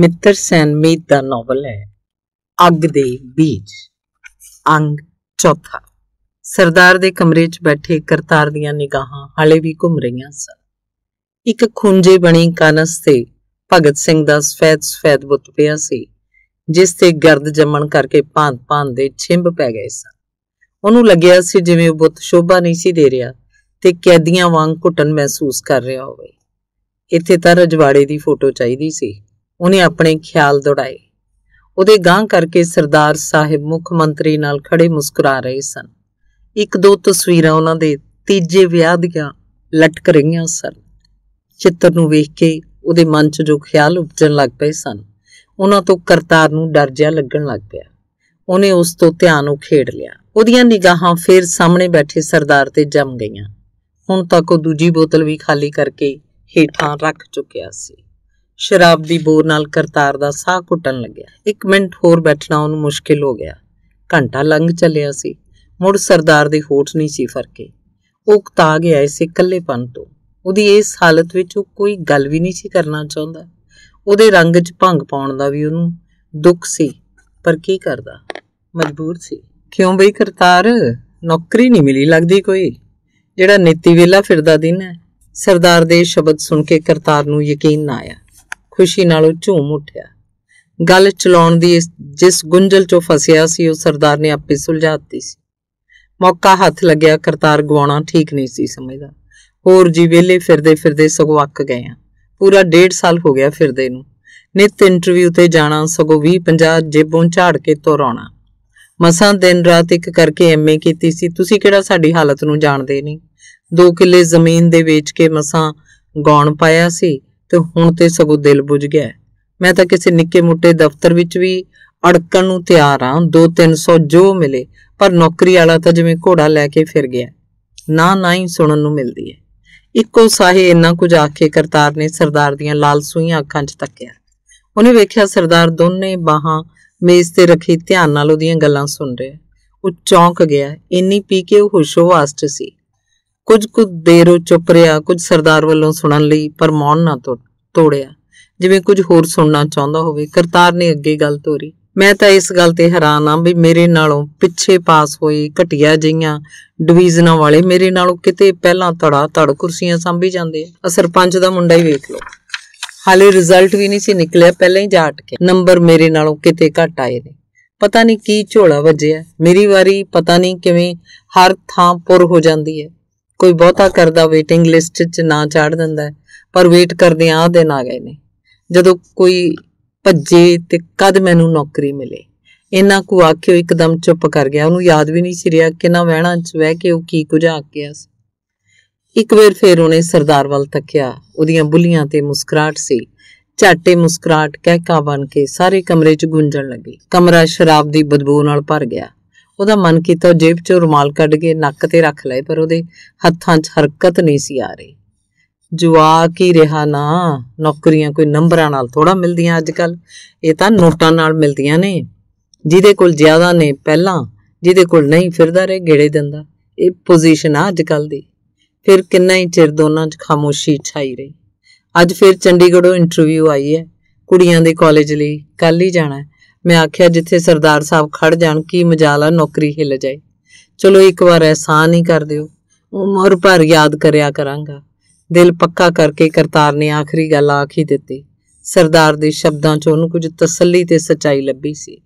ਮਿੱਤਰ ਸੈਨ ਮੀਤ ਦਾ ਨਾਵਲ ਹੈ ਅੱਗ ਦੇ ਬੀਜ ਅੰਗ ਚੌਥਾ ਸਰਦਾਰ ਦੇ ਕਮਰੇ 'ਚ ਬੈਠੇ ਕਰਤਾਰ ਦੀਆਂ ਨਿਗਾਹਾਂ ਹਾਲੇ ਵੀ ਘੁੰਮ ਰਹੀਆਂ ਸਨ ਇੱਕ ਖੁੰਝੇ ਬਣੀ ਕਾਨਸ ਤੇ ਭਗਤ ਸਿੰਘ ਦਾ ਸਫੈਦ ਸਫੈਦ ਬੁੱਤ ਪਿਆ ਸੀ ਜਿਸ ਤੇ ਗਰਦ ਜੰਮਣ ਕਰਕੇ ਭਾਂਤ-ਭਾਂਤ ਦੇ ਛਿੰਬ ਪੈ ਗਏ ਸਨ ਉਹਨੂੰ ਲੱਗਿਆ ਸੀ ਜਿਵੇਂ ਉਹ ਬੁੱਤ ਸ਼ੋਭਾ ਨਹੀਂ ਸੀ ਦੇ ਰਿਹਾ ਤੇ ਕੈਦੀਆਂ ਵਾਂਗ ਘੁਟਨ ਮਹਿਸੂਸ ਕਰ ਰਿਹਾ ਹੋਵੇ ਇੱਥੇ ਤਾਂ ਰਜਵਾੜੇ ਦੀ ਫੋਟੋ ਚਾਹੀਦੀ ਸੀ ਉਹਨੇ ਆਪਣੇ ਖਿਆਲ ਦੌੜਾਏ ਉਹਦੇ ਗਾਂ ਕਰਕੇ ਸਰਦਾਰ ਸਾਹਿਬ ਮੁੱਖ ਮੰਤਰੀ ਨਾਲ ਖੜੇ ਮੁਸਕਰਾ ਰਹੇ ਸਨ ਇੱਕ ਦੋ ਤਸਵੀਰਾਂ ਉਹਨਾਂ ਦੇ ਤੀਜੇ ਵਿਆਹ ਦੀਆਂ ਲਟਕ ਰਹੀਆਂ ਸਨ ਚਿੱਤਰ ਨੂੰ ਵੇਖ ਕੇ ਉਹਦੇ ਮਨ 'ਚ ਜੋ ਖਿਆਲ ਉਪਜਣ ਲੱਗ ਪਏ ਸਨ ਉਹਨਾਂ ਤੋਂ ਕਰਤਾਰ ਨੂੰ ਡਰ ਜਿਹਾ ਲੱਗਣ ਲੱਗ ਪਿਆ ਉਹਨੇ ਉਸ ਤੋਂ ਧਿਆਨ ਉਖੇੜ ਲਿਆ ਉਹਦੀਆਂ ਨਿਗਾਹਾਂ ਫੇਰ ਸਾਹਮਣੇ ਬੈਠੇ ਸਰਦਾਰ ਤੇ ਜੰਮ ਗਈਆਂ ਹੁਣ ਤੱਕ ਉਹ ਦੂਜੀ ਬੋਤਲ ਵੀ ਖਾਲੀ ਕਰਕੇ ਹੇਠਾਂ ਰੱਖ ਚੁੱਕਿਆ ਸੀ ਸ਼ਰਾਬ ਦੀ ਬੋਰ ਨਾਲ ਕਰਤਾਰ ਦਾ ਸਾਹ ਘੁੱਟਣ ਲੱਗਿਆ ਇੱਕ ਮਿੰਟ ਹੋਰ ਬੈਠਣਾ ਉਹਨੂੰ ਮੁਸ਼ਕਿਲ ਹੋ ਗਿਆ ਘੰਟਾ ਲੰਘ ਚੱਲਿਆ ਸੀ ਮੁੜ ਸਰਦਾਰ ਦੇ ਹੋਠ ਨਹੀਂ ਸੀ ਫਰਕੇ ਉਹ ਕਤਾ ਗਿਆ ਇਸੇ ਇਕੱਲੇਪਨ ਤੋਂ ਉਹਦੀ ਇਸ ਹਾਲਤ ਵਿੱਚ ਉਹ ਕੋਈ ਗੱਲ ਵੀ ਨਹੀਂ ਸੀ ਕਰਨਾ ਚਾਹੁੰਦਾ ਉਹਦੇ ਰੰਗ 'ਚ ਭੰਗ ਪਾਉਣ ਦਾ ਵੀ ਉਹਨੂੰ ਦੁੱਖ ਸੀ ਪਰ ਕੀ ਕਰਦਾ ਮਜਬੂਰ ਸੀ ਕਿਉਂ ਬਈ ਕਰਤਾਰ ਨੌਕਰੀ ਨਹੀਂ ਮਿਲੀ ਲੱਗਦੀ ਕੋਈ ਜਿਹੜਾ ਨੀਤੀ ਵੇਲਾ ਫਿਰਦਾ ਦਿਨ ਹੈ ਸਰਦਾਰ ਦੇ ਸ਼ਬਦ ਸੁਣ ਕੇ ਕਰਤਾਰ ਨੂੰ ਯਕੀਨ ਨਾ ਆਇਆ ਖੁਸ਼ੀ ਨਾਲ ਉਹ ਝੂਮ ਉੱਠਿਆ ਗੱਲ ਚਲਾਉਣ ਦੀ ਜਿਸ ਗੁੰਝਲ 'ਚੋਂ ਫਸਿਆ ਸੀ ਉਹ ਸਰਦਾਰ ਨੇ ਆਪੇ ਸੁਲਝਾਤੀ ਸੀ ਮੌਕਾ ਹੱਥ ਲੱਗਿਆ ਕਰਤਾਰ ਗਵਾਉਣਾ ਠੀਕ ਨਹੀਂ ਸੀ ਸਮਝਦਾ ਹੋਰ ਜੀ ਵੇਲੇ ਫਿਰਦੇ ਫਿਰਦੇ ਸਗੋਂ ਅੱਕ ਗਏ ਆ ਪੂਰਾ 1.5 ਸਾਲ ਹੋ ਗਿਆ ਫਿਰਦੇ ਨੂੰ ਨਿਤ ਇੰਟਰਵਿਊ ਤੇ ਜਾਣਾ ਸਗੋਂ 20 50 ਜੇਬੋਂ ਝਾੜ ਕੇ ਤੁਰ ਆਉਣਾ ਮਸਾਂ ਦਿਨ ਰਾਤ ਇੱਕ ਕਰਕੇ ਐਮਏ ਕੀਤੀ ਸੀ ਤੁਸੀਂ ਕਿਹੜਾ ਸਾਡੀ ਹਾਲਤ ਨੂੰ ਜਾਣਦੇ ਨਹੀਂ 2 ਕਿੱਲੇ ਜ਼ਮੀਨ ਦੇ ਵੇਚ ਕੇ ਮਸਾਂ ਗੌਣ ਪਾਇਆ ਸੀ ਤੇ ਹੁਣ ਤੇ ਸਗੋਂ ਦਿਲ ਬੁਝ ਗਿਆ ਮੈਂ ਤਾਂ ਕਿਸੇ ਨਿੱਕੇ ਮੁੱਟੇ ਦਫ਼ਤਰ ਵਿੱਚ ਵੀ ਅੜਕਣ ਨੂੰ ਤਿਆਰ ਆ 2-300 ਜੋ ਮਿਲੇ ਪਰ ਨੌਕਰੀ ਵਾਲਾ ਤਾਂ ਜਿਵੇਂ ਘੋੜਾ ਲੈ ਕੇ ਫਿਰ ਗਿਆ ਨਾ ਨਾ ਹੀ ਸੁਣਨ ਨੂੰ ਮਿਲਦੀ ਹੈ ਇੱਕੋ ਸਾਹੇ ਇੰਨਾ ਕੁਝ ਆਖੇ ਕਰਤਾਰ ਨੇ ਸਰਦਾਰ ਦੀਆਂ ਲਾਲ ਸੂਈਆਂ ਅੱਖਾਂ 'ਚ ਤੱਕਿਆ ਉਹਨੇ ਵੇਖਿਆ ਸਰਦਾਰ ਦੋਨੇ ਬਾਹਾਂ ਮੇਜ਼ ਤੇ ਰੱਖੀ ਧਿਆਨ ਨਾਲ ਉਹਦੀਆਂ ਗੱਲਾਂ ਸੁਣ ਰਿਹਾ ਉਹ ਚੌਂਕ ਗਿਆ ਇੰਨੀ ਪੀ ਕੇ ਉਹ ਹੋਸ਼ੋ ਵਾਸਟ ਸੀ ਕੁਝ ਕੁ ਦੇਰ ਉਹ ਚੁੱਪ ਰਿਹਾ ਕੁਝ ਸਰਦਾਰ ਵੱਲੋਂ ਸੁਣਨ ਲਈ ਪਰ ਮੌਨ ਨਾ ਤੋੜਿਆ ਜਿਵੇਂ ਕੁਝ ਹੋਰ ਸੁਣਨਾ ਚਾਹੁੰਦਾ ਹੋਵੇ ਕਰਤਾਰ ਨੇ ਅੱਗੇ ਗੱਲ ਤੋਰੀ ਮੈਂ ਤਾਂ ਇਸ ਗੱਲ ਤੇ ਹੈਰਾਨ ਆ ਵੀ ਮੇਰੇ ਨਾਲੋਂ ਪਿੱਛੇ ਪਾਸ ਹੋਏ ਘਟਿਆ ਜਈਆਂ ਡਿਵੀਜ਼ਨਾਂ ਵਾਲੇ ਮੇਰੇ ਨਾਲੋਂ ਕਿਤੇ ਪਹਿਲਾਂ ਧੜਾ ਧੜ ਕੁਰਸੀਆਂ ਸੰਭੀ ਜਾਂਦੇ ਆ ਸਰਪੰਚ ਦਾ ਮੁੰਡਾ ਹੀ ਵੇਖ ਲਓ ਹਾਲੇ ਰਿਜ਼ਲਟ ਵੀ ਨਹੀਂ ਸੀ ਨਿਕਲਿਆ ਪਹਿਲਾਂ ਹੀ ਜਾਟ ਕੇ ਨੰਬਰ ਮੇਰੇ ਨਾਲੋਂ ਕਿਤੇ ਘਟ ਆਏ ਨੇ ਪਤਾ ਨਹੀਂ ਕੀ ਝੋਲਾ ਵੱਜਿਆ ਮੇਰੀ ਵਾਰੀ ਪਤਾ ਨਹੀਂ ਕਿਵੇਂ ਹਰ ਥਾਂ ਪੁਰ ਹੋ ਜਾਂਦੀ ਹੈ ਕੋਈ ਬਹੁਤਾ ਕਰਦਾ ਵੇਟਿੰਗ ਲਿਸਟ 'ਚ ਨਾ ਚਾੜ ਦਿੰਦਾ ਪਰ ਵੇਟ ਕਰਦਿਆਂ ਆ ਦਿਨ ਆ ਗਏ ਨੇ ਜਦੋਂ ਕੋਈ ਭੱਜੇ ਤੇ ਕਦ ਮੈਨੂੰ ਨੌਕਰੀ ਮਿਲੇ ਇਹਨਾਂ ਕੋ ਆਖਿਓ ਇੱਕਦਮ ਚੁੱਪ ਕਰ ਗਿਆ ਉਹਨੂੰ ਯਾਦ ਵੀ ਨਹੀਂ ਸੀ ਰਿਹਾ ਕਿੰਨਾ ਵਹਿਣਾ 'ਚ ਵਹਿ ਕੇ ਉਹ ਕੀ ਕੁਝ ਆਕਿਆ ਸੀ ਇੱਕ ਵਾਰ ਫੇਰ ਉਹਨੇ ਸਰਦਾਰ ਵੱਲ ਤੱਕਿਆ ਉਹਦੀਆਂ ਬੁੱਲੀਆਂ ਤੇ ਮੁਸਕਰਾਹਟ ਸੀ ਝਾਟੇ ਮੁਸਕਰਾਹਟ ਕਹਿਕਾ ਬਣ ਕੇ ਸਾਰੇ ਕਮਰੇ 'ਚ ਗੂੰਜਣ ਲੱਗੀ ਕਮਰਾ ਸ਼ਰਾਬ ਦੀ ਬਦਬੂ ਨਾਲ ਭਰ ਗਿਆ ਉਹਦਾ ਮਨ ਕੀਤਾ ਉਹ ਜੇਬ 'ਚੋਂ ਰੁਮਾਲ ਕੱਢ ਕੇ ਨੱਕ ਤੇ ਰੱਖ ਲਏ ਪਰ ਉਹਦੇ ਹੱਥਾਂ 'ਚ ਹਰਕਤ ਨਹੀਂ ਸੀ ਆ ਰਹੀ ਜਵਾਕ ਹੀ ਰਿਹਾ ਨਾ ਨੌਕਰੀਆਂ ਕੋਈ ਨੰਬਰਾਂ ਨਾਲ ਥੋੜਾ ਮਿਲਦੀਆਂ ਅੱਜ ਕੱਲ ਇਹ ਤਾਂ ਨੋਟਾਂ ਨਾਲ ਮਿਲਦੀਆਂ ਨੇ ਜਿਹਦੇ ਕੋਲ ਜ਼ਿਆਦਾ ਨੇ ਪਹਿਲਾਂ ਜਿਹਦੇ ਕੋਲ ਨਹੀਂ ਫਿਰਦਾ ਰਹੇ ਗੇੜੇ ਦਿੰਦਾ ਇਹ ਪੋਜੀਸ਼ਨ ਆ ਅੱਜ ਕੱਲ ਦੀ ਫਿਰ ਕਿੰਨਾ ਹੀ ਚਿਰ ਦੋਨਾਂ 'ਚ ਖਾਮੋਸ਼ੀ ਛਾਈ ਰਹੀ ਅੱਜ ਫਿਰ ਚੰਡੀਗੜ੍ਹੋਂ ਇੰਟਰਵਿਊ ਆਈ ਹੈ ਕੁੜੀਆਂ ਦੇ ਕਾਲਜ ਲਈ ਕੱਲ ਹੀ ਜਾਣਾ ਮੈਂ ਆਖਿਆ ਜਿੱਥੇ ਸਰਦਾਰ ਸਾਹਿਬ ਖੜ ਜਾਣ ਕੀ ਮਜਾਲ ਆ ਨੌਕਰੀ ਹਿੱਲ ਜਾਏ ਚਲੋ ਇੱਕ ਵਾਰ ਐਹਸਾਨ ਹੀ ਕਰ ਦਿਓ ਉਮਰ ਭਰ ਯਾਦ ਕਰਿਆ ਕਰਾਂਗਾ ਦਿਲ ਪੱਕਾ ਕਰਕੇ ਕਰਤਾਰ ਨੇ ਆਖਰੀ ਗੱਲ ਆਖ ਹੀ ਦਿੱਤੀ ਸਰਦਾਰ ਦੇ ਸ਼ਬਦਾਂ 'ਚ ਉਹਨੂੰ ਕੁਝ ਤਸੱਲੀ ਤੇ ਸਚਾਈ ਲੱਭੀ ਸੀ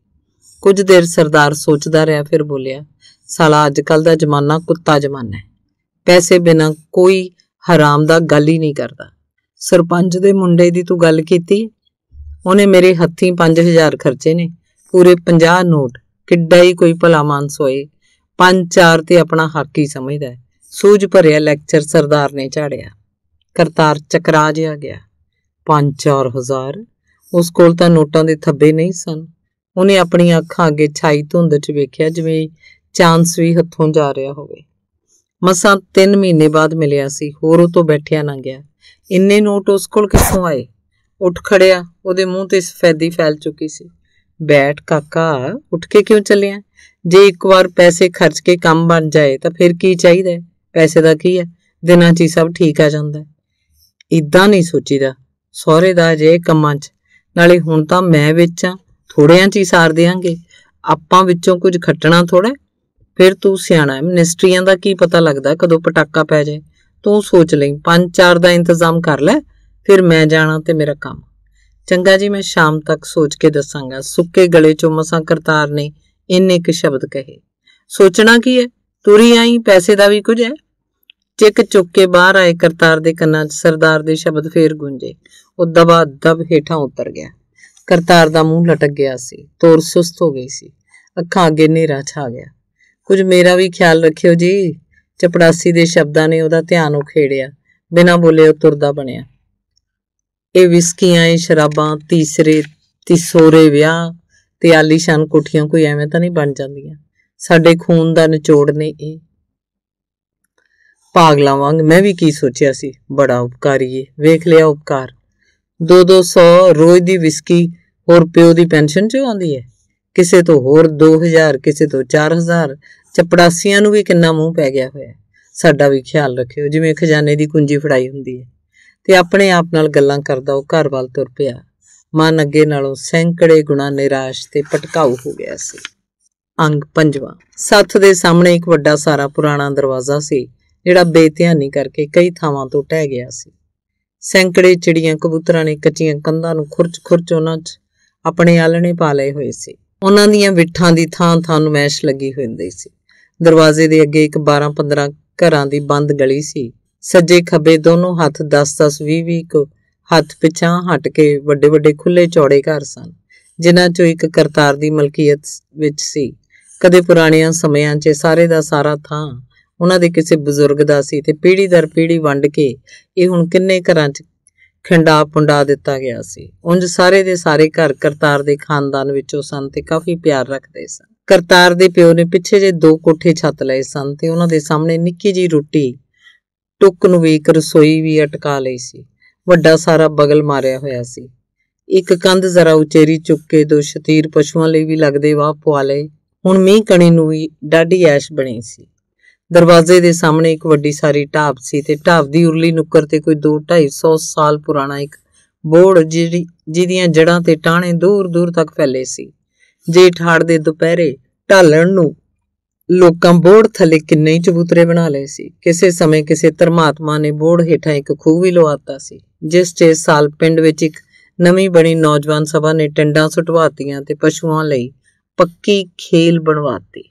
ਕੁਝ ਦੇਰ ਸਰਦਾਰ ਸੋਚਦਾ ਰਿਹਾ ਫਿਰ ਬੋਲਿਆ ਸਾਲਾ ਅੱਜਕੱਲ ਦਾ ਜ਼ਮਾਨਾ ਕੁੱਤਾ ਜ਼ਮਾਨਾ ਹੈ ਪੈਸੇ ਬਿਨਾ ਕੋਈ ਹਰਾਮ ਦਾ ਗੱਲ ਹੀ ਨਹੀਂ ਕਰਦਾ ਸਰਪੰਚ ਦੇ ਮੁੰਡੇ ਦੀ ਤੂੰ ਗੱਲ ਕੀਤੀ ਉਹਨੇ ਮੇਰੇ ਹੱਥੀਂ 5000 ਖਰਚੇ ਨੇ ਪੂਰੇ 50 ਨੋਟ ਕਿੱਡਾ ਹੀ ਕੋਈ ਭਲਾ ਮਾਨਸ ਹੋਏ ਪੰਜ ਚਾਰ ਤੇ ਆਪਣਾ ਹੱਕ ਹੀ ਸਮਝਦਾ ਹੈ ਸੂਝ ਭਰਿਆ ਲੈਕਚਰ ਸਰਦਾਰ ਨੇ ਝਾੜਿਆ ਕਰਤਾਰ ਚਕਰਾ ਜਿਹਾ ਗਿਆ 5-4000 ਉਸ ਕੋਲ ਤਾਂ ਨੋਟਾਂ ਦੇ ਥੱਬੇ ਨਹੀਂ ਸਨ ਉਹਨੇ ਆਪਣੀਆਂ ਅੱਖਾਂ ਅੱਗੇ ਛਾਈ ਧੁੰਦ 'ਚ ਵੇਖਿਆ ਜਿਵੇਂ ਚਾਂਸ ਵੀ ਹੱਥੋਂ ਜਾ ਰਿਹਾ ਹੋਵੇ ਮਸਾਂ 3 ਮਹੀਨੇ ਬਾਅਦ ਮਿਲਿਆ ਸੀ ਹੋਰ ਉਹ ਤੋਂ ਬੈਠਿਆ ਨਾ ਗਿਆ ਇੰਨੇ ਨੋਟ ਉਸ ਕੋਲ ਕਿੱਥੋਂ ਆਏ ਉੱਠ ਖੜਿਆ ਉਹਦੇ ਮੂੰਹ ਤੇ ਸਫੈਦੀ ਫੈਲ ਚੁੱਕੀ ਸੀ ਬੈਠ ਕਾਕਾ ਉੱਠ ਕੇ ਕਿਉਂ ਚੱਲਿਆ ਜੇ ਇੱਕ ਵਾਰ ਪੈਸੇ ਖਰਚ ਕੇ ਕੰਮ ਬਣ ਜਾਏ ਤਾਂ ਫਿਰ ਕੀ ਚਾਹੀਦਾ ਪੈਸੇ ਦਾ ਕੀ ਹੈ ਦਿਨਾਂ 'ਚ ਹੀ ਸਭ ਠੀਕ ਆ ਜਾਂਦਾ ਇਦਾਂ ਨਹੀਂ ਸੋਚੀਦਾ ਸਹੁਰੇ ਦਾ ਜੇ ਕੰਮਾਂ 'ਚ ਨਾਲੇ ਹੁਣ ਤਾਂ ਮੈਂ ਵਿੱਚ ਆ ਥੋੜਿਆਂ 'ਚ ਹੀ ਸਾਰ ਦੇਾਂਗੇ ਆਪਾਂ ਵਿੱਚੋਂ ਕੁਝ ਖੱਟਣਾ ਥੋੜਾ ਫਿਰ ਤੂੰ ਸਿਆਣਾ ਮਿਨਿਸਟਰੀਆਂ ਦਾ ਕੀ ਪਤਾ ਲੱਗਦਾ ਕਦੋਂ ਪਟਾਕਾ ਪੈ ਜਾਏ ਤੂੰ ਸੋਚ ਲਈ ਪੰਜ ਚਾਰ ਦਾ ਇੰਤਜ਼ਾਮ ਕਰ ਲੈ ਫਿਰ ਮੈਂ ਜਾਣਾ ਤੇ ਮੇਰਾ ਕੰਮ ਚੰਗਾ ਜੀ ਮੈਂ ਸ਼ਾਮ ਤੱਕ ਸੋਚ ਕੇ ਦੱਸਾਂਗਾ ਸੁੱਕੇ ਗਲੇ ਚੋਂ ਮਸਾਂ ਕਰਤਾਰ ਨੇ ਇੰਨੇ ਕੁ ਸ਼ਬਦ ਕਹੇ ਸੋਚਣਾ ਕੀ ਹੈ ਤੁਰੀ ਆਈ ਪੈਸੇ ਦਾ ਵੀ ਕੁਝ ਹੈ ਚਿੱਕ ਚੁੱਕ ਕੇ ਬਾਹਰ ਆਏ ਕਰਤਾਰ ਦੇ ਕੰਨਾਂ 'ਚ ਸਰਦਾਰ ਦੇ ਸ਼ਬਦ ਫੇਰ ਗੂੰਜੇ ਉਹ ਦਬਾ ਦਬ ਹੇਠਾਂ ਉਤਰ ਗਿਆ ਕਰਤਾਰ ਦਾ ਮੂੰਹ ਲਟਕ ਗਿਆ ਸੀ ਤੋਰ ਸੁਸਤ ਹੋ ਗਈ ਸੀ ਅੱਖਾਂ ਅੱਗੇ ਹਨੇਰਾ ਛਾ ਗਿਆ ਕੁਝ ਮੇਰਾ ਵੀ ਖਿਆਲ ਰੱਖਿਓ ਜੀ ਚਪੜਾਸੀ ਦੇ ਸ਼ਬਦਾਂ ਨੇ ਉਹਦਾ ਧਿਆਨ ਉਖੇੜਿਆ ਬਿਨਾਂ ਬੋਲੇ ਉਹ ਤੁਰਦਾ ਬਣਿਆ ਇਹ ਵਿਸਕੀਆਂ ਇਹ ਸ਼ਰਾਬਾਂ ਤੀਸਰੇ ਤਿਸੋਰੇ ਵਿਆਹ ਤੇ ਆਲੀਸ਼ਾਨ ਕੋਠੀਆਂ ਕੋਈ ਐਵੇਂ ਤਾਂ ਨਹੀਂ ਬਣ ਜਾਂਦੀਆਂ ਸਾਡੇ ਖੂਨ ਦਾ ਨਿਚੋੜ ਨੇ ਇਹ ਪਾਗਲਾ ਵਾਂਗ ਮੈਂ ਵੀ ਕੀ ਸੋਚਿਆ ਸੀ ਬੜਾ ਉਪਕਾਰੀਏ ਵੇਖ ਲਿਆ ਉਪਕਾਰ 2-200 ਰੋਜ਼ ਦੀ ਵਿਸਕੀ ਹੋਰ ਪਿਓ ਦੀ ਪੈਨਸ਼ਨ ਚੋਂ ਆਉਂਦੀ ਹੈ ਕਿਸੇ ਤੋਂ ਹੋਰ 2000 ਕਿਸੇ ਤੋਂ 4000 ਚਪੜਾਸੀਆਂ ਨੂੰ ਵੀ ਕਿੰਨਾ ਮੂੰਹ ਪੈ ਗਿਆ ਹੋਇਆ ਸਾਡਾ ਵੀ ਖਿਆਲ ਰੱਖਿਓ ਜਿਵੇਂ ਖਜ਼ਾਨੇ ਦੀ ਕੁੰਜੀ ਫੜਾਈ ਹੁੰਦੀ ਹੈ ਤੇ ਆਪਣੇ ਆਪ ਨਾਲ ਗੱਲਾਂ ਕਰਦਾ ਉਹ ਘਰ ਵੱਲ ਤੁਰ ਪਿਆ ਮਨ ਅੱਗੇ ਨਾਲੋਂ ਸੈਂਕੜੇ ਗੁਣਾ ਨਿਰਾਸ਼ ਤੇ ਪਟਕਾਉ ਹੋ ਗਿਆ ਸੀ ਅੰਗ ਪੰਜਵਾਂ ਸੱਥ ਦੇ ਸਾਹਮਣੇ ਇੱਕ ਵੱਡਾ ਸਾਰਾ ਪੁਰਾਣਾ ਦਰਵਾਜ਼ਾ ਸੀ ਜਿਹੜਾ ਬੇਧਿਆਨੀ ਕਰਕੇ ਕਈ ਥਾਵਾਂ ਤੋਂ ਟਹਿ ਗਿਆ ਸੀ ਸੈਂਕੜੇ ਚਿੜੀਆਂ ਕਬੂਤਰਾਂ ਨੇ ਕੱਚੀਆਂ ਕੰਧਾਂ ਨੂੰ ਖੁਰਚ-ਖੁਰਚ ਉਹਨਾਂ 'ਚ ਆਪਣੇ ਆਲਣੇ ਪਾ ਲਏ ਹੋਏ ਸੀ ਉਹਨਾਂ ਦੀਆਂ ਵਿੱਠਾਂ ਦੀ ਥਾਂ-ਥਾਂ ਨੂੰ ਮੈਸ਼ ਲੱਗੀ ਹੋਈ ਹੁੰਦੀ ਸੀ ਦਰਵਾਜ਼ੇ ਦੇ ਅੱਗੇ ਇੱਕ 12-15 ਘਰਾਂ ਦੀ ਬੰਦ ਗਲੀ ਸੀ ਸੱਜੇ ਖੱਬੇ ਦੋਨੋਂ ਹੱਥ 10-10 20-20 ਕੋ ਹੱਥ ਪਿਛਾਂ ਹਟ ਕੇ ਵੱਡੇ-ਵੱਡੇ ਖੁੱਲੇ ਚੌੜੇ ਘਰ ਸਨ ਜਿਨ੍ਹਾਂ ਚੋਂ ਇੱਕ ਕਰਤਾਰ ਦੀ ਮਲਕੀਅਤ ਵਿੱਚ ਸੀ ਕਦੇ ਪੁਰਾਣਿਆਂ ਸਮਿਆਂ 'ਚ ਸਾਰੇ ਦਾ ਸਾਰਾ ਥਾਂ ਉਹਨਾਂ ਦੇ ਕਿਸੇ ਬਜ਼ੁਰਗ ਦਾ ਸੀ ਤੇ ਪੀੜੀ ਦਰ ਪੀੜੀ ਵੰਡ ਕੇ ਇਹ ਹੁਣ ਕਿੰਨੇ ਘਰਾਂ 'ਚ ਖੰਡਾ ਪੁੰਡਾ ਦਿੱਤਾ ਗਿਆ ਸੀ ਉੰਜ ਸਾਰੇ ਦੇ ਸਾਰੇ ਘਰ ਕਰਤਾਰ ਦੇ ਖਾਨਦਾਨ ਵਿੱਚੋਂ ਸਨ ਤੇ ਕਾਫੀ ਪਿਆਰ ਰੱਖਦੇ ਸਨ ਕਰਤਾਰ ਦੇ ਪਿਓ ਨੇ ਪਿੱਛੇ ਜੇ ਦੋ ਕੋਠੇ ਛੱਤ ਲਏ ਸਨ ਤੇ ਉਹਨਾਂ ਦੇ ਸਾਹਮਣੇ ਨਿੱਕੀ ਜੀ ਰੋਟੀ ਟੁੱਕ ਨੂੰ ਵੇਖ ਰਸੋਈ ਵੀ ਅਟਕਾ ਲਈ ਸੀ ਵੱਡਾ ਸਾਰਾ ਬਗਲ ਮਾਰਿਆ ਹੋਇਆ ਸੀ ਇੱਕ ਕੰਧ ਜ਼ਰਾ ਉਚੇਰੀ ਚੁੱਕ ਕੇ ਦੋ ਸ਼ਤੀਰ ਪਸ਼ੂਆਂ ਲਈ ਵੀ ਲੱਗਦੇ ਵਾਹ ਪਵਾ ਲਏ ਹੁਣ ਮੀਂਹ ਕਣੀ ਨੂੰ ਵੀ ਡਾਢੀ ਐਸ਼ ਬਣੀ ਸੀ ਦਰਵਾਜ਼ੇ ਦੇ ਸਾਹਮਣੇ ਇੱਕ ਵੱਡੀ ਸਾਰੀ ਢਾਬ ਸੀ ਤੇ ਢਾਬ ਦੀ ਉਰਲੀ ਨੁੱਕਰ ਤੇ ਕੋਈ 2-250 ਸਾਲ ਪੁਰਾਣਾ ਇੱਕ ਬੋੜ ਜਿਹੜੀ ਜਿਹਦੀਆਂ ਜੜਾਂ ਤੇ ਟਾਣੇ ਦੂਰ ਦੂਰ ਤੱਕ ਫੈਲੇ ਸੀ ਜੇਠ ਹਾੜ ਦੇ ਦੁਪਹਿਰੇ ਢਾਲਣ ਨੂੰ ਲੋਕਾਂ ਬੋੜ ਥੱਲੇ ਕਿੰਨੇ ਚਬੂਤਰੇ ਬਣਾ ਲਏ ਸੀ ਕਿਸੇ ਸਮੇਂ ਕਿਸੇ ਧਰਮਾਤਮਾ ਨੇ ਬੋੜ ਹੇਠਾਂ ਇੱਕ ਖੂਹ ਵੀ ਲਵਾਤਾ ਸੀ ਜਿਸ 'ਚ ਸਾਲ ਪਿੰਡ ਵਿੱਚ ਇੱਕ ਨਵੀਂ ਬਣੀ ਨੌਜਵਾਨ ਸਭਾ ਨੇ ਟਿੰਡਾਂ ਸੁਟਵਾਤੀਆਂ ਤੇ ਪਸ਼ੂਆਂ ਲਈ ਪੱਕੀ ਖੇਲ ਬਣਵਾਤੀ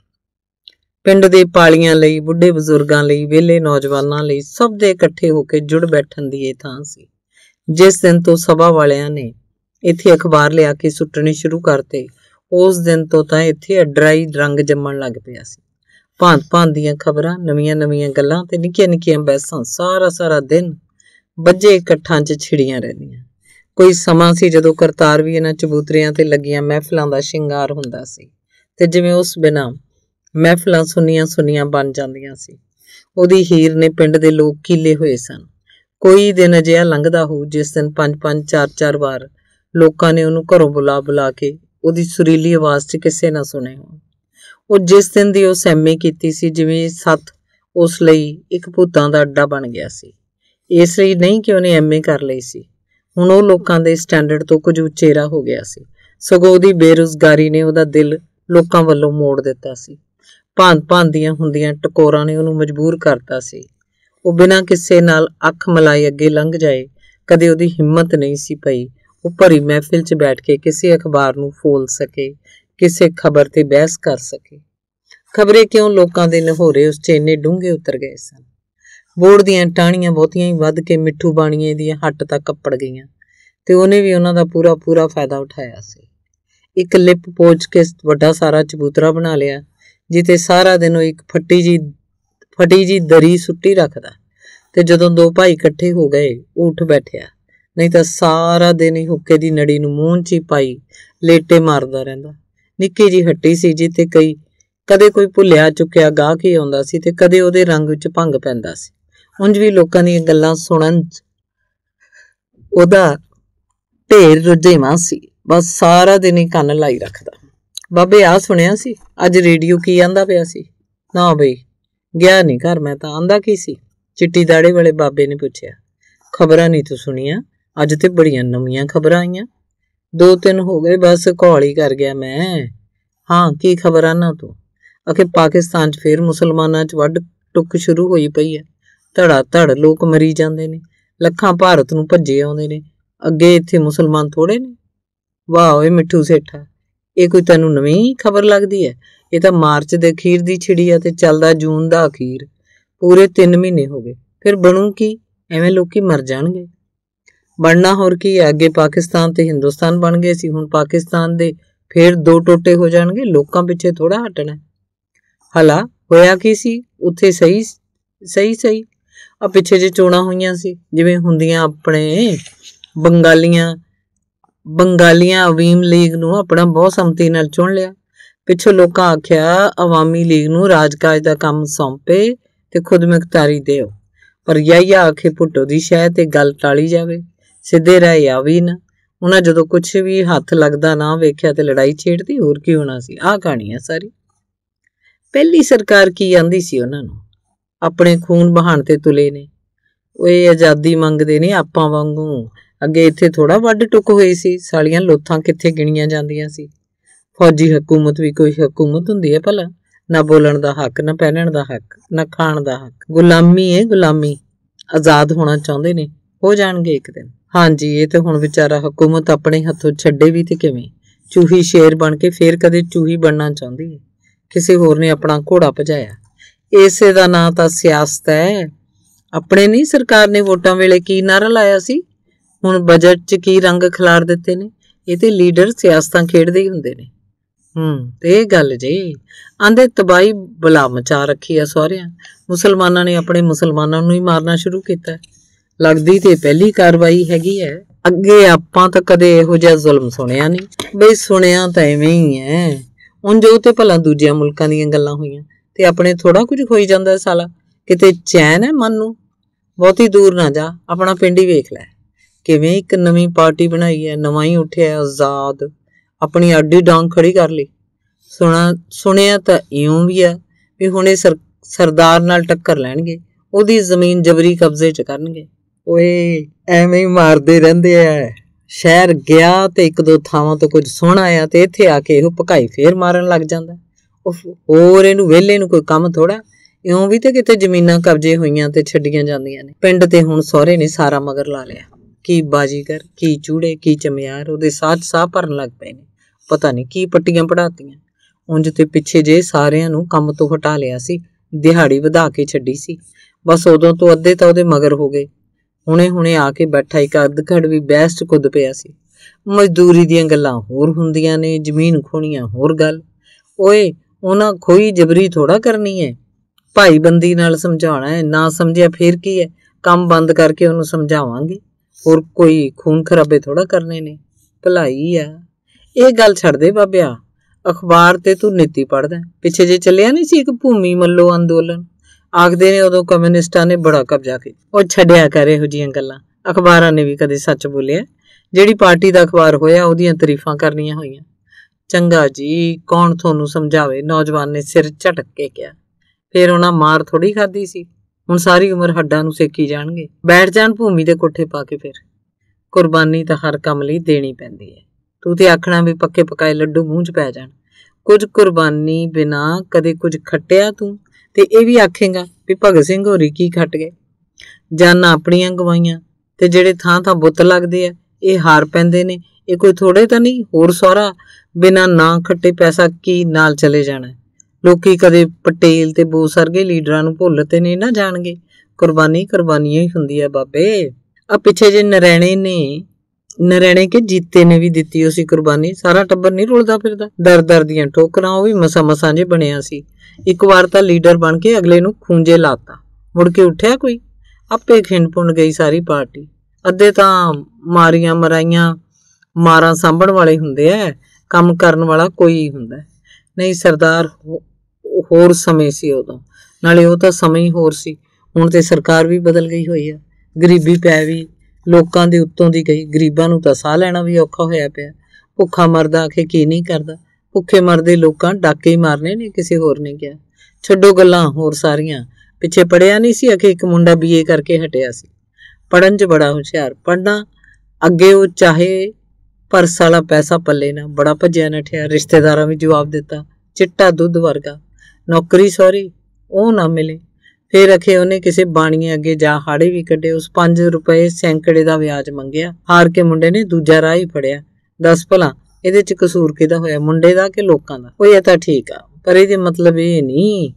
ਪਿੰਡ ਦੇ ਪਾਲੀਆਂ ਲਈ ਬੁੱਢੇ ਬਜ਼ੁਰਗਾਂ ਲਈ ਵਿਹਲੇ ਨੌਜਵਾਨਾਂ ਲਈ ਸਭ ਦੇ ਇਕੱਠੇ ਹੋ ਕੇ ਜੁੜ ਬੈਠਣ ਦੀ ਇਹ ਥਾਂ ਸੀ ਜਿਸ ਦਿਨ ਤੋਂ ਸਭਾ ਵਾਲਿਆਂ ਨੇ ਇੱਥੇ ਅਖਬਾਰ ਲਿਆ ਕੇ ਸੁੱਟਣੇ ਸ਼ੁਰੂ ਕਰਤੇ ਉਸ ਦਿਨ ਤੋਂ ਤਾਂ ਇੱਥੇ ਅਡਰਾਈ ਰੰਗ ਜੰਮਣ ਲੱਗ ਪਿਆ ਸੀ ਭਾਂਤ-ਭਾਂਤ ਦੀਆਂ ਖਬਰਾਂ ਨਵੀਆਂ-ਨਵੀਆਂ ਗੱਲਾਂ ਤੇ ਨਿੱਕੀਆਂ-ਨਿੱਕੀਆਂ ਬਹਿਸਾਂ ਸਾਰਾ-ਸਾਰਾ ਦਿਨ ਬੱਜੇ ਇਕੱਠਾਂ 'ਚ ਛਿੜੀਆਂ ਰਹਿੰਦੀਆਂ ਕੋਈ ਸਮਾਂ ਸੀ ਜਦੋਂ ਕਰਤਾਰ ਵੀ ਇਹਨਾਂ ਚਬੂਤਰਿਆਂ ਤੇ ਲੱਗੀਆਂ ਮਹਿਫਲਾਂ ਦਾ ਸ਼ਿੰਗਾਰ ਹੁੰਦਾ ਸੀ ਤੇ ਜਿਵੇਂ ਉਸ ਬਿਨਾ ਮਹਿਫਲਾਂ ਸੁਨੀਆਂ-ਸੁਨੀਆਂ ਬਣ ਜਾਂਦੀਆਂ ਸੀ ਉਹਦੀ ਹੀਰ ਨੇ ਪਿੰਡ ਦੇ ਲੋਕ ਕੀਲੇ ਹੋਏ ਸਨ ਕੋਈ ਦਿਨ ਅਜਿਹਾ ਲੰਘਦਾ ਹੋ ਜਿਸ ਦਿਨ ਪੰਜ-ਪੰਜ ਚਾਰ-ਚਾਰ ਵਾਰ ਲੋਕਾਂ ਨੇ ਉਹਨੂੰ ਘਰੋਂ ਬੁਲਾ-ਬੁਲਾ ਕੇ ਉਹਦੀ ਸੁਰੀਲੀ ਆਵਾਜ਼ 'ਚ ਕਿਸੇ ਨਾ ਸੁਣੇ ਹੋਣ ਉਹ ਜਿਸ ਦਿਨ ਦੀ ਉਹ ਸਹਿਮੀ ਕੀਤੀ ਸੀ ਜਿਵੇਂ ਸੱਤ ਉਸ ਲਈ ਇੱਕ ਭੂਤਾਂ ਦਾ ਅੱਡਾ ਬਣ ਗਿਆ ਸੀ ਇਸ ਲਈ ਨਹੀਂ ਕਿ ਉਹਨੇ ਐਮਏ ਕਰ ਲਈ ਸੀ ਹੁਣ ਉਹ ਲੋਕਾਂ ਦੇ ਸਟੈਂਡਰਡ ਤੋਂ ਕੁਝ ਉਚੇਰਾ ਹੋ ਗਿਆ ਸੀ ਸਗੋਂ ਉਹਦੀ ਬੇਰੋਜ਼ਗਾਰੀ ਨੇ ਉਹਦਾ ਦਿਲ ਲੋਕਾਂ ਵੱਲੋਂ ਮੋੜ ਦਿੱਤਾ ਸੀ ਭਾਂਤ ਭਾਂਦੀਆਂ ਹੁੰਦੀਆਂ ਟਕੋਰਾਂ ਨੇ ਉਹਨੂੰ ਮਜਬੂਰ ਕਰਤਾ ਸੀ ਉਹ ਬਿਨਾਂ ਕਿਸੇ ਨਾਲ ਅੱਖ ਮਲਾਈ ਅੱਗੇ ਲੰਘ ਜਾਏ ਕਦੇ ਉਹਦੀ ਹਿੰਮਤ ਨਹੀਂ ਸੀ ਪਈ ਉਹ ਭਰੀ ਮਹਿਫਿਲ 'ਚ ਬੈਠ ਕੇ ਕਿਸੇ ਅਖਬਾਰ ਨੂੰ ਫੋਲ ਸਕੇ ਕਿਸੇ ਖਬਰ ਤੇ ਬਹਿਸ ਕਰ ਸਕੇ ਖਬਰੇ ਕਿਉਂ ਲੋਕਾਂ ਦੇ ਨਹੋਰੇ ਉਸ ਚੇਨੇ ਡੂੰਘੇ ਉਤਰ ਗਏ ਸਨ ਬੋਰਡ ਦੀਆਂ ਟਾਣੀਆਂ ਬਹੁਤੀਆਂ ਹੀ ਵੱਧ ਕੇ ਮਿੱਠੂ ਬਾਣੀਏ ਦੀਆਂ ਹੱਟ ਤੱਕ ਕੱਪੜ ਗਈਆਂ ਤੇ ਉਹਨੇ ਵੀ ਉਹਨਾਂ ਦਾ ਪੂਰਾ ਪੂਰਾ ਫਾਇਦਾ ਉਠਾਇਆ ਸੀ ਇੱਕ ਲਿਪ ਪੋਚ ਕੇ ਵੱਡਾ ਸਾਰਾ ਚਬੂਤਰਾ ਬਣਾ ਲਿਆ ਜਿੱਤੇ ਸਾਰਾ ਦਿਨ ਉਹ ਇੱਕ ਫੱਟੀ ਜੀ ਫੱਟੀ ਜੀ ਦਰੀ ਸੁੱਟੀ ਰੱਖਦਾ ਤੇ ਜਦੋਂ ਦੋ ਭਾਈ ਇਕੱਠੇ ਹੋ ਗਏ ਉੱਠ ਬੈਠਿਆ ਨਹੀਂ ਤਾਂ ਸਾਰਾ ਦਿਨ ਹੀ ਹੁੱਕੇ ਦੀ ਨੜੀ ਨੂੰ ਮੂੰਹ 'ਚ ਹੀ ਪਾਈ ਲੇਟੇ ਮਾਰਦਾ ਰਹਿੰਦਾ ਨਿੱਕੀ ਜੀ ਹੱਟੀ ਸੀ ਜਿੱਥੇ ਕਈ ਕਦੇ ਕੋਈ ਭੁੱਲਿਆ ਚੁੱਕਿਆ ਗਾਹ ਕੇ ਆਉਂਦਾ ਸੀ ਤੇ ਕਦੇ ਉਹਦੇ ਰੰਗ ਵਿੱਚ ਭੰਗ ਪੈਂਦਾ ਸੀ ਉੰਜ ਵੀ ਲੋਕਾਂ ਦੀਆਂ ਗੱਲਾਂ ਸੁਣਨ ਉਹਦਾ ਢੇਰ ਰੁਝੇਵਾਂ ਸੀ ਬਸ ਸਾਰਾ ਦਿਨ ਹੀ ਕੰਨ ਲਾਈ ਰੱਖਦਾ ਬਾਬੇ ਆ ਸੁਣਿਆ ਸੀ ਅੱਜ ਰੇਡੀਓ ਕੀ ਆਂਦਾ ਪਿਆ ਸੀ ਨਾ ਬਈ ਗਿਆ ਨਹੀਂ ਘਰ ਮੈਂ ਤਾਂ ਆਂਦਾ ਕੀ ਸੀ ਚਿੱਟੀ ਦਾੜੇ ਵਾਲੇ ਬਾਬੇ ਨੇ ਪੁੱਛਿਆ ਖਬਰਾਂ ਨਹੀਂ ਤੂੰ ਸੁਣੀਆਂ ਅੱਜ ਤੇ ਬੜੀਆਂ ਨਵੀਆਂ ਖਬਰਾਂ ਆਈਆਂ ਦੋ ਤਿੰਨ ਹੋ ਗਏ ਬਸ ਘੌਲੀ ਕਰ ਗਿਆ ਮੈਂ ਹਾਂ ਕੀ ਖਬਰ ਆ ਨਾ ਤੂੰ ਅਖੇ ਪਾਕਿਸਤਾਨ 'ਚ ਫੇਰ ਮੁਸਲਮਾਨਾਂ 'ਚ ਵੱਡ ਟੁੱਕ ਸ਼ੁਰੂ ਹੋਈ ਪਈ ਹੈ ਧੜਾ ਧੜ ਲੋਕ ਮਰੀ ਜਾਂਦੇ ਨੇ ਲੱਖਾਂ ਭਾਰਤ ਨੂੰ ਭੱਜੇ ਆਉਂਦੇ ਨੇ ਅੱਗੇ ਇੱਥੇ ਮੁਸਲਮਾਨ ਥੋੜੇ ਨੇ ਵਾਹ ਓਏ ਮਿੱਠੂ ਸੇਠਾ ਇਹ ਕੋਈ ਤੈਨੂੰ ਨਵੀਂ ਖਬਰ ਲੱਗਦੀ ਹੈ ਇਹ ਤਾਂ ਮਾਰਚ ਦੇ ਅਖੀਰ ਦੀ ਛਿੜੀ ਆ ਤੇ ਚੱਲਦਾ ਜੂਨ ਦਾ ਅਖੀਰ ਪੂਰੇ 3 ਮਹੀਨੇ ਹੋ ਗਏ ਫਿਰ ਬਣੂ ਕੀ ਐਵੇਂ ਲੋਕੀ ਮਰ ਜਾਣਗੇ ਬਣਨਾ ਹੋਰ ਕੀ ਹੈ ਅੱਗੇ ਪਾਕਿਸਤਾਨ ਤੇ ਹਿੰਦੁਸਤਾਨ ਬਣ ਗਏ ਸੀ ਹੁਣ ਪਾਕਿਸਤਾਨ ਦੇ ਫੇਰ ਦੋ ਟੋਟੇ ਹੋ ਜਾਣਗੇ ਲੋਕਾਂ ਪਿੱਛੇ ਥੋੜਾ ਹਟਣਾ ਹਲਾ ਹੋਇਆ ਕੀ ਸੀ ਉੱਥੇ ਸਹੀ ਸਹੀ ਸਹੀ ਆ ਪਿੱਛੇ ਜੇ ਚੋਣਾ ਹੋਈਆਂ ਸੀ ਜਿਵੇਂ ਹੁੰਦੀਆਂ ਆਪਣੇ ਬੰਗਾਲੀਆਂ ਬੰਗਾਲੀਆਂ ਅਵੀਮ ਲੀਗ ਨੂੰ ਆਪਣਾ ਬਹੁਤ ਸੰਮਤੀ ਨਾਲ ਚੁਣ ਲਿਆ ਪਿੱਛੋਂ ਲੋਕਾਂ ਆਖਿਆ ਆਵਾਮੀ ਲੀਗ ਨੂੰ ਰਾਜਕਾਜ ਦਾ ਕੰਮ ਸੌਂਪੇ ਤੇ ਖੁਦ ਮੁਖਤਾਰੀ ਦਿਓ ਪਰ ਯਾਇਆ ਆਖੇ ਭੁੱਟੋ ਦੀ ਸ਼ਹਿ ਤੇ ਗੱਲ ਟਾਲੀ ਜਾਵੇ ਸਿੱਧੇ ਰਾਹ ਆ ਵੀ ਨਾ ਉਹਨਾਂ ਜਦੋਂ ਕੁਝ ਵੀ ਹੱਥ ਲੱਗਦਾ ਨਾ ਵੇਖਿਆ ਤੇ ਲੜਾਈ ਛੇੜਦੀ ਹੋਰ ਕੀ ਹੋਣਾ ਸੀ ਆਹ ਕਹਾਣੀ ਆ ਸਾਰੀ ਪਹਿਲੀ ਸਰਕਾਰ ਕੀ ਆਂਦੀ ਸੀ ਉਹਨਾਂ ਨੂੰ ਆਪਣੇ ਖੂਨ ਬਹਾਨ ਤੇ ਤੁਲੇ ਨੇ ਉਹ ਇਹ ਆਜ਼ਾਦੀ ਮੰਗਦੇ ਨੇ ਆਪਾਂ ਵਾਂਗੂ ਅੱਗੇ ਇੱਥੇ ਥੋੜਾ ਵੱਡ ਟੁੱਕ ਹੋਈ ਸੀ ਸਾਲੀਆਂ ਲੋਥਾਂ ਕਿੱਥੇ ਗਿਣੀਆਂ ਜਾਂਦੀਆਂ ਸੀ ਫੌਜੀ ਹਕੂਮਤ ਵੀ ਕੋਈ ਹਕੂਮਤ ਹੁੰਦੀ ਹੈ ਭਲਾ ਨਾ ਬੋਲਣ ਦਾ ਹੱਕ ਨਾ ਪਹਿਨਣ ਦਾ ਹੱਕ ਨਾ ਖਾਣ ਦਾ ਹੱਕ ਗੁਲਾਮੀ ਹੈ ਗੁਲਾਮੀ ਆਜ਼ਾਦ ਹੋਣਾ ਚਾਹੁੰਦੇ ਨੇ ਹੋ ਜਾਣਗੇ ਇੱਕ ਦਿਨ ਹਾਂਜੀ ਇਹ ਤੇ ਹੁਣ ਵਿਚਾਰਾ ਹਕੂਮਤ ਆਪਣੇ ਹੱਥੋਂ ਛੱਡੇ ਵੀ ਤੇ ਕਿਵੇਂ ਚੂਹੀ ਸ਼ੇਰ ਬਣ ਕੇ ਫੇਰ ਕਦੇ ਚੂਹੀ ਬਣਨਾ ਚਾਹੁੰਦੀ ਹੈ ਕਿਸੇ ਹੋਰ ਨੇ ਆਪਣਾ ਘੋੜਾ ਭਜਾਇਆ ਇਸੇ ਦਾ ਨਾਂ ਤਾਂ ਸਿਆਸਤ ਹੈ ਆਪਣੇ ਨਹੀਂ ਸਰਕਾਰ ਨੇ ਵੋਟਾਂ ਵੇਲੇ ਕੀ ਨਾਰਾ ਲਾਇਆ ਸੀ ਹੁਣ ਬਜਟ 'ਚ ਕੀ ਰੰਗ ਖਿਲਾਰ ਦਿੱਤੇ ਨੇ ਇਹ ਤੇ ਲੀਡਰ ਸਿਆਸਤਾਂ ਖੇਡਦੇ ਹੀ ਹੁੰਦੇ ਨੇ ਹੂੰ ਤੇ ਇਹ ਗੱਲ ਜੀ ਆਂਦੇ ਤਬਾਈ ਬਲਾ ਮਚਾ ਰੱਖੀ ਆ ਸਹੁਰਿਆਂ ਮੁਸਲਮਾਨਾਂ ਨੇ ਆਪਣੇ ਮੁਸਲਮਾਨਾਂ ਨੂੰ ਹੀ ਮਾਰਨਾ ਸ਼ੁਰੂ ਕੀਤਾ ਲੱਗਦੀ ਤੇ ਪਹਿਲੀ ਕਾਰਵਾਈ ਹੈਗੀ ਐ ਅੱਗੇ ਆਪਾਂ ਤਾਂ ਕਦੇ ਇਹੋ ਜਿਹਾ ਜ਼ੁਲਮ ਸੁਣਿਆ ਨਹੀਂ ਬਈ ਸੁਣਿਆ ਤਾਂ ਐਵੇਂ ਹੀ ਐ ਉਹ ਜੋ ਤੇ ਭਲਾ ਦੂਜਿਆਂ ਮੁਲਕਾਂ ਦੀਆਂ ਗੱਲਾਂ ਹੋਈਆਂ ਤੇ ਆਪਣੇ ਥੋੜਾ ਕੁਝ ਖੋਈ ਜਾਂਦਾ ਸਾਲਾ ਕਿਤੇ ਚੈਨ ਐ ਮਨ ਨੂੰ ਬਹੁਤੀ ਦੂਰ ਨਾ ਜਾ ਆਪਣਾ ਪਿੰਡ ਹੀ ਵੇਖ ਲੈ ਕਿਵੇਂ ਇੱਕ ਨਵੀਂ ਪਾਰਟੀ ਬਣਾਈ ਐ ਨਵਾਂ ਹੀ ਉੱਠਿਆ ਆਜ਼ਾਦ ਆਪਣੀ ਅੱਡੀ ਡਾਂਗ ਖੜੀ ਕਰ ਲਈ ਸੁਣਾ ਸੁਣਿਆ ਤਾਂ ਇਉਂ ਵੀ ਐ ਵੀ ਹੁਣੇ ਸਰਦਾਰ ਨਾਲ ਟੱਕਰ ਲੈਣਗੇ ਉਹਦੀ ਜ਼ਮੀਨ ਜਬਰੀ ਕਬਜ਼ੇ 'ਚ ਕਰਨਗੇ ਓਏ ਐਵੇਂ ਹੀ ਮਾਰਦੇ ਰਹਿੰਦੇ ਐ ਸ਼ਹਿਰ ਗਿਆ ਤੇ ਇੱਕ ਦੋ ਥਾਵਾਂ ਤੋਂ ਕੁਝ ਸੋਹਣਾ ਆ ਤੇ ਇੱਥੇ ਆ ਕੇ ਇਹੋ ਭਕਾਈ ਫੇਰ ਮਾਰਨ ਲੱਗ ਜਾਂਦਾ ਹੋਰ ਇਹਨੂੰ ਵਿਹਲੇ ਨੂੰ ਕੋਈ ਕੰਮ ਥੋੜਾ ਇਉਂ ਵੀ ਤੇ ਕਿਤੇ ਜ਼ਮੀਨਾਂ ਕਬਜ਼ੇ ਹੋਈਆਂ ਤੇ ਛੱਡੀਆਂ ਜਾਂਦੀਆਂ ਨੇ ਪਿੰਡ ਤੇ ਹੁਣ ਸਹੁਰੇ ਨੇ ਸਾਰਾ ਮਗਰ ਲਾ ਲਿਆ ਕੀ ਬਾਜੀਗਰ ਕੀ ਚੂੜੇ ਕੀ ਚਮਿਆਰ ਉਹਦੇ ਸਾਥ ਸਾਹ ਭਰਨ ਲੱਗ ਪਏ ਨੇ ਪਤਾ ਨਹੀਂ ਕੀ ਪੱਟੀਆਂ ਪੜਾਤੀਆਂ ਉਂਝ ਤੇ ਪਿੱਛੇ ਜੇ ਸਾਰਿਆਂ ਨੂੰ ਕੰਮ ਤੋਂ ਹਟਾ ਲਿਆ ਸੀ ਦਿਹਾੜੀ ਵਧਾ ਕੇ ਛੱਡੀ ਸੀ ਬਸ ਉਦੋਂ ਤੋਂ ਅੱਧੇ ਤਾਂ ਉਹਦੇ ਮਗਰ ਹੋ ਗਏ ਹੁਣੇ-ਹੁਣੇ ਆ ਕੇ ਬੈਠਾ ਇੱਕ ਅਧਖੜ ਵੀ ਬੈਸਟ ਕੁੱਦ ਪਿਆ ਸੀ ਮਜ਼ਦੂਰੀ ਦੀਆਂ ਗੱਲਾਂ ਹੋਰ ਹੁੰਦੀਆਂ ਨੇ ਜ਼ਮੀਨ ਖੋਣੀਆਂ ਹੋਰ ਗੱਲ ਓਏ ਉਹਨਾਂ ਖੋਈ ਜਬਰੀ ਥੋੜਾ ਕਰਨੀ ਹੈ ਭਾਈ ਬੰਦੀ ਨਾਲ ਸਮਝਾਉਣਾ ਹੈ ਨਾ ਸਮਝਿਆ ਫੇਰ ਕੀ ਹੈ ਕੰਮ ਬੰਦ ਕਰਕੇ ਉਹਨੂੰ ਸਮਝਾਵਾਂਗੇ ਹੋਰ ਕੋਈ ਖੂਨ ਖਰਾਬੇ ਥੋੜਾ ਕਰਨੇ ਨੇ ਭਲਾਈ ਆ ਇਹ ਗੱਲ ਛੱਡ ਦੇ ਬਾਬਿਆ ਅਖਬਾਰ ਤੇ ਤੂੰ ਨੀਤੀ ਪੜਦਾ ਪਿੱਛੇ ਜੇ ਚੱਲਿਆ ਨਹੀਂ ਸੀ ਇੱਕ ਭੂਮੀ ਮੱਲੋ ਅੰਦੋਲਨ ਆਖਦੇ ਨੇ ਉਦੋਂ ਕਮਿਊਨਿਸਟਾਂ ਨੇ ਬੜਾ ਕਬਜ਼ਾ ਕੀਤਾ ਉਹ ਛੱਡਿਆ ਕਰ ਇਹੋ ਜੀਆਂ ਗੱਲਾਂ ਅਖਬਾਰਾਂ ਨੇ ਵੀ ਕਦੇ ਸੱਚ ਬੋਲਿਆ ਜਿਹੜੀ ਪਾਰਟੀ ਦਾ ਅਖਬਾਰ ਹੋਇਆ ਉਹਦੀਆਂ ਤਾਰੀਫਾਂ ਕਰਨੀਆਂ ਹੋਈਆਂ ਚੰਗਾ ਜੀ ਕੌਣ ਤੁਹਾਨੂੰ ਸਮਝਾਵੇ ਨੌਜਵਾਨ ਨੇ ਸਿਰ ਝਟਕ ਕੇ ਕਿਹਾ ਫਿਰ ਉਹਨਾਂ ਮਾਰ ਥੋੜੀ ਖਾਦੀ ਸੀ ਹੁਣ ਸਾਰੀ ਉਮਰ ਹੱਡਾਂ ਨੂੰ ਸੇਕੀ ਜਾਣਗੇ ਬੈਠ ਜਾਣ ਭੂਮੀ ਦੇ ਕੋਠੇ ਪਾ ਕੇ ਫਿਰ ਕੁਰਬਾਨੀ ਤਾਂ ਹਰ ਕੰਮ ਲਈ ਦੇਣੀ ਪੈਂਦੀ ਹੈ ਤੂੰ ਤੇ ਆਖਣਾ ਵੀ ਪੱਕੇ ਪਕਾਏ ਲੱਡੂ ਮੂੰਹ 'ਚ ਪੈ ਜਾਣ ਕੁਝ ਕੁਰਬਾਨੀ ਬਿਨਾ ਕਦੇ ਕੁਝ ਖੱਟਿਆ ਤੂੰ ਤੇ ਇਹ ਵੀ ਆਖੇਗਾ ਵੀ ਭਗਤ ਸਿੰਘ ਹੋਰੀ ਕੀ ਖੱਟ ਗਏ ਜਾਨਾਂ ਆਪਣੀਆਂ ਗਵਾਈਆਂ ਤੇ ਜਿਹੜੇ ਥਾਂ ਥਾਂ ਬੁੱਤ ਲੱਗਦੇ ਆ ਇਹ ਹਾਰ ਪੈਂਦੇ ਨੇ ਇਹ ਕੋਈ ਥੋੜੇ ਤਾਂ ਨਹੀਂ ਹੋਰ ਸਾਰਾ ਬਿਨਾ ਨਾਂ ਖੱਟੇ ਪੈਸਾ ਕੀ ਨਾਲ ਚਲੇ ਜਾਣਾ ਲੋਕੀ ਕਦੇ ਪਟੇਲ ਤੇ ਬੋਸਰਗੇ ਲੀਡਰਾਂ ਨੂੰ ਭੁੱਲ ਤੇ ਨਹੀਂ ਨਾ ਜਾਣਗੇ ਕੁਰਬਾਨੀ ਕੁਰਬਾਨੀਆਂ ਹੀ ਹੁੰਦੀ ਆ ਬਾਬੇ ਆ ਪਿੱਛੇ ਜੇ ਨਰੈਣੇ ਨੇ ਨਰੈਣੇ ਕੇ ਜੀਤੇ ਨੇ ਵੀ ਦਿੱਤੀ ਉਸੀ ਕੁਰਬਾਨੀ ਸਾਰਾ ਟੱਬਰ ਨਹੀਂ ਰੁਲਦਾ ਫਿਰਦਾ ਦਰ ਦਰ ਦੀਆਂ ਟੋਕਰਾਂ ਉਹ ਵੀ ਮਸਾ ਮਸਾਂ ਜੇ ਬਣਿਆ ਸੀ ਇੱਕ ਵਾਰ ਤਾਂ ਲੀਡਰ ਬਣ ਕੇ ਅਗਲੇ ਨੂੰ ਖੂੰਜੇ ਲਾਤਾ ਮੁੜ ਕੇ ਉੱਠਿਆ ਕੋਈ ਆਪੇ ਖਿੰਡ ਪੁੰਨ ਗਈ ਸਾਰੀ ਪਾਰਟੀ ਅੱਧੇ ਤਾਂ ਮਾਰੀਆਂ ਮਰਾਈਆਂ ਮਾਰਾਂ ਸਾਂਭਣ ਵਾਲੇ ਹੁੰਦੇ ਐ ਕੰਮ ਕਰਨ ਵਾਲਾ ਕੋਈ ਹੁੰਦਾ ਨਹੀਂ ਸਰਦਾਰ ਹੋਰ ਸਮੇਂ ਸੀ ਉਦੋਂ ਨਾਲੇ ਉਹ ਤਾਂ ਸਮੇਂ ਹੀ ਹੋਰ ਸੀ ਹੁਣ ਤੇ ਸਰਕਾਰ ਵੀ ਬਦਲ ਗਈ ਹੋਈ ਆ ਗਰੀਬੀ ਪੈ ਵੀ ਲੋਕਾਂ ਦੇ ਉੱਤੋਂ ਦੀ ਗਈ ਗਰੀਬਾਂ ਨੂੰ ਤਾਂ ਸਾਹ ਲੈਣਾ ਵੀ ਔਖਾ ਹੋਇਆ ਪਿਆ ਭੁੱਖਾ ਮਰਦਾ ਆਖੇ ਕੀ ਨਹੀਂ ਕਰਦਾ ਭੁੱਖੇ ਮਰਦੇ ਲੋਕਾਂ ਡਾਕੇ ਹੀ ਮਾਰਨੇ ਨੇ ਕਿਸੇ ਹੋਰ ਨੇ ਕਿਹਾ ਛੱਡੋ ਗੱਲਾਂ ਹੋਰ ਸਾਰੀਆਂ ਪਿੱਛੇ ਪੜਿਆ ਨਹੀਂ ਸੀ ਅਖੇ ਇੱਕ ਮੁੰਡਾ ਬੀਏ ਕਰਕੇ ਹਟਿਆ ਸੀ ਪੜਨ 'ਚ ਬੜਾ ਹੁਸ਼ਿਆਰ ਪੜਨਾ ਅੱਗੇ ਉਹ ਚਾਹੇ ਪਰਸ ਵਾਲਾ ਪੈਸਾ ਪੱਲੇ ਨਾ ਬੜਾ ਭੱਜਿਆ ਨਠਿਆ ਰਿਸ਼ਤੇਦਾਰਾਂ ਵੀ ਜਵਾਬ ਦਿੱਤਾ ਚਿੱਟਾ ਦੁੱਧ ਵਰਗਾ ਨੌਕਰੀ ਸੌਰੀ ਉਹ ਨਾ ਮਿਲੇ ਫਿਰ ਅਖੇ ਉਹਨੇ ਕਿਸੇ ਬਾਣੀਏ ਅੱਗੇ ਜਾ ਹਾੜੇ ਵੀ ਕੱਢੇ ਉਸ 5 ਰੁਪਏ ਸੈਂਕੜੇ ਦਾ ਵਿਆਜ ਮੰਗਿਆ ਹਾਰ ਕੇ ਮੁੰਡੇ ਨੇ ਦੂਜਾ ਰਾਹ ਹੀ ਫੜਿਆ ਦੱਸ ਭਲਾ ਇਹਦੇ ਚ ਕਸੂਰ ਕਿਹਦਾ ਹੋਇਆ ਮੁੰਡੇ ਦਾ ਕਿ ਲੋਕਾਂ ਦਾ ਉਹ ਇਹ ਤਾਂ ਠੀਕ ਆ ਪਰ ਇਹਦੇ ਮਤਲਬ ਇਹ ਨਹੀਂ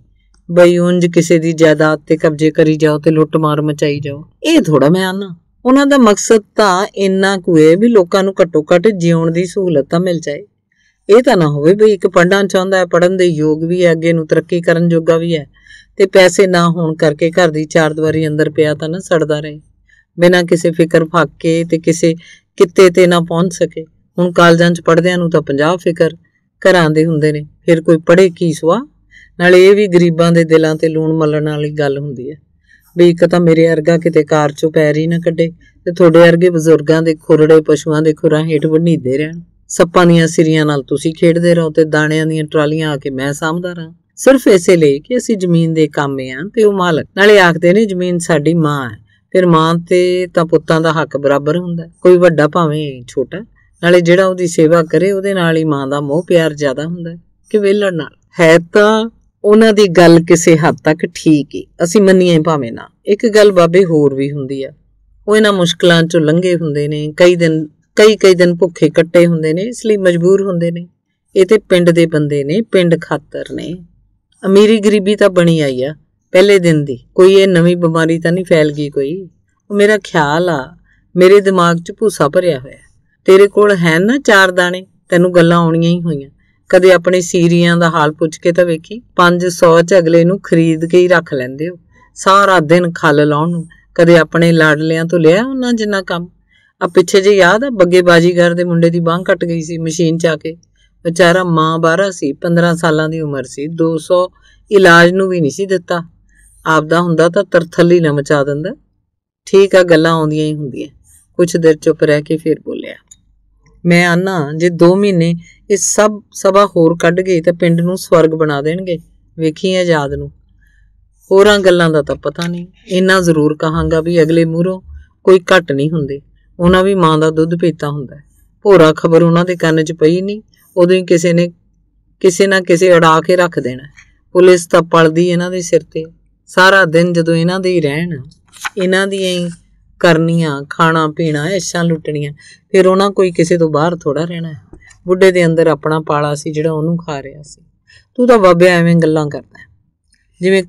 ਬਈ ਉਂਝ ਕਿਸੇ ਦੀ ਜਾਇਦਾਦ ਤੇ ਕਬਜ਼ੇ ਕਰੀ ਜਾਓ ਤੇ ਲੁੱਟ ਮਾਰ ਮਚਾਈ ਜਾਓ ਇਹ ਥੋੜਾ ਮੈਂ ਆਨਾ ਉਹਨਾਂ ਦਾ ਮਕਸਦ ਤਾਂ ਇੰਨਾ ਕੁ ਹੈ ਵੀ ਲੋਕਾਂ ਨੂੰ ਘੱਟੋ ਘੱਟ ਜਿਉਣ ਦੀ ਸਹੂਲਤ ਤਾਂ ਮਿਲ ਜਾਏ ਇਹ ਤਾਂ ਨਾ ਹੋਵੇ ਵੀ ਇੱਕ ਪੜਨਾ ਚਾਹੁੰਦਾ ਹੈ ਪੜਨ ਦੇ ਯੋਗ ਵੀ ਹੈ ਅੱਗੇ ਨੂੰ ਤਰੱਕੀ ਕਰਨ ਜੋਗਾ ਵੀ ਹੈ ਤੇ ਪੈਸੇ ਨਾ ਹੋਣ ਕਰਕੇ ਘਰ ਦੀ ਚਾਰ ਦੀਵਾਰੀ ਅੰਦਰ ਪਿਆ ਤਾਂ ਨਾ ਸੜਦਾ ਰਹੇ ਬਿਨਾਂ ਕਿਸੇ ਫਿਕਰ ਫਾਕੇ ਤੇ ਕਿਸੇ ਕਿਤੇ ਤੇ ਨਾ ਪਹੁੰਚ ਸਕੇ ਹੁਣ ਕਾਲਜਾਂ 'ਚ ਪੜਦਿਆਂ ਨੂੰ ਤਾਂ 50 ਫਿਕਰ ਘਰਾਂ ਦੇ ਹੁੰਦੇ ਨੇ ਫਿਰ ਕੋਈ ਪੜੇ ਕੀ ਸੁਆ ਨਾਲ ਇਹ ਵੀ ਗਰੀਬਾਂ ਦੇ ਦਿਲਾਂ ਤੇ ਲੂਣ ਮਲਣ ਵਾਲੀ ਗੱਲ ਹੁੰਦੀ ਹੈ ਵੀ ਇੱਕ ਤਾਂ ਮੇਰੇ ਅਰਗਾ ਕਿਤੇ ਕਾਰ 'ਚੋਂ ਪੈਰ ਹੀ ਨਾ ਕੱਢੇ ਤੇ ਤੁਹਾਡੇ ਅਰਗੇ ਬਜ਼ੁਰਗਾਂ ਦੇ ਖੁਰੜੇ ਪਸ਼ੂਆਂ ਦੇ ਖੁਰਾਂ ਹੇਠ ਵੰਡੀਦੇ ਰਹਿਣ ਸੱਪਾਂ ਦੀਆਂ ਸਿਰੀਆਂ ਨਾਲ ਤੁਸੀਂ ਖੇਡਦੇ ਰਹੋ ਤੇ ਦਾਣਿਆਂ ਦੀਆਂ ਟਰਾਲੀਆਂ ਆ ਕੇ ਮੈਂ ਸਾਂਭਦਾ ਰਹਾ ਸਿਰਫ ਇਸੇ ਲਈ ਕਿ ਅਸੀਂ ਜ਼ਮੀਨ ਦੇ ਕਾਮੇ ਆ ਤੇ ਉਹ ਮਾਲਕ ਨਾਲੇ ਆਖਦੇ ਨੇ ਜ਼ਮੀਨ ਸਾਡੀ ਮਾਂ ਹੈ ਫਿਰ ਮਾਂ ਤੇ ਤਾਂ ਪੁੱਤਾਂ ਦਾ ਹੱਕ ਬਰਾਬਰ ਹੁੰਦਾ ਕੋਈ ਵੱਡਾ ਭਾਵੇਂ ਛੋਟਾ ਨਾਲੇ ਜਿਹੜਾ ਉਹਦੀ ਸੇਵਾ ਕਰੇ ਉਹਦੇ ਨਾਲ ਹੀ ਮਾਂ ਦਾ ਮੋਹ ਪਿਆਰ ਜ਼ਿਆਦਾ ਹੁੰਦਾ ਕਿ ਵੇਲਣ ਨਾਲ ਹੈ ਤਾਂ ਉਹਨਾਂ ਦੀ ਗੱਲ ਕਿਸੇ ਹੱਦ ਤੱਕ ਠੀਕ ਹੀ ਅਸੀਂ ਮੰਨੀਏ ਭਾਵੇਂ ਨਾ ਇੱਕ ਗੱਲ ਬਾਬੇ ਹੋਰ ਵੀ ਹੁੰਦੀ ਆ ਉਹ ਇਹਨਾਂ ਮੁਸ਼ਕਲਾਂ ਚੋਂ ਲੰਘੇ ਹੁੰਦੇ ਨੇ ਕਈ ਦਿਨ ਕਈ ਕਈ ਦਿਨ ਭੁੱਖੇ ਇਕੱਠੇ ਹੁੰਦੇ ਨੇ ਇਸ ਲਈ ਮਜਬੂਰ ਹੁੰਦੇ ਨੇ ਇਹ ਤੇ ਪਿੰਡ ਦੇ ਬੰਦੇ ਨੇ ਪਿੰਡ ਖਾਤਰ ਨੇ ਅਮੀਰੀ ਗਰੀਬੀ ਤਾਂ ਬਣੀ ਆਈ ਆ ਪਹਿਲੇ ਦਿਨ ਦੀ ਕੋਈ ਇਹ ਨਵੀਂ ਬਿਮਾਰੀ ਤਾਂ ਨਹੀਂ ਫੈਲ ਗਈ ਕੋਈ ਉਹ ਮੇਰਾ ਖਿਆਲ ਆ ਮੇਰੇ ਦਿਮਾਗ 'ਚ ਭੂਸਾ ਭਰਿਆ ਹੋਇਆ ਤੇਰੇ ਕੋਲ ਹੈ ਨਾ ਚਾਰ ਦਾਣੇ ਤੈਨੂੰ ਗੱਲਾਂ ਆਉਣੀਆਂ ਹੀ ਹੋਈਆਂ ਕਦੇ ਆਪਣੇ ਸੀਰੀਆਂ ਦਾ ਹਾਲ ਪੁੱਛ ਕੇ ਤਾਂ ਵੇਖੀ 500 ਚ ਅਗਲੇ ਨੂੰ ਖਰੀਦ ਕੇ ਹੀ ਰੱਖ ਲੈਂਦੇ ਹੋ ਸਾਰਾ ਦਿਨ ਖਲ ਲਾਉਣ ਨੂੰ ਕਦੇ ਆਪਣੇ ਲਾਡਲਿਆਂ ਤੋਂ ਲਿਆ ਉਹਨਾਂ ਜਿੰਨਾ ਕੰਮ ਆ ਪਿੱਛੇ ਜੇ ਯਾਦ ਆ ਬੱਗੇ ਬਾਜੀਗਰ ਦੇ ਮੁੰਡੇ ਦੀ ਬਾਹ ਕੱਟ ਗਈ ਸੀ ਮਸ਼ੀਨ 'ਚ ਆ ਕੇ ਵਿਚਾਰਾ ਮਾਂ ਬਾਰਾ ਸੀ 15 ਸਾਲਾਂ ਦੀ ਉਮਰ ਸੀ 200 ਇਲਾਜ ਨੂੰ ਵੀ ਨਹੀਂ ਸੀ ਦਿੱਤਾ ਆਪਦਾ ਹੁੰਦਾ ਤਾਂ ਤਰਥੱਲੀ ਨਾ ਮਚਾ ਦਿੰਦਾ ਠੀਕ ਆ ਗੱਲਾਂ ਆਉਂਦੀਆਂ ਹੀ ਹੁੰਦੀਆਂ ਕੁਝ ਦਿਨ ਚੁੱਪ ਰਹਿ ਕੇ ਫਿਰ ਬੋਲਿਆ ਮੈਂ ਆਨਾ ਜੇ 2 ਮਹੀਨੇ ਇਹ ਸਭ ਸਭਾ ਹੋਰ ਕੱਢ ਗਈ ਤਾਂ ਪਿੰਡ ਨੂੰ ਸਵਰਗ ਬਣਾ ਦੇਣਗੇ ਵੇਖੀ ਆਜ਼ਾਦ ਨੂੰ ਹੋਰਾਂ ਗੱਲਾਂ ਦਾ ਤਾਂ ਪਤਾ ਨਹੀਂ ਇੰਨਾ ਜ਼ਰੂਰ ਕਹਾਂਗਾ ਵੀ ਅਗਲੇ ਮੂਹਰੋਂ ਕੋਈ ਘਟ ਨਹੀਂ ਹੁੰਦੇ ਉਹਨਾਂ ਵੀ ਮਾਂ ਦਾ ਦੁੱਧ ਪੀਤਾ ਹੁੰਦਾ ਹੈ ਭੋਰਾ ਖਬਰ ਉਹਨਾਂ ਦੇ ਕੰਨ 'ਚ ਪਈ ਨਹੀਂ ਉਦੋਂ ਹੀ ਕਿਸੇ ਨੇ ਕਿਸੇ ਨਾ ਕਿਸੇ ਅੜਾ ਕੇ ਰੱਖ ਦੇਣਾ ਪੁਲਿਸ ਤਾਂ ਪਲਦੀ ਇਹਨਾਂ ਦੇ ਸਿਰ ਤੇ ਸਾਰਾ ਦਿਨ ਜਦੋਂ ਇਹਨਾਂ ਦੇ ਹੀ ਰਹਿਣ ਇਹਨਾਂ ਦੀਆਂ ਹੀ ਕਰਨੀਆਂ ਖਾਣਾ ਪੀਣਾ ਐਸ਼ਾਂ ਲੁੱਟਣੀਆਂ ਫਿਰ ਉਹਨਾਂ ਕੋਈ ਕਿਸੇ ਤੋਂ ਬਾਹਰ ਥੋੜਾ ਰਹਿਣਾ ਬੁੱਢੇ ਦੇ ਅੰਦਰ ਆਪਣਾ ਪਾਲਾ ਸੀ ਜਿਹੜਾ ਉਹਨੂੰ ਖਾ ਰਿਹਾ ਸੀ ਤੂੰ ਤਾਂ ਬਾਬੇ ਐਵੇਂ ਗੱਲਾਂ ਕਰਦਾ ਜਿਵੇਂ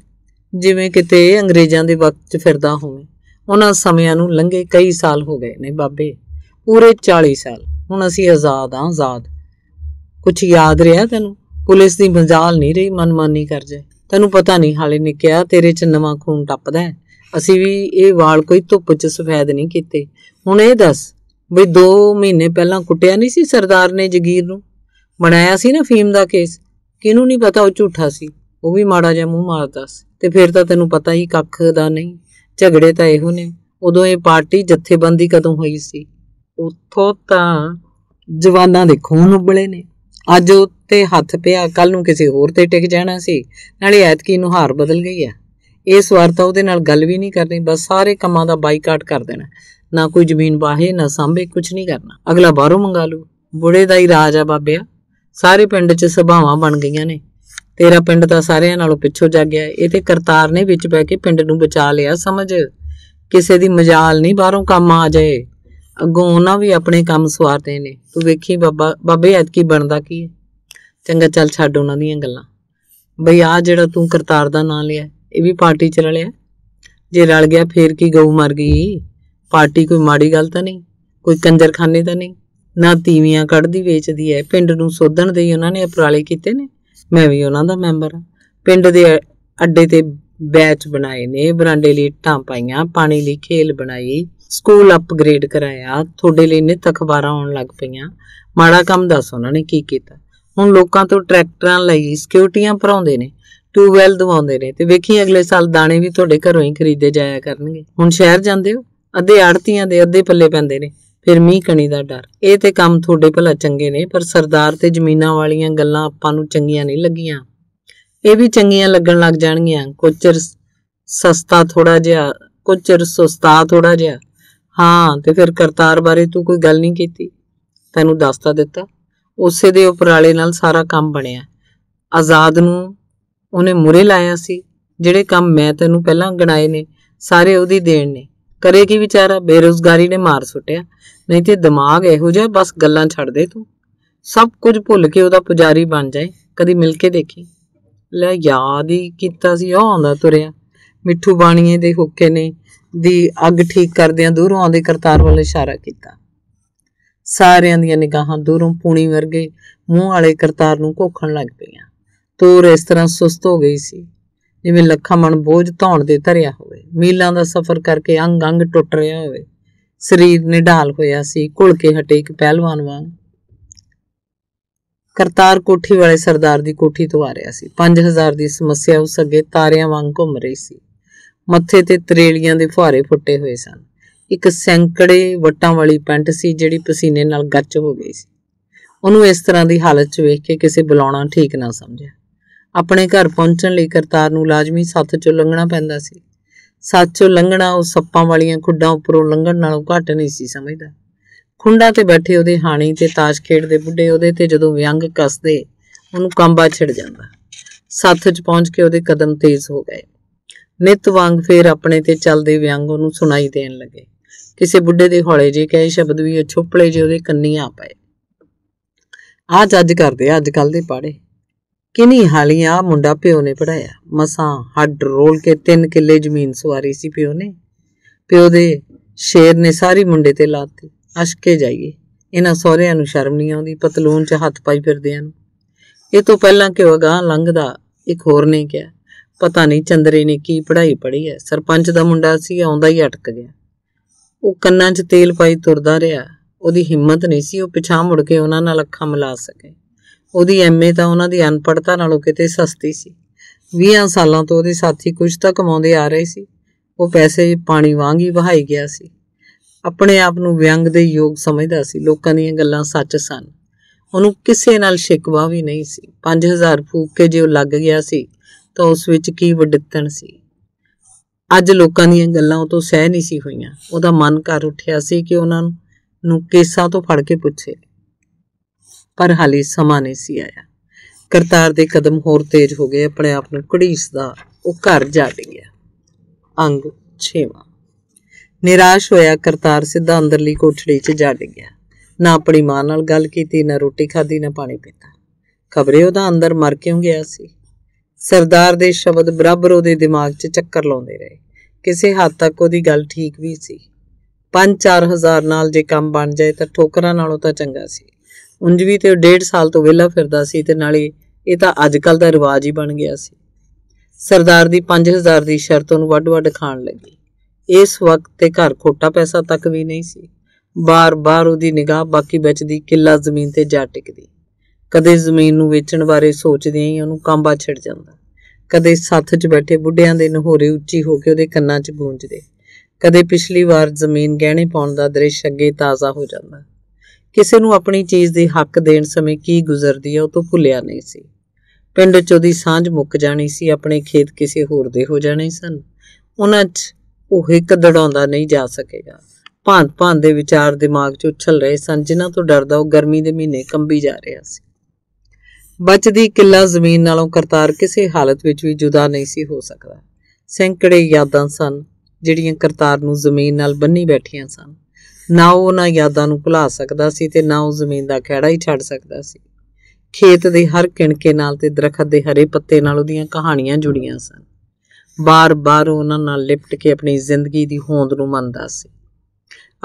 ਜਿਵੇਂ ਕਿਤੇ ਅੰਗਰੇਜ਼ਾਂ ਦੇ ਵਕਤ 'ਚ ਫਿਰਦਾ ਹੋਵੇਂ ਉਹਨਾਂ ਸਮਿਆਂ ਨੂੰ ਲੰਘੇ ਕਈ ਸਾਲ ਹੋ ਗਏ ਨੇ ਬਾਬੇ ਪੂਰੇ 40 ਸਾਲ ਹੁਣ ਅਸੀਂ ਆਜ਼ਾਦ ਆ ਆਜ਼ਾਦ ਕੁਝ ਯਾਦ ਰਿਹਾ ਤੈਨੂੰ ਪੁਲਿਸ ਦੀ ਮਜਾਲ ਨਹੀਂ ਰਹੀ ਮਨਮਾਨੀ ਕਰ ਜਾਏ ਤੈਨੂੰ ਪਤਾ ਨਹੀਂ ਹਾਲੇ ਨੇ ਕਿਹਾ ਤੇਰੇ 'ਚ ਨਵਾਂ ਖੂਨ ਟੱਪਦਾ ਹੈ ਅਸੀਂ ਵੀ ਇਹ ਵਾਲ ਕੋਈ ਧੁੱਪ 'ਚ ਸਫੈਦ ਨਹੀਂ ਕੀਤੇ ਹੁਣ ਇਹ ਦੱਸ ਵੀ 2 ਮਹੀਨੇ ਪਹਿਲਾਂ ਕੁੱਟਿਆ ਨਹੀਂ ਸੀ ਸਰਦਾਰ ਨੇ ਜਗੀਰ ਨੂੰ ਬਣਾਇਆ ਸੀ ਨਾ ਫੀਮ ਦਾ ਕੇਸ ਕਿਨੂੰ ਨਹੀਂ ਪਤਾ ਉਹ ਝੂਠਾ ਸੀ ਉਹ ਵੀ ਮਾੜਾ ਜਿਹਾ ਮੂੰਹ ਮਾਰਦਾ ਸੀ ਤੇ ਫਿਰ ਤਾਂ ਤੈਨੂੰ ਪਤਾ ਹੀ ਕੱਖ ਦਾ ਨਹੀਂ ਝਗੜੇ ਤਾਂ ਇਹੋ ਨੇ ਉਦੋਂ ਇਹ ਪਾਰਟੀ ਜਥੇਬੰਦੀ ਕਦੋਂ ਹੋਈ ਸੀ ਉੱਥੋਂ ਤਾਂ ਜਵਾਨਾਂ ਦੇ ਖੂਨ ਉਬਲੇ ਨੇ ਅੱਜ ਉੱਤੇ ਹੱਥ ਪਿਆ ਕੱਲ ਨੂੰ ਕਿਸੇ ਹੋਰ ਤੇ ਟਿਕ ਜਾਣਾ ਸੀ ਨਾਲੇ ਐਤਕੀ ਨੂੰ ਹਾਰ ਬਦਲ ਗਈ ਆ ਇਸ ਵਾਰ ਤਾਂ ਉਹਦੇ ਨਾਲ ਗੱਲ ਵੀ ਨਹੀਂ ਕਰਨੀ ਬਸ ਸਾਰੇ ਕੰਮਾਂ ਦਾ ਬਾਈਕਾਟ ਕਰ ਦੇਣਾ ਨਾ ਕੋਈ ਜ਼ਮੀਨ ਬਾਹੇ ਨਾ ਸਾਂਭੇ ਕੁਝ ਨਹੀਂ ਕਰਨਾ ਅਗਲਾ ਬਾਹਰੋਂ ਮੰਗਾ ਲੂ ਬੁੜੇ ਦਾ ਹੀ ਰਾਜ ਆ ਬਾਬਿਆ ਸਾਰੇ ਪਿੰਡ 'ਚ ਸਭਾਵਾਂ ਬਣ ਗਈਆਂ ਨੇ ਤੇਰਾ ਪਿੰਡ ਦਾ ਸਾਰਿਆਂ ਨਾਲੋਂ ਪਿੱਛੋਂ ਜਾਗਿਆ ਇਹ ਤੇ ਕਰਤਾਰ ਨੇ ਵਿੱਚ ਬੈ ਕੇ ਪਿੰਡ ਨੂੰ ਬਚਾ ਲਿਆ ਸਮਝ ਕਿਸੇ ਦੀ ਮਜਾਲ ਨਹੀਂ ਬਾਹਰੋਂ ਕੰਮ ਆ ਜਾਏ ਅੱਗੋਂ ਉਹਨਾਂ ਵੀ ਆਪਣੇ ਕੰਮ ਸਵਾਰਦੇ ਨੇ ਤੂੰ ਵੇਖੀ ਬਾਬਾ ਬਾਬੇ ਐਤਕੀ ਬਣਦਾ ਕੀ ਹੈ ਚੰਗਾ ਚੱਲ ਛੱਡ ਉਹਨਾਂ ਦੀਆਂ ਗੱਲਾਂ ਬਈ ਆ ਜਿਹੜਾ ਤੂੰ ਕਰਤਾਰ ਦਾ ਨਾਂ ਲਿਆ ਇਹ ਵੀ ਪਾਰਟੀ ਚ ਰਲਿਆ ਜੇ ਰਲ ਗਿਆ ਫੇਰ ਕੀ ਗਊ ਮਰ ਗਈ ਪਾਰਟੀ ਕੋਈ ਮਾੜੀ ਗੱਲ ਤਾਂ ਨਹੀਂ ਕੋਈ ਕੰਜਰਖਾਨੇ ਤਾਂ ਨਹੀਂ ਨਾ ਤੀਵੀਆਂ ਕੱਢਦੀ ਵੇਚਦੀ ਐ ਪਿੰਡ ਨੂੰ ਸੋਧਣ ਦੇ ਹੀ ਉਹਨਾਂ ਨੇ ਉਪਰਾਲੇ ਕੀਤੇ ਨੇ ਮੈਂ ਵੀ ਉਹਨਾਂ ਦਾ ਮੈਂਬਰ ਹਾਂ ਪਿੰਡ ਦੇ ਅੱਡੇ ਤੇ ਬੈਚ ਬਣਾਏ ਨੇ ਬਰਾਂਡੇ ਲਈ ਟਾਂ ਪਾਈਆਂ ਪਾਣੀ ਲਈ ਖੇਲ ਬਣਾਈ ਸਕੂਲ ਅਪਗ੍ਰੇਡ ਕਰਾਇਆ ਤੁਹਾਡੇ ਲਈ ਨਿਤ ਅਖਬਾਰਾਂ ਆਉਣ ਲੱਗ ਪਈਆਂ ਮਾੜਾ ਕੰਮ ਦੱਸ ਉਹਨਾਂ ਨੇ ਕੀ ਕੀਤਾ ਹੁਣ ਲੋਕਾਂ ਤੋਂ ਟਰੈਕਟਰਾਂ ਲਈ ਸਿਕਿਉਰਟੀਆਂ ਭਰਾਉਂਦੇ ਨੇ ਟੂਵੈਲ ਦਵਾਉਂਦੇ ਨੇ ਤੇ ਵੇਖੀ ਅਗਲੇ ਸਾਲ ਦਾਣੇ ਵੀ ਤੁਹਾਡੇ ਘਰੋਂ ਹੀ ਖਰੀਦੇ ਜਾਇਆ ਕਰਨਗੇ ਹੁਣ ਸ਼ਹਿਰ ਜਾਂਦੇ ਹੋ ਅੱਧੇ ਆੜਤੀਆਂ ਦੇ ਅੱਧੇ ਪੱਲੇ ਪੈਂਦੇ ਨੇ ਫਿਰ ਮੀਂਹ ਕਣੀ ਦਾ ਡਰ ਇਹ ਤੇ ਕੰਮ ਤੁਹਾਡੇ ਭਲਾ ਚੰਗੇ ਨੇ ਪਰ ਸਰਦਾਰ ਤੇ ਜ਼ਮੀਨਾਂ ਵਾਲੀਆਂ ਗੱਲਾਂ ਆਪਾਂ ਨੂੰ ਚੰਗੀਆਂ ਨਹੀਂ ਲੱਗੀਆਂ ਇਹ ਵੀ ਚੰਗੀਆਂ ਲੱਗਣ ਲੱਗ ਜਾਣਗੀਆਂ ਕੁਚਰ ਸਸਤਾ ਥੋੜਾ ਜਿਹਾ ਕੁਚਰ ਸੁਸਤਾ ਥੋੜਾ ਜਿਹਾ ਹਾਂ ਤੇ ਫਿਰ ਕਰਤਾਰ ਬਾਰੇ ਤੂੰ ਕੋਈ ਗੱਲ ਨਹੀਂ ਕੀਤੀ ਤੈਨੂੰ ਦੱਸਤਾ ਦਿੱਤਾ ਉਸੇ ਦੇ ਉਪਰਾਲੇ ਨਾਲ ਸਾਰਾ ਕੰਮ ਬਣਿਆ ਆਜ਼ਾਦ ਨੂੰ ਉਹਨੇ ਮੁਰੇ ਲਾਇਆ ਸੀ ਜਿਹੜੇ ਕੰਮ ਮੈਂ ਤੈਨੂੰ ਪਹਿਲਾਂ ਗਣਾਏ ਨੇ ਸਾਰੇ ਉਹਦੀ ਦੇਣ ਨੇ ਕਰੇ ਕੀ ਵਿਚਾਰਾ ਬੇਰੋਜ਼ਗਾਰੀ ਨੇ ਮਾਰ ਸੁੱਟਿਆ ਨਹੀਂ ਤੇ ਦਿਮਾਗ ਇਹੋ ਜਿਹਾ ਬਸ ਗੱਲਾਂ ਛੱਡ ਦੇ ਤੂੰ ਸਭ ਕੁਝ ਭੁੱਲ ਕੇ ਉਹਦਾ ਪੁਜਾਰੀ ਬਣ ਜਾਏ ਕਦੀ ਮਿਲ ਕੇ ਦੇਖੀ ਲੈ ਯਾਦ ਹੀ ਕੀਤਾ ਸੀ ਉਹ ਆਉਂਦਾ ਤੁਰਿਆ ਮਿੱਠੂ ਬਾਣੀਏ ਦੇ ਹੋਕੇ ਨੇ ਦੀ ਅੱਗ ਠੀਕ ਕਰਦਿਆਂ ਦੂਰੋਂ ਆਉਂਦੇ ਕਰਤਾਰ ਵੱਲ ਇਸ਼ਾਰਾ ਕੀਤਾ ਸਾਰਿਆਂ ਦੀਆਂ ਨਿਗਾਹਾਂ ਦੂਰੋਂ ਪੂਣੀ ਵਰਗੇ ਮੂੰਹ ਵਾਲੇ ਕਰਤਾਰ ਨੂੰ ਕੋਖਣ ਲੱਗ ਪਈਆਂ ਤੋਰ ਇਸ ਤਰ੍ਹਾਂ ਸੁਸਤ ਹੋ ਗਈ ਸੀ ਜਿਵੇਂ ਲੱਖਾਂ ਮਣ ਬੋਝ ਧੌਣ ਦੇ ਧਰਿਆ ਹੋਵੇ ਮੀਲਾਂ ਦਾ ਸਫ਼ਰ ਕਰਕੇ ਅੰਗ ਅੰਗ ਟੁੱਟ ਰਿਹਾ ਹੋਵੇ ਸਰੀਰ ਨਿਢਾਲ ਹੋਇਆ ਸੀ ਘੁਲ ਕੇ ਹਟੇ ਇੱਕ ਪਹਿਲਵਾਨ ਵਾਂਗ ਕਰਤਾਰ ਕੋਠੀ ਵਾਲੇ ਸਰਦਾਰ ਦੀ ਕੋਠੀ ਤੋਂ ਆ ਰਿਹਾ ਸੀ 5000 ਦੀ ਸਮੱਸਿਆ ਉਸ ਅੱਗੇ ਤਾਰਿਆਂ ਵਾਂਗ ਘੁੰਮ ਰਹੀ ਸੀ ਮੱਥੇ ਤੇ ਤਰੇਲੀਆਂ ਦੇ ਫੁਹਾਰੇ ਫੁੱਟੇ ਹੋਏ ਸਨ ਇੱਕ ਸੈਂਕੜੇ ਵਟਾਂ ਵਾਲੀ ਪੈਂਟ ਸੀ ਜਿਹੜੀ ਪਸੀਨੇ ਨਾਲ ਗੱਚ ਹੋ ਗਈ ਸੀ ਉਹਨੂੰ ਇਸ ਤਰ੍ਹਾਂ ਦੀ ਹਾਲਤ 'ਚ ਵੇਖ ਕੇ ਕਿਸੇ ਬੁਲਾਉਣਾ ਠੀਕ ਨਾ ਸਮਝਿਆ ਆਪਣੇ ਘਰ ਪਹੁੰਚਣ ਲਈ ਕਰਤਾਰ ਨੂੰ ਲਾਜ਼ਮੀ ਸੱਤ ਚੋਂ ਲੰਘਣਾ ਪੈਂਦਾ ਸੀ ਸੱਤ ਚੋਂ ਲੰਘਣਾ ਉਹ ਸੱਪਾਂ ਵਾਲੀਆਂ ਖੁੱਡਾਂ ਉੱਪਰੋਂ ਲੰਘਣ ਨਾਲੋਂ ਘੱਟ ਨਹੀਂ ਸੀ ਸਮਝਦਾ ਖੁੰਡਾ ਤੇ ਬੈਠੇ ਉਹਦੇ ਹਾਣੀ ਤੇ ਤਾਸ਼ ਖੇਡਦੇ ਬੁੱਢੇ ਉਹਦੇ ਤੇ ਜਦੋਂ ਵਿਅੰਗ ਕੱਸਦੇ ਉਹਨੂੰ ਕੰਬਾ ਛਿੜ ਜਾਂਦਾ ਸੱਥ 'ਚ ਪਹੁੰਚ ਕੇ ਉਹਦੇ ਕਦਮ ਤੇਜ਼ ਹੋ ਗਏ ਨਿਤ ਵਾਂਗ ਫੇਰ ਆਪਣੇ ਤੇ ਚੱਲਦੇ ਵਿਅੰਗ ਉਹਨੂੰ ਸੁਣਾਈ ਦੇਣ ਲੱਗੇ ਕਿਸੇ ਬੁੱਢੇ ਦੇ ਹੌਲੇ ਜੇ ਕਹੇ ਸ਼ਬਦ ਵੀ ਉਹ ਛੁੱਪਲੇ ਜੇ ਉਹਦੇ ਕੰਨੀਆਂ ਪਏ ਆ ਜੱਜ ਕਰਦੇ ਅੱਜ ਕੱਲ ਦੇ ਪਾੜੇ ਕਿੰਨੀ ਹਾਲੀ ਆ ਮੁੰਡਾ ਪਿਓ ਨੇ ਪੜਾਇਆ ਮਸਾਂ ਹੱਡ ਰੋਲ ਕੇ ਤਿੰਨ ਕਿੱਲੇ ਜ਼ਮੀਨ ਸਵਾਰੀ ਸੀ ਪਿਓ ਨੇ ਪਿਓ ਦੇ ਸ਼ੇਰ ਨੇ ਸਾਰੀ ਮੁੰਡੇ ਤੇ ਲਾਤੀ ਅਸ਼ਕੇ ਜਾਈਏ ਇਹਨਾਂ ਸਹੁਰਿਆਂ ਨੂੰ ਸ਼ਰਮ ਨਹੀਂ ਆਉਂਦੀ ਪਤਲੂਨ 'ਚ ਹੱਥ ਪਾਈ ਫਿਰਦਿਆਂ ਨੂੰ ਇਹ ਤੋਂ ਪਹਿਲਾਂ ਕਿ ਉਹ ਗਾਂ ਲੰਘਦਾ ਇੱਕ ਹੋਰ ਨੇ ਕਿਹਾ ਪਤਾ ਨਹੀਂ ਚੰਦਰੇ ਨੇ ਕੀ ਪੜਾਈ ਪੜੀ ਹੈ ਸਰਪੰਚ ਦਾ ਮੁੰਡਾ ਸੀ ਆਉਂਦਾ ਹੀ ਅਟਕ ਗਿਆ ਉਹ ਕੰਨਾਂ 'ਚ ਤੇਲ ਪਾਈ ਤੁਰਦਾ ਰਿਹਾ ਉਹਦੀ ਹਿੰਮਤ ਨਹੀਂ ਸੀ ਉਹ ਪਿਛਾਂ ਮੁੜ ਕੇ ਉਹਨਾਂ ਨਾਲ ਅੱਖਾਂ ਮਿਲਾ ਸਕੇ ਉਹਦੀ ਐਮਏ ਤਾਂ ਉਹਨਾਂ ਦੀ ਅਨਪੜਤਾ ਨਾਲੋਂ ਕਿਤੇ ਸਸਤੀ ਸੀ 20 ਸਾਲਾਂ ਤੋਂ ਉਹਦੇ ਸਾਥੀ ਕੁਝ ਤਾਂ ਕਮਾਉਂਦੇ ਆ ਰਹੇ ਸੀ ਉਹ ਪੈਸੇ ਪਾਣੀ ਵਾਂਗ ਹੀ ਵਹਾਈ ਗਿਆ ਸੀ ਆਪਣੇ ਆਪ ਨੂੰ ਵਿਅੰਗ ਦੇ ਯੋਗ ਸਮਝਦਾ ਸੀ ਲੋਕਾਂ ਦੀਆਂ ਗੱਲਾਂ ਸੱਚ ਸਨ ਉਹਨੂੰ ਕਿਸੇ ਨਾਲ ਸ਼ਿਕਵਾ ਵੀ ਨਹੀਂ ਸੀ 5000 ਫੂਕ ਕੇ ਜੇ ਉਹ ਲੱਗ ਗਿਆ ਸੀ ਤਾਂ ਉਸ ਵਿੱਚ ਕੀ ਵਡਿੱਤਣ ਸੀ ਅੱਜ ਲੋਕਾਂ ਦੀਆਂ ਗੱਲਾਂ ਉਹ ਤੋਂ ਸਹਿ ਨਹੀਂ ਸੀ ਹੋਈਆਂ ਉਹਦਾ ਮਨ ਕਰ ਉੱਠਿਆ ਸੀ ਕਿ ਉਹਨਾਂ ਨੂੰ ਕੇਸਾਂ ਤੋਂ ਫੜ ਕੇ ਪੁੱਛੇ ਪਰ ਹਾਲੇ ਸਮਾਂ ਨਹੀਂ ਸੀ ਆਇਆ ਕਰਤਾਰ ਦੇ ਕਦਮ ਹੋਰ ਤੇਜ਼ ਹੋ ਗਏ ਆਪਣੇ ਆਪ ਨੂੰ ਘੜੀਸਦਾ ਉਹ ਘਰ ਜਾ ਡਿੱਗਿਆ ਅੰਗ 6ਵਾਂ ਨਿਰਾਸ਼ ਹੋਇਆ ਕਰਤਾਰ ਸਿੱਧਾ ਅੰਦਰਲੀ ਕੋਠੜੀ 'ਚ ਜਾ ਡਿੱਗਿਆ ਨਾ ਆਪਣੀ ਮਾਂ ਨਾਲ ਗੱਲ ਕੀਤੀ ਨਾ ਰੋਟੀ ਖਾਧੀ ਨਾ ਪਾਣੀ ਪੀਤਾ ਖਬਰੇ ਉਹਦਾ ਅੰਦਰ ਮਰ ਕਿਉਂ ਗਿਆ ਸੀ ਸਰਦਾਰ ਦੇ ਸ਼ਬਦ ਬਰਾਬਰ ਉਹਦੇ ਦਿਮਾਗ 'ਚ ਚੱਕਰ ਲਾਉਂਦੇ ਰਹੇ ਕਿਸੇ ਹੱਦ ਤੱਕ ਉਹਦੀ ਗੱਲ ਠੀਕ ਵੀ ਸੀ 5-4000 ਨਾਲ ਜੇ ਕੰਮ ਬਣ ਜਾਏ ਤਾਂ ਠੋਕਰਾਂ ਨਾਲੋਂ ਤਾਂ ਚੰਗਾ ਸੀ ਉਂਝ ਵੀ ਤੇ ਡੇਢ ਸਾਲ ਤੋਂ ਵਿਹਲਾ ਫਿਰਦਾ ਸੀ ਤੇ ਨਾਲੇ ਇਹ ਤਾਂ ਅੱਜਕੱਲ ਦਾ ਰਿਵਾਜ ਹੀ ਬਣ ਗਿਆ ਸੀ ਸਰਦਾਰ ਦੀ 5000 ਦੀ ਸ਼ਰਤ ਉਹਨੂੰ ਵੱਡ-ਵੱਡ ਖਾਣ ਲੱਗੀ ਇਸ ਵਕਤ ਤੇ ਘਰ ਖੋਟਾ ਪੈਸਾ ਤੱਕ ਵੀ ਨਹੀਂ ਸੀ ਬਾਰ-ਬਾਰ ਉਹਦੀ ਨਿਗਾਹ ਬਾਕੀ ਬਚਦੀ ਕਿੱਲਾ ਜ਼ਮੀਨ ਤੇ ਜਾ ਟਿਕਦੀ ਕਦੇ ਜ਼ਮੀਨ ਨੂੰ ਵੇਚਣ ਬਾਰੇ ਸੋਚਦਿਆਂ ਹੀ ਉਹਨੂੰ ਕਾਂਬਾ ਛਿੜ ਜਾਂਦਾ ਕਦੇ ਸਾਥ 'ਚ ਬੈਠੇ ਬੁੱਢਿਆਂ ਦੇ ਨਹੋਰੇ ਉੱਚੀ ਹੋ ਕੇ ਉਹਦੇ ਕੰਨਾਂ 'ਚ ਗੂੰਜਦੇ ਕਦੇ ਪਿਛਲੀ ਵਾਰ ਜ਼ਮੀਨ ਗਹਿਣੇ ਪਾਉਣ ਦਾ ਦ੍ਰਿਸ਼ ਅੱਗੇ ਤਾਜ਼ਾ ਹੋ ਜਾਂਦਾ ਕਿਸੇ ਨੂੰ ਆਪਣੀ ਚੀਜ਼ ਦੇ ਹੱਕ ਦੇਣ ਸਮੇਂ ਕੀ ਗੁਜ਼ਰਦੀ ਹੈ ਉਹ ਤੋਂ ਭੁੱਲਿਆ ਨਹੀਂ ਸੀ ਪਿੰਡ 'ਚ ਉਹਦੀ ਸਾਂਝ ਮੁੱਕ ਜਾਣੀ ਸੀ ਆਪਣੇ ਖੇਤ ਕਿਸੇ ਹੋਰ ਦੇ ਹੋ ਜਾਣੇ ਸਨ ਉਹਨਾਂ 'ਚ ਉਹ ਇੱਕ ਦੜਾਉਂਦਾ ਨਹੀਂ ਜਾ ਸਕੇਗਾ ਭਾਂਤ-ਭਾਂਤ ਦੇ ਵਿਚਾਰ ਦਿਮਾਗ 'ਚ ਉਛਲ ਰਹੇ ਸਨ ਜਿਨ੍ਹਾਂ ਤੋਂ ਡਰਦਾ ਉਹ ਗਰਮੀ ਦੇ ਮਹੀਨੇ ਕੰਬੀ ਜਾ ਰਿਹਾ ਸੀ ਬਚਦੀ ਕਿੱਲਾ ਜ਼ਮੀਨ ਨਾਲੋਂ ਕਰਤਾਰ ਕਿਸੇ ਹਾਲਤ ਵਿੱਚ ਵੀ ਜੁਦਾ ਨਹੀਂ ਸੀ ਹੋ ਸਕਦਾ ਸੈਂਕੜੇ ਯਾਦਾਂ ਸਨ ਜਿਹੜੀਆਂ ਕਰਤਾਰ ਨੂੰ ਜ਼ਮੀਨ ਨਾਲ ਬੰਨੀ ਬੈਠੀਆਂ ਸਨ ਨਾ ਉਹ ਨਾ ਯਾਦਾਂ ਨੂੰ ਭੁਲਾ ਸਕਦਾ ਸੀ ਤੇ ਨਾ ਉਹ ਜ਼ਮੀਨ ਦਾ ਖਹਿੜਾ ਹੀ ਛੱਡ ਸਕਦਾ ਸੀ ਖੇਤ ਦੇ ਹਰ ਕਿਣਕੇ ਨਾਲ ਤੇ ਦਰਖਤ ਦੇ ਹਰੇ ਪੱਤੇ ਨਾਲ ਉਹਦੀਆਂ ਕਹਾਣੀਆਂ ਜੁੜੀਆਂ ਸਨ ਬਾਰ-ਬਾਰ ਉਹਨਾਂ ਨਾਲ ਲਿਪਟ ਕੇ ਆਪਣੀ ਜ਼ਿੰਦਗੀ ਦੀ ਹੋਂਦ ਨੂੰ ਮੰਨਦਾ ਸੀ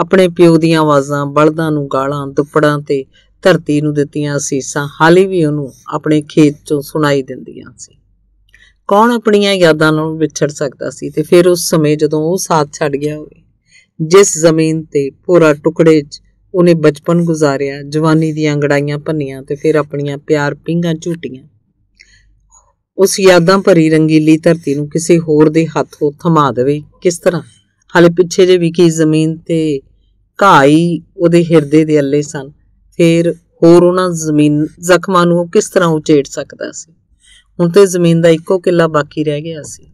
ਆਪਣੇ ਪਿਓ ਦੀਆਂ ਆਵਾਜ਼ਾਂ ਬਲਦਾਂ ਨੂੰ ਗਾਲਾਂ ਦੁੱਪੜਾਂ ਤੇ ਧਰਤੀ ਨੂੰ ਦਿੱਤੀਆਂ ਅਸੀਸਾਂ ਹਾਲੇ ਵੀ ਉਹਨੂੰ ਆਪਣੇ ਖੇਤ ਚੋਂ ਸੁਣਾਈ ਦਿੰਦੀਆਂ ਸੀ ਕੌਣ ਆਪਣੀਆਂ ਯਾਦਾਂ ਨਾਲ ਵਿਛੜ ਸਕਦਾ ਸੀ ਤੇ ਫਿਰ ਉਸ ਸਮੇਂ ਜਦੋਂ ਉਹ ਸਾਥ ਛੱਡ ਗਿਆ ਹੋਵੇ ਜਿਸ ਜ਼ਮੀਨ ਤੇ ਭੋਰਾ ਟੁਕੜੇ 'ਚ ਉਹਨੇ ਬਚਪਨ ਗੁਜ਼ਾਰਿਆ ਜਵਾਨੀ ਦੀਆਂ ਗੜਾਈਆਂ ਭੰਨੀਆਂ ਤੇ ਫਿਰ ਆਪਣੀਆਂ ਪਿਆਰ ਪਿੰਗਾਂ ਝੂਟੀਆਂ ਉਸ ਯਾਦਾਂ ਭਰੀ ਰੰਗੀਲੀ ਧਰਤੀ ਨੂੰ ਕਿਸੇ ਹੋਰ ਦੇ ਹੱਥੋਂ ਥਮਾ ਦੇਵੇ ਕਿਸ ਤਰ੍ਹਾਂ ਹਾਲੇ ਪਿੱਛੇ ਜੇ ਵਿਕੀ ਜ਼ਮੀਨ ਤੇ ਘਾਈ ਉਹਦੇ ਹਿਰਦੇ ਦੇ ਅੱਲੇ ਸਨ ਫਿਰ ਹੋਰ ਉਹਨਾਂ ਜ਼ਮੀਨ ਜ਼ਖਮਾਂ ਨੂੰ ਕਿਸ ਤਰ੍ਹਾਂ ਉਚੇੜ ਸਕਦਾ ਸੀ ਹੁਣ ਤੇ ਜ਼ਮੀਨ ਦਾ ਇੱਕੋ ਕਿੱਲਾ ਬਾਕੀ ਰਹਿ ਗਿਆ ਸੀ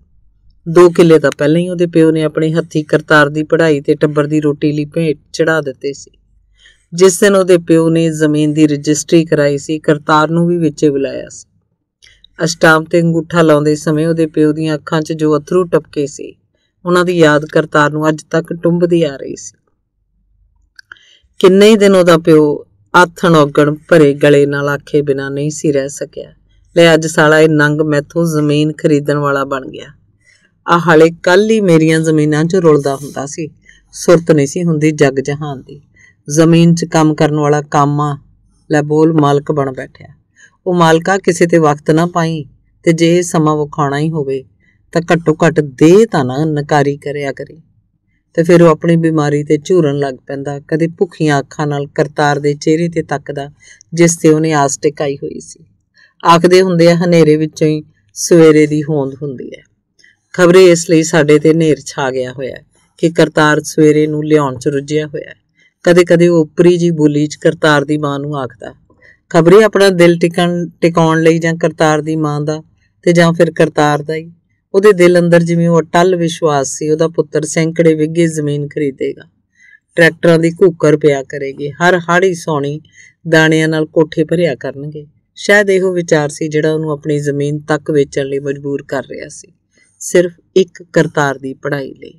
ਦੋ ਕਿੱਲੇ ਤਾਂ ਪਹਿਲਾਂ ਹੀ ਉਹਦੇ ਪਿਓ ਨੇ ਆਪਣੇ ਹੱਥੀ ਕਰਤਾਰ ਦੀ ਪੜ੍ਹਾਈ ਤੇ ਟੱਬਰ ਦੀ ਰੋਟੀ ਲਈ ਭੇਟ ਚੜਾ ਦਿੱਤੇ ਸੀ ਜਿਸ ਦਿਨ ਉਹਦੇ ਪਿਓ ਨੇ ਜ਼ਮੀਨ ਦੀ ਰਜਿਸਟਰੀ ਕਰਾਈ ਸੀ ਕਰਤਾਰ ਨੂੰ ਵੀ ਵਿੱਚੇ ਬੁਲਾਇਆ ਸੀ ਅਸ਼ਟਾਮ ਤੇ ਅੰਗੂਠਾ ਲਾਉਂਦੇ ਸਮੇਂ ਉਹਦੇ ਪਿਓ ਦੀਆਂ ਅੱਖਾਂ 'ਚ ਜੋ ਅਥਰੂ ਟਪਕੇ ਸੀ ਉਹਨਾਂ ਦੀ ਯਾਦ ਕਰਤਾਰ ਨੂੰ ਅੱਜ ਤੱਕ ਟੁੰਬਦੀ ਆ ਰਹੀ ਸੀ ਕਿੰਨੇ ਹੀ ਦਿਨ ਉਹਦਾ ਪਿਓ ਆਥਣ ਔਗਣ ਭਰੇ ਗਲੇ ਨਾਲ ਆਖੇ ਬਿਨਾ ਨਹੀਂ ਸੀ ਰਹਿ ਸਕਿਆ ਲੈ ਅੱਜ ਸਾਲਾ ਇਹ ਨੰਗ ਮੈਥੋਂ ਜ਼ਮੀਨ ਖਰੀਦਣ ਵਾਲਾ ਬਣ ਗਿਆ ਆ ਹਲੇ ਕੱਲ ਹੀ ਮੇਰੀਆਂ ਜ਼ਮੀਨਾਂ 'ਚ ਰੁਲਦਾ ਹੁੰਦਾ ਸੀ ਸੁਰਤ ਨਹੀਂ ਸੀ ਹੁੰਦੀ ਜੱਗ ਜਹਾਨ ਦੀ ਜ਼ਮੀਨ 'ਚ ਕੰਮ ਕਰਨ ਵਾਲਾ ਕਾਮਾ ਲੈ ਬੋਲ ਮਾਲਕ ਬਣ ਬੈਠਿਆ ਉਹ ਮਾਲਕਾ ਕਿਸੇ ਤੇ ਵਕਤ ਨਾ ਪਾਈ ਤੇ ਜੇ ਇਹ ਸਮਾਂ ਵਖਾਣਾ ਹੀ ਹੋਵੇ ਤਾਂ ਘੱਟੋ ਘੱਟ ਦੇ ਤਾਂ ਨਾ ਨਕਾਰੀ ਕਰਿਆ ਕਰੀ ਤੇ ਫਿਰ ਉਹ ਆਪਣੀ ਬਿਮਾਰੀ ਤੇ ਝੂਰਨ ਲੱਗ ਪੈਂਦਾ ਕਦੇ ਭੁੱਖੀਆਂ ਅੱਖਾਂ ਨਾਲ ਕਰਤਾਰ ਦੇ ਚਿਹਰੇ ਤੇ ਤੱਕਦਾ ਜਿਸ ਤੇ ਉਹਨੇ ਆਸ ਟਿਕਾਈ ਹੋਈ ਸੀ ਆਖਦੇ ਹੁੰਦੇ ਆ ਹਨੇਰੇ ਵਿੱਚੋਂ ਹੀ ਸਵੇਰੇ ਦੀ ਹੋਂਦ ਹੁੰਦੀ ਹੈ ਖਬਰੇ ਇਸ ਲਈ ਸਾਡੇ ਤੇ ਨੇਰ ਛਾ ਗਿਆ ਹੋਇਆ ਹੈ ਕਿ ਕਰਤਾਰ ਸਵੇਰੇ ਨੂੰ ਲਿਆਉਣ ਚ ਰੁੱਝਿਆ ਹੋਇਆ ਹੈ ਕਦੇ-ਕਦੇ ਉਪਰੀ ਜੀ ਬੋਲੀ ਚ ਕਰਤਾਰ ਦੀ ਮਾਂ ਨੂੰ ਆਖਦਾ ਖਬਰੇ ਆਪਣਾ ਦਿਲ ਟਿਕਣ ਟਿਕਾਉਣ ਲਈ ਜਾਂ ਕਰਤਾਰ ਦੀ ਮਾਂ ਦਾ ਤੇ ਜਾਂ ਫਿਰ ਕਰਤਾਰ ਦਾ ਹੀ ਉਹਦੇ ਦਿਲ ਅੰਦਰ ਜਿਵੇਂ ਉਹ ਟੱਲ ਵਿਸ਼ਵਾਸ ਸੀ ਉਹਦਾ ਪੁੱਤਰ ਸੈਂਕੜੇ ਵਿੱਗੇ ਜ਼ਮੀਨ ਖਰੀਦੇਗਾ ਟਰੈਕਟਰਾਂ ਦੀ ਘੂਕਰ ਪਿਆ ਕਰੇਗੀ ਹਰ ਹਾੜੀ ਸੌਣੀ ਦਾਣਿਆਂ ਨਾਲ ਕੋਠੇ ਭਰਿਆ ਕਰਨਗੇ ਸ਼ਾਇਦ ਇਹੋ ਵਿਚਾਰ ਸੀ ਜਿਹੜਾ ਉਹਨੂੰ ਆਪਣੀ ਜ਼ਮੀਨ ਤੱਕ ਵੇਚਣ ਲਈ ਮਜਬੂਰ ਕਰ ਰਿਹਾ ਸੀ ਸਿਰਫ ਇੱਕ ਕਰਤਾਰ ਦੀ ਪੜ੍ਹਾਈ ਲਈ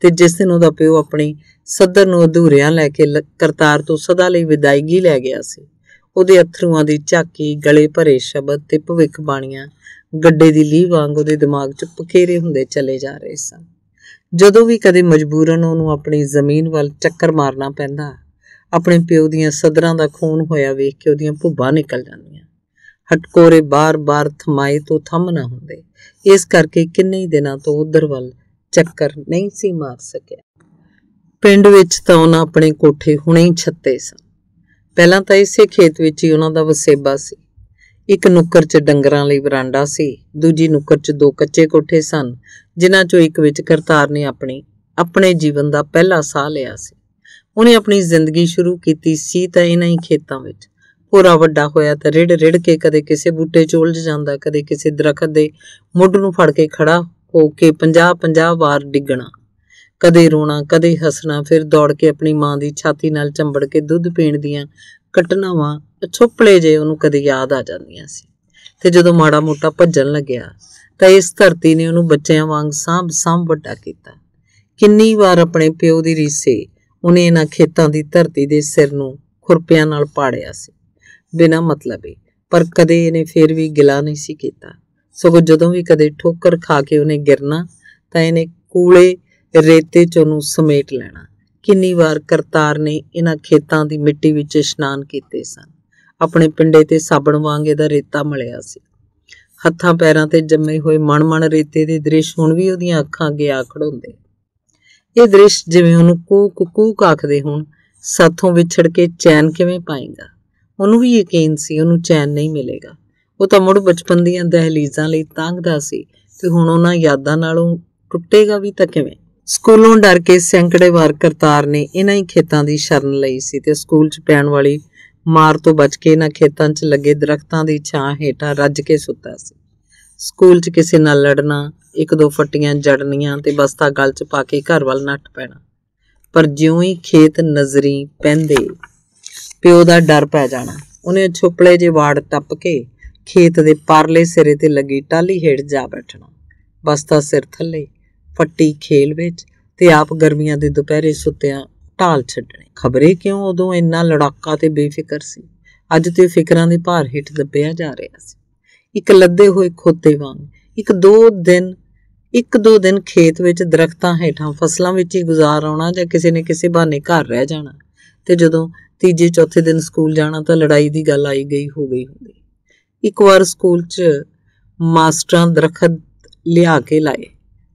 ਤੇ ਜਿਸ ਦਿਨ ਉਹਦਾ ਪਿਓ ਆਪਣੀ ਸੱਦਰ ਨੂੰ ਅਧੂਰਿਆਂ ਲੈ ਕੇ ਕਰਤਾਰ ਤੋਂ ਸਦਾ ਲਈ ਵਿਦਾਇਗੀ ਲੈ ਗਿਆ ਸੀ ਉਹਦੇ ਅਥਰੂਆਂ ਦੀ ਝਾਕੀ ਗਲੇ ਭਰੇ ਸ਼ਬਦ ਤੇ ਭਵਿੱਖ ਬਾਣੀਆਂ ਗੱਡੇ ਦੀ ਲੀਹ ਵਾਂਗ ਉਹਦੇ ਦਿਮਾਗ 'ਚ ਪਕੇਰੇ ਹੁੰਦੇ ਚਲੇ ਜਾ ਰਹੇ ਸਨ ਜਦੋਂ ਵੀ ਕਦੇ ਮਜਬੂਰਨ ਉਹਨੂੰ ਆਪਣੀ ਜ਼ਮੀਨ ਵੱਲ ਚੱਕਰ ਮਾਰਨਾ ਪੈਂਦਾ ਆਪਣੇ ਪਿਓ ਦੀਆਂ ਸਦਰਾਂ ਦਾ ਖੂਨ ਹੋਇਆ ਵੇਖ ਕੇ ਉਹਦੀਆਂ ਭੁੱਬਾਂ ਨਿਕਲ ਜਾਂਦੀਆਂ ਹਟਕੋਰੇ ਬਾਰ-ਬਾਰ ਥਮਾਏ ਤੋਂ ਥੰਮ ਨਾ ਹੁੰਦੇ ਇਸ ਕਰਕੇ ਕਿੰਨੇ ਹੀ ਦਿਨਾਂ ਤੋਂ ਉਧਰ ਵੱਲ ਚੱਕਰ ਨਹੀਂ ਸੀ ਮਾਰ ਸਕਿਆ ਪਿੰਡ ਵਿੱਚ ਤਾਂ ਉਹਨਾਂ ਆਪਣੇ ਕੋਠੇ ਹੁਣੇ ਹੀ ਛੱਤੇ ਸਨ ਪਹਿਲਾਂ ਤਾਂ ਇਸੇ ਖੇਤ ਵਿੱਚ ਹੀ ਉਹਨਾਂ ਦਾ ਵਸੇਬਾ ਸੀ ਇੱਕ ਨੁੱਕਰ 'ਚ ਡੰਗਰਾਂ ਲਈ ਵਰਾਂਡਾ ਸੀ ਦੂਜੀ ਨੁੱਕਰ 'ਚ ਦੋ ਕੱਚੇ ਕੋਠੇ ਸਨ ਜਿਨ੍ਹਾਂ 'ਚੋਂ ਇੱਕ ਵਿੱਚ ਕਰਤਾਰ ਨੇ ਆਪਣੀ ਆਪਣੇ ਜੀਵਨ ਦਾ ਪਹਿਲਾ ਸਾਹ ਲਿਆ ਸੀ ਉਹਨੇ ਆਪਣੀ ਜ਼ਿੰਦਗੀ ਸ਼ੁਰੂ ਕੀਤੀ ਸੀ ਤਾਂ ਇਹਨਾਂ ਹੀ ਖੇਤਾਂ ਵਿੱਚ ਪੂਰਾ ਵੱਡਾ ਹੋਇਆ ਤਾਂ ਰਿੜ ਰਿੜ ਕੇ ਕਦੇ ਕਿਸੇ ਬੂਟੇ 'ਚ ਉਲਝ ਜਾਂਦਾ ਕਦੇ ਕਿਸੇ ਦਰਖਤ ਦੇ ਮੁੱਢ ਨੂੰ ਫੜ ਕੇ ਖੜਾ ਹੋ ਕੇ 50-50 ਵਾਰ ਡਿੱਗਣਾ ਕਦੇ ਰੋਣਾ ਕਦੇ ਹੱਸਣਾ ਫਿਰ ਦੌੜ ਕੇ ਆਪਣੀ ਮਾਂ ਦੀ ਛਾਤੀ ਨਾਲ ਚੰਬੜ ਕੇ ਦੁੱਧ ਪੀਣ ਦੀਆਂ ਕਟਨਾਵਾਂ ਛੁੱਪਲੇ ਜੇ ਉਹਨੂੰ ਕਦੇ ਯਾਦ ਆ ਜਾਂਦੀਆਂ ਸੀ ਤੇ ਜਦੋਂ ਮਾੜਾ ਮੋਟਾ ਭੱਜਣ ਲੱਗਿਆ ਤਾਂ ਇਸ ਧਰਤੀ ਨੇ ਉਹਨੂੰ ਬੱਚਿਆਂ ਵਾਂਗ ਸਾਂਭ ਸਾਂਭ ਵੱਡਾ ਕੀਤਾ ਕਿੰਨੀ ਵਾਰ ਆਪਣੇ ਪਿਓ ਦੀ ਰੀਸੇ ਉਹਨੇ ਇਹਨਾਂ ਖੇਤਾਂ ਦੀ ਧਰਤੀ ਦੇ ਸਿਰ ਨੂੰ ਖੁਰਪਿਆਂ ਨਾਲ ਪਾੜਿਆ ਸੀ ਬਿਨਾਂ ਮਤਲਬੇ ਪਰ ਕਦੇ ਇਹਨੇ ਫੇਰ ਵੀ ਗਿਲਾ ਨਹੀਂ ਸੀ ਕੀਤਾ ਸਗੋਂ ਜਦੋਂ ਵੀ ਕਦੇ ਠੋਕਰ ਖਾ ਕੇ ਉਹਨੇ ਗਿਰਨਾ ਤਾਂ ਇਹਨੇ ਕੂਲੇ ਰੇਤੇ ਚ ਉਹਨੂੰ ਸਮੇਟ ਲੈਣਾ ਕਿੰਨੀ ਵਾਰ ਕਰਤਾਰ ਨੇ ਇਹਨਾਂ ਖੇਤਾਂ ਦੀ ਮਿੱਟੀ ਵਿੱਚ ਇਸ਼ਨਾਨ ਕੀਤੇ ਸਨ ਆਪਣੇ ਪਿੰਡੇ ਤੇ ਸਾਬਣ ਵਾਂਗ ਇਹਦਾ ਰੇਤਾ ਮਲਿਆ ਸੀ ਹੱਥਾਂ ਪੈਰਾਂ ਤੇ ਜੰਮੇ ਹੋਏ ਮਣ-ਮਣ ਰੇਤੇ ਦੇ ਦ੍ਰਿਸ਼ ਹੁਣ ਵੀ ਉਹਦੀਆਂ ਅੱਖਾਂ ਅੱਗੇ ਆ ਖੜੋਂਦੇ ਇਹ ਦ੍ਰਿਸ਼ ਜਿਵੇਂ ਉਹਨੂੰ ਕੂ-ਕੂ ਕਾਖਦੇ ਹੁਣ ਸਾਥੋਂ ਵਿਛੜ ਕੇ ਚੈਨ ਕਿਵੇਂ ਪਾਏਗਾ ਉਹਨੂੰ ਵੀ ਯਕੀਨ ਸੀ ਉਹਨੂੰ ਚੈਨ ਨਹੀਂ ਮਿਲੇਗਾ ਉਹ ਤਾਂ ਮੁੜ ਬਚਪਨ ਦੀਆਂ ਦਹਿਲੀਜ਼ਾਂ ਲਈ ਤੰਗਦਾ ਸੀ ਤੇ ਹੁਣ ਉਹਨਾਂ ਯਾਦਾਂ ਨਾਲੋਂ ਟੁੱਟੇਗਾ ਵੀ ਤਾਂ ਕਿਵੇਂ ਸਕੂਲੋਂ ਡਰ ਕੇ ਸੈਂਕੜੇ ਵਾਰ ਕਰਤਾਰ ਨੇ ਇਹਨਾਂ ਹੀ ਖੇਤਾਂ ਦੀ ਸ਼ਰਨ ਲਈ ਸੀ ਤੇ ਸਕੂਲ 'ਚ ਪੈਣ ਵਾਲੀ ਮਾਰ ਤੋਂ ਬਚ ਕੇ ਇਹਨਾਂ ਖੇਤਾਂ 'ਚ ਲੱਗੇ ਦਰਖਤਾਂ ਦੀ ਛਾਂ ਹੇਠਾਂ ਰੱਜ ਕੇ ਸੁੱਤਾ ਸੀ ਸਕੂਲ 'ਚ ਕਿਸੇ ਨਾਲ ਲੜਨਾ ਇੱਕ ਦੋ ਫੱਟੀਆਂ ਜੜਨੀਆਂ ਤੇ ਬਸਤਾ ਗਲ 'ਚ ਪਾ ਕੇ ਘਰ ਵੱਲ ਨੱਠ ਪੈਣਾ ਪਰ ਜਿਉਂ ਹੀ ਖੇਤ ਨਜ਼ਰੀ ਪੈਂਦੇ ਪਿਓ ਦਾ ਡਰ ਪੈ ਜਾਣਾ ਉਹਨੇ ਛੁਪਲੇ ਜੇ ਵਾੜ ਟੱਪ ਕੇ ਖੇਤ ਦੇ ਪਰਲੇ ਸਿਰੇ ਤੇ ਲੱਗੀ ਟਾਲੀ ਹੇਠ ਜਾ ਬੈਠਣਾ ਬਸਤਾ ਸਿਰ ਥੱਲੇ ਫੱਟੀ ਖੇਲ ਵਿੱਚ ਤੇ ਆਪ ਗਰਮੀਆਂ ਦੇ ਦੁਪਹਿਰੇ ਸੁੱਤਿਆਂ ਢਾਲ ਛੱਡਣੇ ਖਬਰੇ ਕਿਉਂ ਉਦੋਂ ਇੰਨਾ ਲੜਾਕਾ ਤੇ ਬੇਫਿਕਰ ਸੀ ਅੱਜ ਤੇ ਫਿਕਰਾਂ ਦੇ ਭਾਰ ਹੇਠ ਦੱਬਿਆ ਜਾ ਰਿਹਾ ਸੀ ਇੱਕ ਲੱਦੇ ਹੋਏ ਖੋਤੇ ਵਾਂਗ ਇੱਕ ਦੋ ਦਿਨ ਇੱਕ ਦੋ ਦਿਨ ਖੇਤ ਵਿੱਚ ਦਰਖਤਾਂ ਹੇਠਾਂ ਫਸਲਾਂ ਵਿੱਚ ਹੀ ਗੁਜ਼ਾਰ ਆਉਣਾ ਜਾਂ ਕਿਸੇ ਨੇ ਕਿਸੇ ਬਹਾਨੇ ਘਰ ਰਹਿ ਜਾਣਾ ਤੇ ਜਦੋਂ ਤੀਜੇ ਚੌਥੇ ਦਿਨ ਸਕੂਲ ਜਾਣਾ ਤਾਂ ਲੜਾਈ ਦੀ ਗੱਲ ਆਈ ਗਈ ਹੋ ਗਈ ਹੁੰਦੀ ਇੱਕ ਵਾਰ ਸਕੂਲ 'ਚ ਮਾਸਟਰਾਂ ਦਰਖਤ ਲਿਆ ਕੇ ਲਾਏ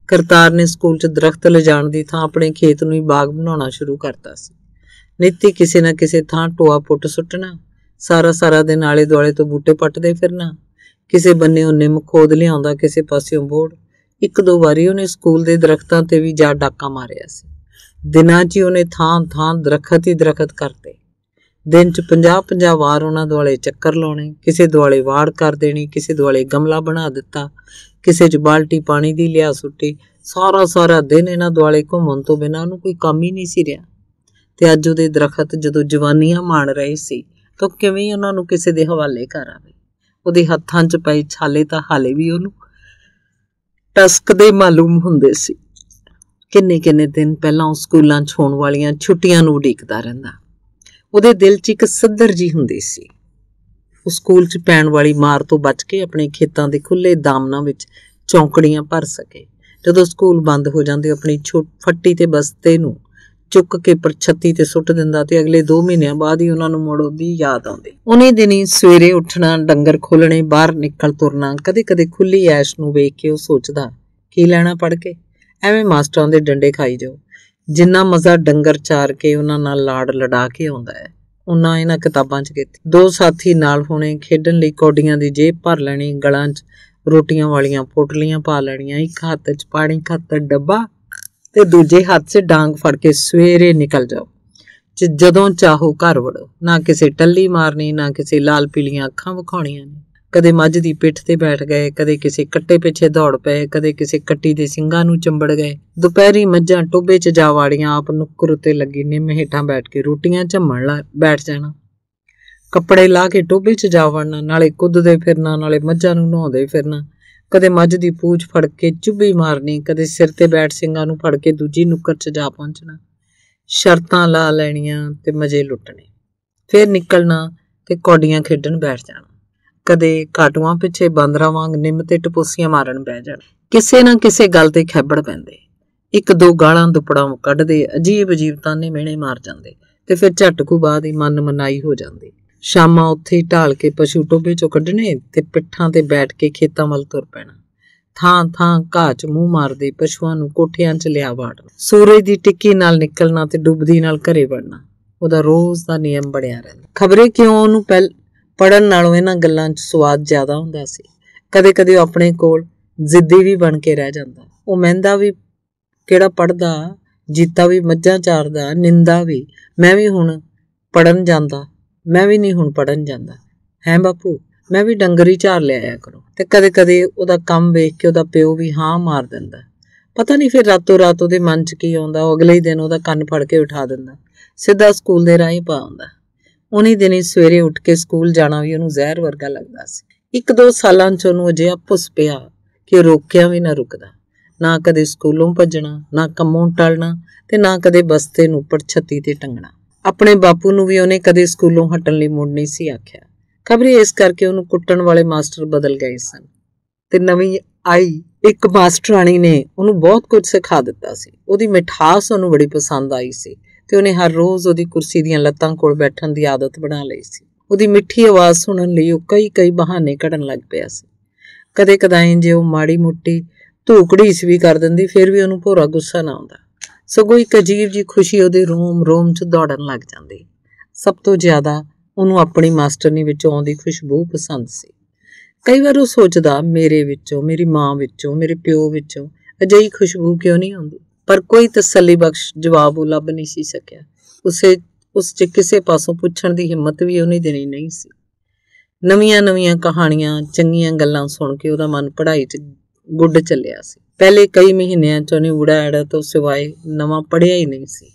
ਕਰਤਾਰ ਨੇ ਸਕੂਲ 'ਚ ਦਰਖਤ ਲਿਜਾਣ ਦੀ ਥਾਂ ਆਪਣੇ ਖੇਤ ਨੂੰ ਹੀ ਬਾਗ ਬਣਾਉਣਾ ਸ਼ੁਰੂ ਕਰਤਾ ਸੀ ਨਿੱਤੀ ਕਿਸੇ ਨਾ ਕਿਸੇ ਥਾਂ ਟੋਆ ਪੁੱਟ ਸੁੱਟਣਾ ਸਾਰਾ ਸਾਰਾ ਦਿਨ ਆਲੇ ਦੁਆਲੇ ਤੋਂ ਬੂਟੇ ਪੱਟਦੇ ਫਿਰਨਾ ਕਿਸੇ ਬੰਨੇ ਉਹਨੇ ਮਖੋਦ ਲਿਆਉਂਦਾ ਕਿਸੇ ਪਾਸਿਓਂ ਬੋੜ ਇੱਕ ਦੋ ਵਾਰੀ ਉਹਨੇ ਸਕੂਲ ਦੇ ਦਰਖਤਾਂ ਤੇ ਵੀ ਜਾ ਡਾਕਾ ਮਾਰਿਆ ਸੀ ਦਿਨਾਂ 'ਚ ਉਹਨੇ ਥਾਂ ਥਾਂ ਦਰਖਤ ਹੀ ਦਰਖਤ ਕਰਤੇ ਦਿਨ 'ਚ 50-50 ਵਾਰ ਉਹਨਾਂ ਦੁਆਲੇ ਚੱਕਰ ਲਾਉਣੇ ਕਿਸੇ ਦੁਆਲੇ ਵਾੜ ਕਰ ਦੇਣੀ ਕਿਸੇ ਦੁਆਲੇ ਗਮਲਾ ਬਣਾ ਦਿੱਤਾ ਕਿਸੇ 'ਚ ਬਾਲਟੀ ਪਾਣੀ ਦੀ ਲਿਆ ਸੁੱਟੀ ਸਾਰਾ ਸਾਰਾ ਦਿਨ ਇਹਨਾਂ ਦੁਆਲੇ ਘੁੰਮਣ ਤੋਂ ਬਿਨਾਂ ਉਹਨੂੰ ਕੋਈ ਕੰਮ ਹੀ ਨਹੀਂ ਸੀ ਰਿਹਾ ਤੇ ਅੱਜ ਉਹਦੇ ਦਰਖਤ ਜਦੋਂ ਜਵਾਨੀਆਂ ਮਾਣ ਰਹੇ ਸੀ ਤਾਂ ਕਿਵੇਂ ਉਹਨਾਂ ਨੂੰ ਕਿਸੇ ਦੇ ਹਵਾਲੇ ਕਰ ਆਵੇ ਉਹਦੇ ਹੱਥਾਂ 'ਚ ਪਈ ਛਾਲੇ ਤਾਂ ਹਾਲੇ ਵੀ ਉਹਨੂੰ ਟਸਕ ਦੇ ਮਾਲੂਮ ਹੁੰਦੇ ਸੀ ਕਿੰਨੇ ਕਿੰਨੇ ਦਿਨ ਪਹਿਲਾਂ ਉਹ ਸਕੂਲਾਂ 'ਚ ਹੋਣ ਵਾਲੀਆਂ ਛੁੱਟੀਆਂ ਨੂੰ ਉਡੀਕਦਾ ਰਹਿੰਦਾ ਉਹਦੇ ਦਿਲ 'ਚ ਇੱਕ ਸੱਦਰ ਜੀ ਹੁੰਦੀ ਸੀ ਉਹ ਸਕੂਲ 'ਚ ਪੈਣ ਵਾਲੀ ਮਾਰ ਤੋਂ ਬਚ ਕੇ ਆਪਣੇ ਖੇਤਾਂ ਦੇ ਖੁੱਲੇ ਦਾਮਨਾਂ ਵਿੱਚ ਚੌਂਕੜੀਆਂ ਭਰ ਸਕੇ ਜਦੋਂ ਸਕੂਲ ਬੰਦ ਹੋ ਜਾਂਦੇ ਆਪਣੀ ਛੋਟ ਫੱਟੀ ਤੇ ਬਸਤੇ ਨੂੰ ਚੁੱਕ ਕੇ ਪਰਛੱਤੀ ਤੇ ਸੁੱਟ ਦਿੰਦਾ ਤੇ ਅਗਲੇ 2 ਮਹੀਨਿਆਂ ਬਾਅਦ ਹੀ ਉਹਨਾਂ ਨੂੰ ਮੁੜ ਉਹਦੀ ਯਾਦ ਆਉਂਦੀ ਉਹਨੇ ਦਿਨੀ ਸਵੇਰੇ ਉੱਠਣਾ ਡੰਗਰ ਖੋਲਣੇ ਬਾਹਰ ਨਿਕਲ ਤੁਰਨਾ ਕਦੇ-ਕਦੇ ਖੁੱਲੀ ਐਸ਼ ਨੂੰ ਵੇਖ ਕੇ ਉਹ ਸੋਚਦਾ ਕੀ ਲੈਣਾ ਪੜ ਕੇ ਐਵੇਂ ਮਾਸਟਰਾਂ ਦੇ ਡੰਡੇ ਖਾਈ ਜਾਓ ਜਿੰਨਾ ਮਜ਼ਾ ਡੰਗਰ ਚਾਰ ਕੇ ਉਹਨਾਂ ਨਾਲ ਲਾੜ ਲੜਾ ਕੇ ਆਉਂਦਾ ਹੈ ਉਹਨਾਂ ਇਹਨਾਂ ਕਿਤਾਬਾਂ 'ਚ ਕੀਤੀ ਦੋ ਸਾਥੀ ਨਾਲ ਹੋਣੇ ਖੇਡਣ ਲਈ ਕੌਡੀਆਂ ਦੀ ਜੇਬ ਭਰ ਲੈਣੀ ਗਲਾਂ 'ਚ ਰੋਟੀਆਂ ਵਾਲੀਆਂ ਪੋਟਲੀਆਂ ਪਾ ਲੈਣੀਆਂ ਇੱਕ ਹੱਥ 'ਚ ਪਾਣੀ ਖਾਤਰ ਡੱਬਾ ਤੇ ਦੂਜੇ ਹੱਥ 'ਚ ਡਾਂਗ ਫੜ ਕੇ ਸਵੇਰੇ ਨਿਕਲ ਜਾਓ ਜਦੋਂ ਚਾਹੋ ਘਰ ਵੜੋ ਨਾ ਕਿਸੇ ਟੱਲੀ ਮਾਰਨੀ ਨਾ ਕਿਸੇ ਲਾਲ ਪੀਲੀਆਂ ਅੱਖਾਂ ਵਿਖਾਉਣੀਆਂ ਨੇ ਕਦੇ ਮੱਝ ਦੀ ਪਿੱਠ ਤੇ ਬੈਠ ਗਏ ਕਦੇ ਕਿਸੇ ਕੱਟੇ ਪਿੱਛੇ ਦੌੜ ਪਏ ਕਦੇ ਕਿਸੇ ਕੱਟੀ ਦੇ ਸਿੰਘਾਂ ਨੂੰ ਚੰਬੜ ਗਏ ਦੁਪਹਿਰੀ ਮੱਝਾਂ ਟੋਬੇ 'ਚ ਜਾ ਵਾੜੀਆਂ ਆਪ ਨੁੱਕਰ ਉਤੇ ਲੱਗੀ ਨਿੰਮ ਹੇਠਾਂ ਬੈਠ ਕੇ ਰੋਟੀਆਂ ਝੰਮਣ ਲਾ ਬੈਠ ਜਾਣਾ ਕੱਪੜੇ ਲਾ ਕੇ ਟੋਬੇ 'ਚ ਜਾ ਵੜਨਾ ਨਾਲੇ ਕੁੱਦਦੇ ਫਿਰਨਾ ਨਾਲੇ ਮੱਝਾਂ ਨੂੰ ਨਹਾਉਂਦੇ ਫਿਰਨਾ ਕਦੇ ਮੱਝ ਦੀ ਪੂਛ ਫੜ ਕੇ ਚੁੱਭੀ ਮਾਰਨੀ ਕਦੇ ਸਿਰ ਤੇ ਬੈਠ ਸਿੰਘਾਂ ਨੂੰ ਫੜ ਕੇ ਦੂਜੀ ਨੁੱਕਰ 'ਚ ਜਾ ਪਹੁੰਚਣਾ ਸ਼ਰਤਾਂ ਲਾ ਲੈਣੀਆਂ ਤੇ ਮਜ਼ੇ ਲੁੱਟਣੇ ਫਿਰ ਨਿਕਲਣਾ ਤੇ ਕੌਡੀਆਂ ਖੇਡਣ ਬੈਠ ਜਾਣਾ ਕਦੇ ਕਾਟੂਆਂ ਪਿੱਛੇ ਬਾਂਦਰਾਂ ਵਾਂਗ ਨਿੰਮ ਤੇ ਟਪੂਸੀਆਂ ਮਾਰਨ ਬਹਿ ਜਾਣ ਕਿਸੇ ਨਾ ਕਿਸੇ ਗੱਲ ਤੇ ਖੈਬੜ ਪੈਂਦੇ ਇੱਕ ਦੋ ਗਾਲਾਂ ਦੁਪੜਾਂ ਕੱਢਦੇ ਅਜੀਬ ਅਜੀਬ ਤਾਨੇ ਮਿਹਣੇ ਮਾਰ ਜਾਂਦੇ ਤੇ ਫਿਰ ਝਟਕੂ ਬਾਅਦ ਹੀ ਮਨ ਮਨਾਈ ਹੋ ਜਾਂਦੀ ਸ਼ਾਮਾਂ ਉੱਥੇ ਹੀ ਢਾਲ ਕੇ ਪਸ਼ੂ ਟੋਬੇ ਚੋਂ ਕੱਢਣੇ ਤੇ ਪਿੱਠਾਂ ਤੇ ਬੈਠ ਕੇ ਖੇਤਾਂ ਵੱਲ ਤੁਰ ਪੈਣਾ ਥਾਂ ਥਾਂ ਘਾਹ 'ਚ ਮੂੰਹ ਮਾਰਦੇ ਪਸ਼ੂਆਂ ਨੂੰ ਕੋਠਿਆਂ 'ਚ ਲਿਆ ਵਾੜਨਾ ਸੂਰਜ ਦੀ ਟਿੱਕੀ ਨਾਲ ਨਿਕਲਣਾ ਤੇ ਡੁੱਬਦੀ ਨਾਲ ਘਰੇ ਵੜਨਾ ਉਹਦਾ ਰੋਜ਼ ਦਾ ਨਿਯਮ ਬਣਿਆ ਰਹਿੰਦਾ ਖਬਰੇ ਕਿਉਂ ਉਹਨੂੰ ਪੜਨ ਨਾਲੋਂ ਇਹਨਾਂ ਗੱਲਾਂ 'ਚ ਸਵਾਦ ਜ਼ਿਆਦਾ ਹੁੰਦਾ ਸੀ ਕਦੇ-ਕਦੇ ਉਹ ਆਪਣੇ ਕੋਲ ਜ਼ਿੱਦੀ ਵੀ ਬਣ ਕੇ ਰਹਿ ਜਾਂਦਾ ਉਹ ਮਹਿੰਦਾ ਵੀ ਕਿਹੜਾ ਪੜਦਾ ਜੀਤਾ ਵੀ ਮੱਝਾਂ ਚਾਰਦਾ ਨਿੰਦਾ ਵੀ ਮੈਂ ਵੀ ਹੁਣ ਪੜਨ ਜਾਂਦਾ ਮੈਂ ਵੀ ਨਹੀਂ ਹੁਣ ਪੜਨ ਜਾਂਦਾ ਹੈ ਬਾਪੂ ਮੈਂ ਵੀ ਡੰਗਰੀ ਝਾਰ ਲਿਆਇਆ ਕਰੋ ਤੇ ਕਦੇ-ਕਦੇ ਉਹਦਾ ਕੰਮ ਵੇਖ ਕੇ ਉਹਦਾ ਪਿਓ ਵੀ ਹਾਂ ਮਾਰ ਦਿੰਦਾ ਪਤਾ ਨਹੀਂ ਫਿਰ ਰਾਤੋਂ ਰਾਤ ਉਹਦੇ ਮਨ 'ਚ ਕੀ ਆਉਂਦਾ ਉਹ ਅਗਲੇ ਹੀ ਦਿਨ ਉਹਦਾ ਕੰਨ ਫੜ ਕੇ ਉਠਾ ਦਿੰਦਾ ਸਿੱਧਾ ਸਕੂਲ ਦੇ ਰਾਹੀਂ ਪਾ ਆਉਂਦਾ ਉਹਨੇ ਦਿਨੇ ਸਵੇਰੇ ਉੱਠ ਕੇ ਸਕੂਲ ਜਾਣਾ ਵੀ ਉਹਨੂੰ ਜ਼ਹਿਰ ਵਰਗਾ ਲੱਗਦਾ ਸੀ ਇੱਕ ਦੋ ਸਾਲਾਂ 'ਚ ਉਹਨੂੰ ਅਜਿਹਾ ਪੁੱਸ ਪਿਆ ਕਿ ਰੋਕਿਆ ਵੀ ਨਾ ਰੁਕਦਾ ਨਾ ਕਦੇ ਸਕੂਲੋਂ ਭੱਜਣਾ ਨਾ ਕੰਮੋਂ ਟਲਣਾ ਤੇ ਨਾ ਕਦੇ ਬਸਤੇ ਨੂੰ ਉੱਪਰ ਛੱਤੀ ਤੇ ਟੰਗਣਾ ਆਪਣੇ ਬਾਪੂ ਨੂੰ ਵੀ ਉਹਨੇ ਕਦੇ ਸਕੂਲੋਂ ਹਟਣ ਲਈ ਮੁੜ ਨਹੀਂ ਸੀ ਆਖਿਆ ਖਬਰੇ ਇਸ ਕਰਕੇ ਉਹਨੂੰ ਕੁੱਟਣ ਵਾਲੇ ਮਾਸਟਰ ਬਦਲ ਗਏ ਸਨ ਤੇ ਨਵੀਂ ਆਈ ਇੱਕ ਮਾਸਟਰਾਣੀ ਨੇ ਉਹਨੂੰ ਬਹੁਤ ਕੁਝ ਸਿਖਾ ਦਿੱਤਾ ਸੀ ਉਹਦੀ ਮਿਠਾਸ ਉਹਨੂੰ ਬੜੀ ਪਸੰਦ ਆਈ ਸੀ ਤੇ ਉਹਨੇ ਹਰ ਰੋਜ਼ ਉਹਦੀ ਕੁਰਸੀ ਦੀਆਂ ਲੱਤਾਂ ਕੋਲ ਬੈਠਣ ਦੀ ਆਦਤ ਬਣਾ ਲਈ ਸੀ ਉਹਦੀ ਮਿੱਠੀ ਆਵਾਜ਼ ਸੁਣਨ ਲਈ ਉਹ ਕਈ ਕਈ ਬਹਾਨੇ ਘੜਨ ਲੱਗ ਪਿਆ ਸੀ ਕਦੇ ਕਦਾਈਂ ਜੇ ਉਹ ਮਾੜੀ ਮੁੱਟੀ ਧੂਕੜੀ ਵੀ ਕਰ ਦਿੰਦੀ ਫਿਰ ਵੀ ਉਹਨੂੰ ਭੋਰਾ ਗੁੱਸਾ ਨਾ ਆਉਂਦਾ ਸਗੋਂ ਇੱਕ ਅਜੀਬ ਜੀ ਖੁਸ਼ੀ ਉਹਦੇ ਰੋਮ ਰੋਮ 'ਚ ਦੌੜਨ ਲੱਗ ਜਾਂਦੀ ਸਭ ਤੋਂ ਜ਼ਿਆਦਾ ਉਹਨੂੰ ਆਪਣੀ ਮਾਸਟਰਨੀ ਵਿੱਚੋਂ ਆਉਂਦੀ ਖੁਸ਼ਬੂ ਪਸੰਦ ਸੀ ਕਈ ਵਾਰ ਉਹ ਸੋਚਦਾ ਮੇਰੇ ਵਿੱਚੋਂ ਮੇਰੀ ਮਾਂ ਵਿੱਚੋਂ ਮੇਰੇ ਪਿਓ ਵਿੱਚੋਂ ਅਜਿਹੀ ਖੁਸ਼ਬੂ ਕਿਉਂ ਨਹੀਂ ਆਉਂਦੀ ਪਰ ਕੋਈ ਤਸੱਲੀ ਬਖਸ਼ ਜਵਾਬ ਉਹ ਲੱਭ ਨਹੀਂ ਸੀ ਸਕਿਆ ਉਸੇ ਉਸ 'ਚ ਕਿਸੇ ਪਾਸੋਂ ਪੁੱਛਣ ਦੀ ਹਿੰਮਤ ਵੀ ਉਹਨੇ ਦੇਣੀ ਨਹੀਂ ਸੀ ਨਵੀਆਂ-ਨਵੀਆਂ ਕਹਾਣੀਆਂ ਚੰਗੀਆਂ ਗੱਲਾਂ ਸੁਣ ਕੇ ਉਹਦਾ ਮਨ ਪੜ੍ਹਾਈ 'ਚ ਗੁੱਡ ਚੱਲਿਆ ਸੀ ਪਹਿਲੇ ਕਈ ਮਹੀਨਿਆਂ 'ਚ ਉਹਨੇ ਉੜਾੜਾ ਤੋਂ ਸਿਵਾਏ ਨਵਾਂ ਪੜ੍ਹਿਆ ਹੀ ਨਹੀਂ ਸੀ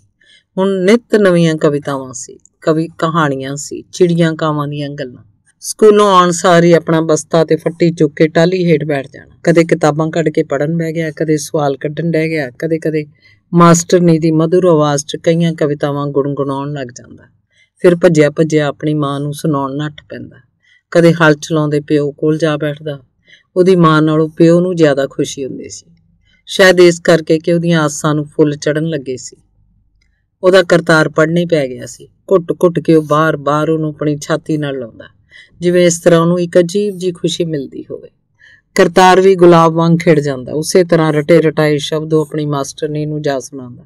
ਹੁਣ ਨਿਤ ਨਵੀਆਂ ਕਵਿਤਾਵਾਂ ਸੀ ਕਵੀ ਕਹਾਣੀਆਂ ਸੀ ਚਿੜੀਆਂ ਕਾਵਾਂ ਦੀਆਂ ਗੱਲਾਂ ਸਕੂਲੋਂ ਆਉਣ ਸਾਰ ਹੀ ਆਪਣਾ ਬਸਤਾ ਤੇ ਫੱਟੀ ਚੁੱਕ ਕੇ ਟਾਲੀ ਹੇਠ ਬੈਠ ਜਾਣਾ ਕਦੇ ਕਿਤਾਬਾਂ ਕੱਢ ਕੇ ਪੜਨ ਬਹਿ ਗਿਆ ਕਦੇ ਸਵਾਲ ਕੱਢਣ ਬਹਿ ਗਿਆ ਕਦੇ ਕਦੇ ਮਾਸਟਰਨੀ ਦੀ ਮధుਰ ਆਵਾਜ਼ 'ਚ ਕਈਆਂ ਕਵਿਤਾਵਾਂ ਗੁੰਗਣਾਉਣ ਲੱਗ ਜਾਂਦਾ ਫਿਰ ਭੱਜਿਆ ਭੱਜਿਆ ਆਪਣੀ ਮਾਂ ਨੂੰ ਸੁਣਾਉਣ ਨੱਠ ਪੈਂਦਾ ਕਦੇ ਹਲ ਚਲਾਉਂਦੇ ਪਿਓ ਕੋਲ ਜਾ ਬੈਠਦਾ ਉਹਦੀ ਮਾਂ ਨਾਲੋਂ ਪਿਓ ਨੂੰ ਜ਼ਿਆਦਾ ਖੁਸ਼ੀ ਹੁੰਦੀ ਸੀ ਸ਼ਾਇਦ ਇਸ ਕਰਕੇ ਕਿ ਉਹਦੀਆਂ ਆਸਾਂ ਨੂੰ ਫੁੱਲ ਚੜਨ ਲੱਗੇ ਸੀ ਉਹਦਾ ਕਰਤਾਰ ਪੜਨੇ ਪੈ ਗਿਆ ਸੀ ਘੁੱਟ-ਘੁੱਟ ਕੇ ਉਹ ਬਾਹਰ-ਬਾਹਰ ਉਹਨੂੰ ਆਪਣੀ ਛਾਤੀ ਨਾਲ ਲਾਉਂਦਾ ਜਿਵੇਂ ਇਸ ਤਰ੍ਹਾਂ ਉਹਨੂੰ ਇੱਕ ਅਜੀਬ ਜੀ ਖੁਸ਼ੀ ਮਿਲਦੀ ਹੋਵੇ ਕਰਤਾਰ ਵੀ ਗੁਲਾਬ ਵਾਂਗ ਖਿੜ ਜਾਂਦਾ ਉਸੇ ਤਰ੍ਹਾਂ ਰਟੇ ਰਟਾਏ ਸ਼ਬਦ ਉਹ ਆਪਣੀ ਮਾਸਟਰਨੀ ਨੂੰ ਜਾ ਸੁਣਾਉਂਦਾ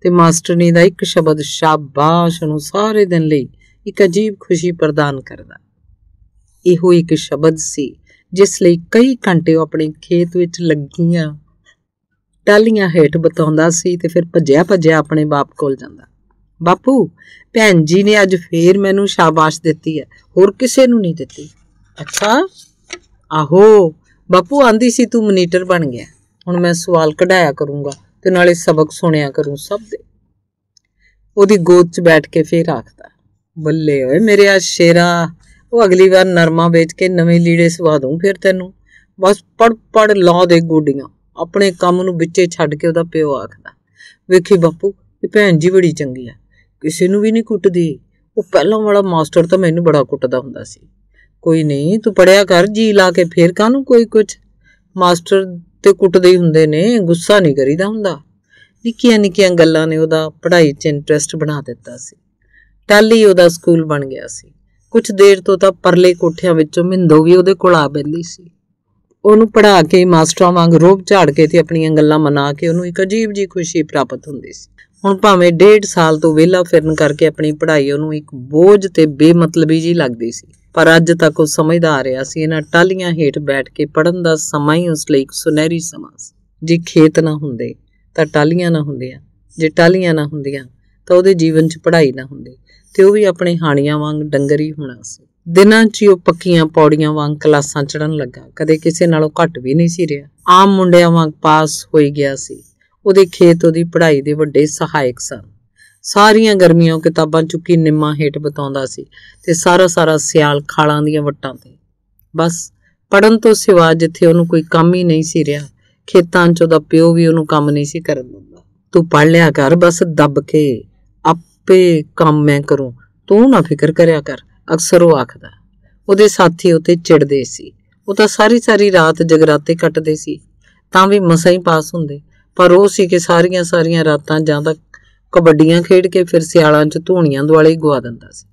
ਤੇ ਮਾਸਟਰਨੀ ਦਾ ਇੱਕ ਸ਼ਬਦ ਸ਼ਾਬਾਸ਼ ਨੂੰ ਸਾਰੇ ਦਿਨ ਲਈ ਇੱਕ ਅਜੀਬ ਖੁਸ਼ੀ ਪ੍ਰਦਾਨ ਕਰਦਾ ਇਹੋ ਇੱਕ ਸ਼ਬਦ ਸੀ ਜਿਸ ਲਈ ਕਈ ਘੰਟੇ ਉਹ ਆਪਣੇ ਖੇਤ ਵਿੱਚ ਲੱਗੀਆਂ ਟਾਲੀਆਂ ਹੇਠ ਬਤਾਉਂਦਾ ਸੀ ਤੇ ਫਿਰ ਭੱਜਿਆ ਭੱਜਿਆ ਆਪਣੇ ਬਾਪ ਕੋਲ ਜਾਂਦਾ ਬਾਪੂ ਭੈਣ ਜੀ ਨੇ ਅੱਜ ਫੇਰ ਮੈਨੂੰ ਸ਼ਾਬਾਸ਼ ਦਿੱਤੀ ਹੈ ਹੋਰ ਕਿਸੇ ਨੂੰ ਨਹੀਂ ਦਿੱਤੀ ਅੱਛਾ ਆਹੋ ਬਾਪੂ ਆਂਦੀ ਸੀ ਤੂੰ ਮਨੀਟਰ ਬਣ ਗਿਆ ਹੁਣ ਮੈਂ ਸਵਾਲ ਕਢਾਇਆ ਕਰੂੰਗਾ ਤੇ ਨਾਲੇ ਸਬਕ ਸੁਣਿਆ ਕਰੂੰ ਸਭ ਦੇ ਉਹਦੀ ਗੋਦ 'ਚ ਬੈਠ ਕੇ ਫੇਰ ਆਖਦਾ ਬੱਲੇ ਓਏ ਮੇਰੇ ਆ ਸ਼ੇਰਾ ਉਹ ਅਗਲੀ ਵਾਰ ਨਰਮਾ ਵੇਚ ਕੇ ਨਵੇਂ ਲੀੜੇ ਸਵਾ ਦੂੰ ਫਿਰ ਤੈਨੂੰ ਬਸ ਪੜ ਪੜ ਲਾ ਦੇ ਗੋਡੀਆਂ ਆਪਣੇ ਕੰਮ ਨੂੰ ਵਿੱਚੇ ਛੱਡ ਕੇ ਉਹਦਾ ਪਿਓ ਆਖਦਾ ਵੇਖੀ ਬਾਪੂ ਇਹ ਭੈਣ ਜੀ ਬੜੀ ਚੰਗੀ ਆ ਕਿਸੇ ਨੂੰ ਵੀ ਨਹੀਂ ਕੁੱਟਦੀ ਉਹ ਪਹਿਲਾਂ ਵਾਲਾ ਮਾਸਟਰ ਤਾਂ ਮੈਨੂੰ ਬੜਾ ਕੁੱਟਦਾ ਹੁੰਦਾ ਸੀ ਕੋਈ ਨਹੀਂ ਤੂੰ ਪੜਿਆ ਕਰ ਜੀ ਲਾ ਕੇ ਫੇਰ ਕਾਹਨੂੰ ਕੋਈ ਕੁਝ ਮਾਸਟਰ ਤੇ ਕੁੱਟਦੇ ਹੀ ਹੁੰਦੇ ਨੇ ਗੁੱਸਾ ਨਹੀਂ ਕਰੀਦਾ ਹੁੰਦਾ ਨਿੱਕੀਆਂ ਨਿੱਕੀਆਂ ਗੱਲਾਂ ਨੇ ਉਹਦਾ ਪੜ੍ਹਾਈ 'ਚ ਇੰਟਰਸਟ ਬਣਾ ਦਿੱਤਾ ਸੀ ਟਾਲੀ ਉਹਦਾ ਸਕੂਲ ਬਣ ਗਿਆ ਸੀ ਕੁਝ ਦੇਰ ਤੋਂ ਤਾਂ ਪਰਲੇ ਕੋਠਿਆਂ ਵਿੱਚੋਂ ਮਿੰਦੋ ਵੀ ਉਹਦੇ ਕੋਲ ਆ ਬੈਂਦੀ ਸੀ ਉਹਨੂੰ ਪੜਾ ਕੇ ਮਾਸਟਰਾਂ ਵਾਂਗ ਰੋਬ ਝਾੜ ਕੇ ਤੇ ਆਪਣੀਆਂ ਗੱਲਾਂ ਮਨਾ ਕੇ ਉਹਨੂੰ ਇੱਕ ਅਜੀਬ ਜੀ ਖੁਸ਼ੀ ਪ੍ਰਾਪਤ ਹੁੰਦੀ ਸੀ ਹੁਣ ਭਾਵੇਂ ਡੇਢ ਸਾਲ ਤੋਂ ਵਿਹਲਾ ਫਿਰਨ ਕਰਕੇ ਆਪਣੀ ਪੜ੍ਹਾਈ ਉਹਨੂੰ ਇੱਕ ਬੋਝ ਤੇ ਬੇਮਤਲਬੀ ਜੀ ਲੱਗਦੀ ਸੀ ਪਰ ਅੱਜ ਤੱਕ ਉਹ ਸਮਝਦਾ ਆ ਰਿਹਾ ਸੀ ਇਹਨਾਂ ਟਾਲੀਆਂ ਹੇਠ ਬੈਠ ਕੇ ਪੜਨ ਦਾ ਸਮਾਂ ਹੀ ਉਸ ਲਈ ਇੱਕ ਸੁਨਹਿਰੀ ਸਮਾਂ ਸੀ ਜੇ ਖੇਤ ਨਾ ਹੁੰਦੇ ਤਾਂ ਟਾਲੀਆਂ ਨਾ ਹੁੰਦੀਆਂ ਜੇ ਟਾਲੀਆਂ ਨਾ ਹੁੰਦੀਆਂ ਤਾਂ ਉਹਦੇ ਜੀਵਨ 'ਚ ਪੜ੍ਹਾਈ ਨਾ ਹੁੰਦੀ ਤੇ ਉਹ ਵੀ ਆਪਣੇ ਹਾਣੀਆਂ ਵਾਂਗ ਡੰਗਰੀ ਹੋਣਾ ਸੀ ਦਿਨਾਂ 'ਚ ਉਹ ਪੱਕੀਆਂ ਪੌੜੀਆਂ ਵਾਂਗ ਕਲਾਸਾਂ ਚੜਨ ਲੱਗਾ ਕਦੇ ਕਿਸੇ ਨਾਲੋਂ ਘੱਟ ਵੀ ਨਹੀਂ ਸੀ ਰਿਹਾ ਆਮ ਮੁੰਡਿਆਂ ਵਾਂਗ ਪਾਸ ਹੋਈ ਗਿਆ ਸੀ ਉਹਦੇ ਖੇਤ ਉਹਦੀ ਪੜ੍ਹਾਈ ਦੇ ਵੱਡੇ ਸਹਾਇਕ ਸਨ ਸਾਰੀਆਂ ਗਰਮੀਆਂ ਕਿਤਾਬਾਂ ਚੁੱਕੀ ਨਿੰਮਾ ਹੇਠ ਬਤਾਉਂਦਾ ਸੀ ਤੇ ਸਾਰਾ ਸਾਰਾ ਸਿਆਲ ਖਾਲਾਂ ਦੀਆਂ ਵਟਾਂ ਤੇ ਬਸ ਪੜਨ ਤੋਂ ਸਿਵਾ ਜਿੱਥੇ ਉਹਨੂੰ ਕੋਈ ਕੰਮ ਹੀ ਨਹੀਂ ਸੀ ਰਿਹਾ ਖੇਤਾਂ 'ਚ ਉਹਦਾ ਪਿਓ ਵੀ ਉਹਨੂੰ ਕੰਮ ਨਹੀਂ ਸੀ ਕਰਨ ਦਿੰਦਾ ਤੂੰ ਪੜ ਲਿਆ ਕਰ ਬਸ ਦੱਬ ਕੇ ਆਪੇ ਕੰਮ ਮੈਂ ਕਰੂੰ ਤੂੰ ਨਾ ਫਿਕਰ ਕਰਿਆ ਕਰ ਅਕਸਰ ਉਹ ਆਖਦਾ ਉਹਦੇ ਸਾਥੀ ਉਤੇ ਚਿੜਦੇ ਸੀ ਉਹ ਤਾਂ ਸਾਰੀ ਸਾਰੀ ਰਾਤ ਜਗਰਾਤੇ ਕੱਟਦੇ ਸੀ ਤਾਂ ਵੀ ਮਸਾਂ ਹੀ ਪਾਸ ਹੁੰਦੇ ਪਰ ਉਹ ਸੀ ਕਿ ਸਾਰੀਆਂ ਸਾਰੀਆਂ ਰਾਤਾਂ ਜਾਂ ਤਾਂ ਕਬੱਡੀਆਂ ਖੇਡ ਕੇ ਫਿਰ ਸਿਆਲਾਂ 'ਚ ਧੂਣੀਆਂ ਦੁਆਲੇ ਗਵਾ ਦਿੰਦਾ ਸੀ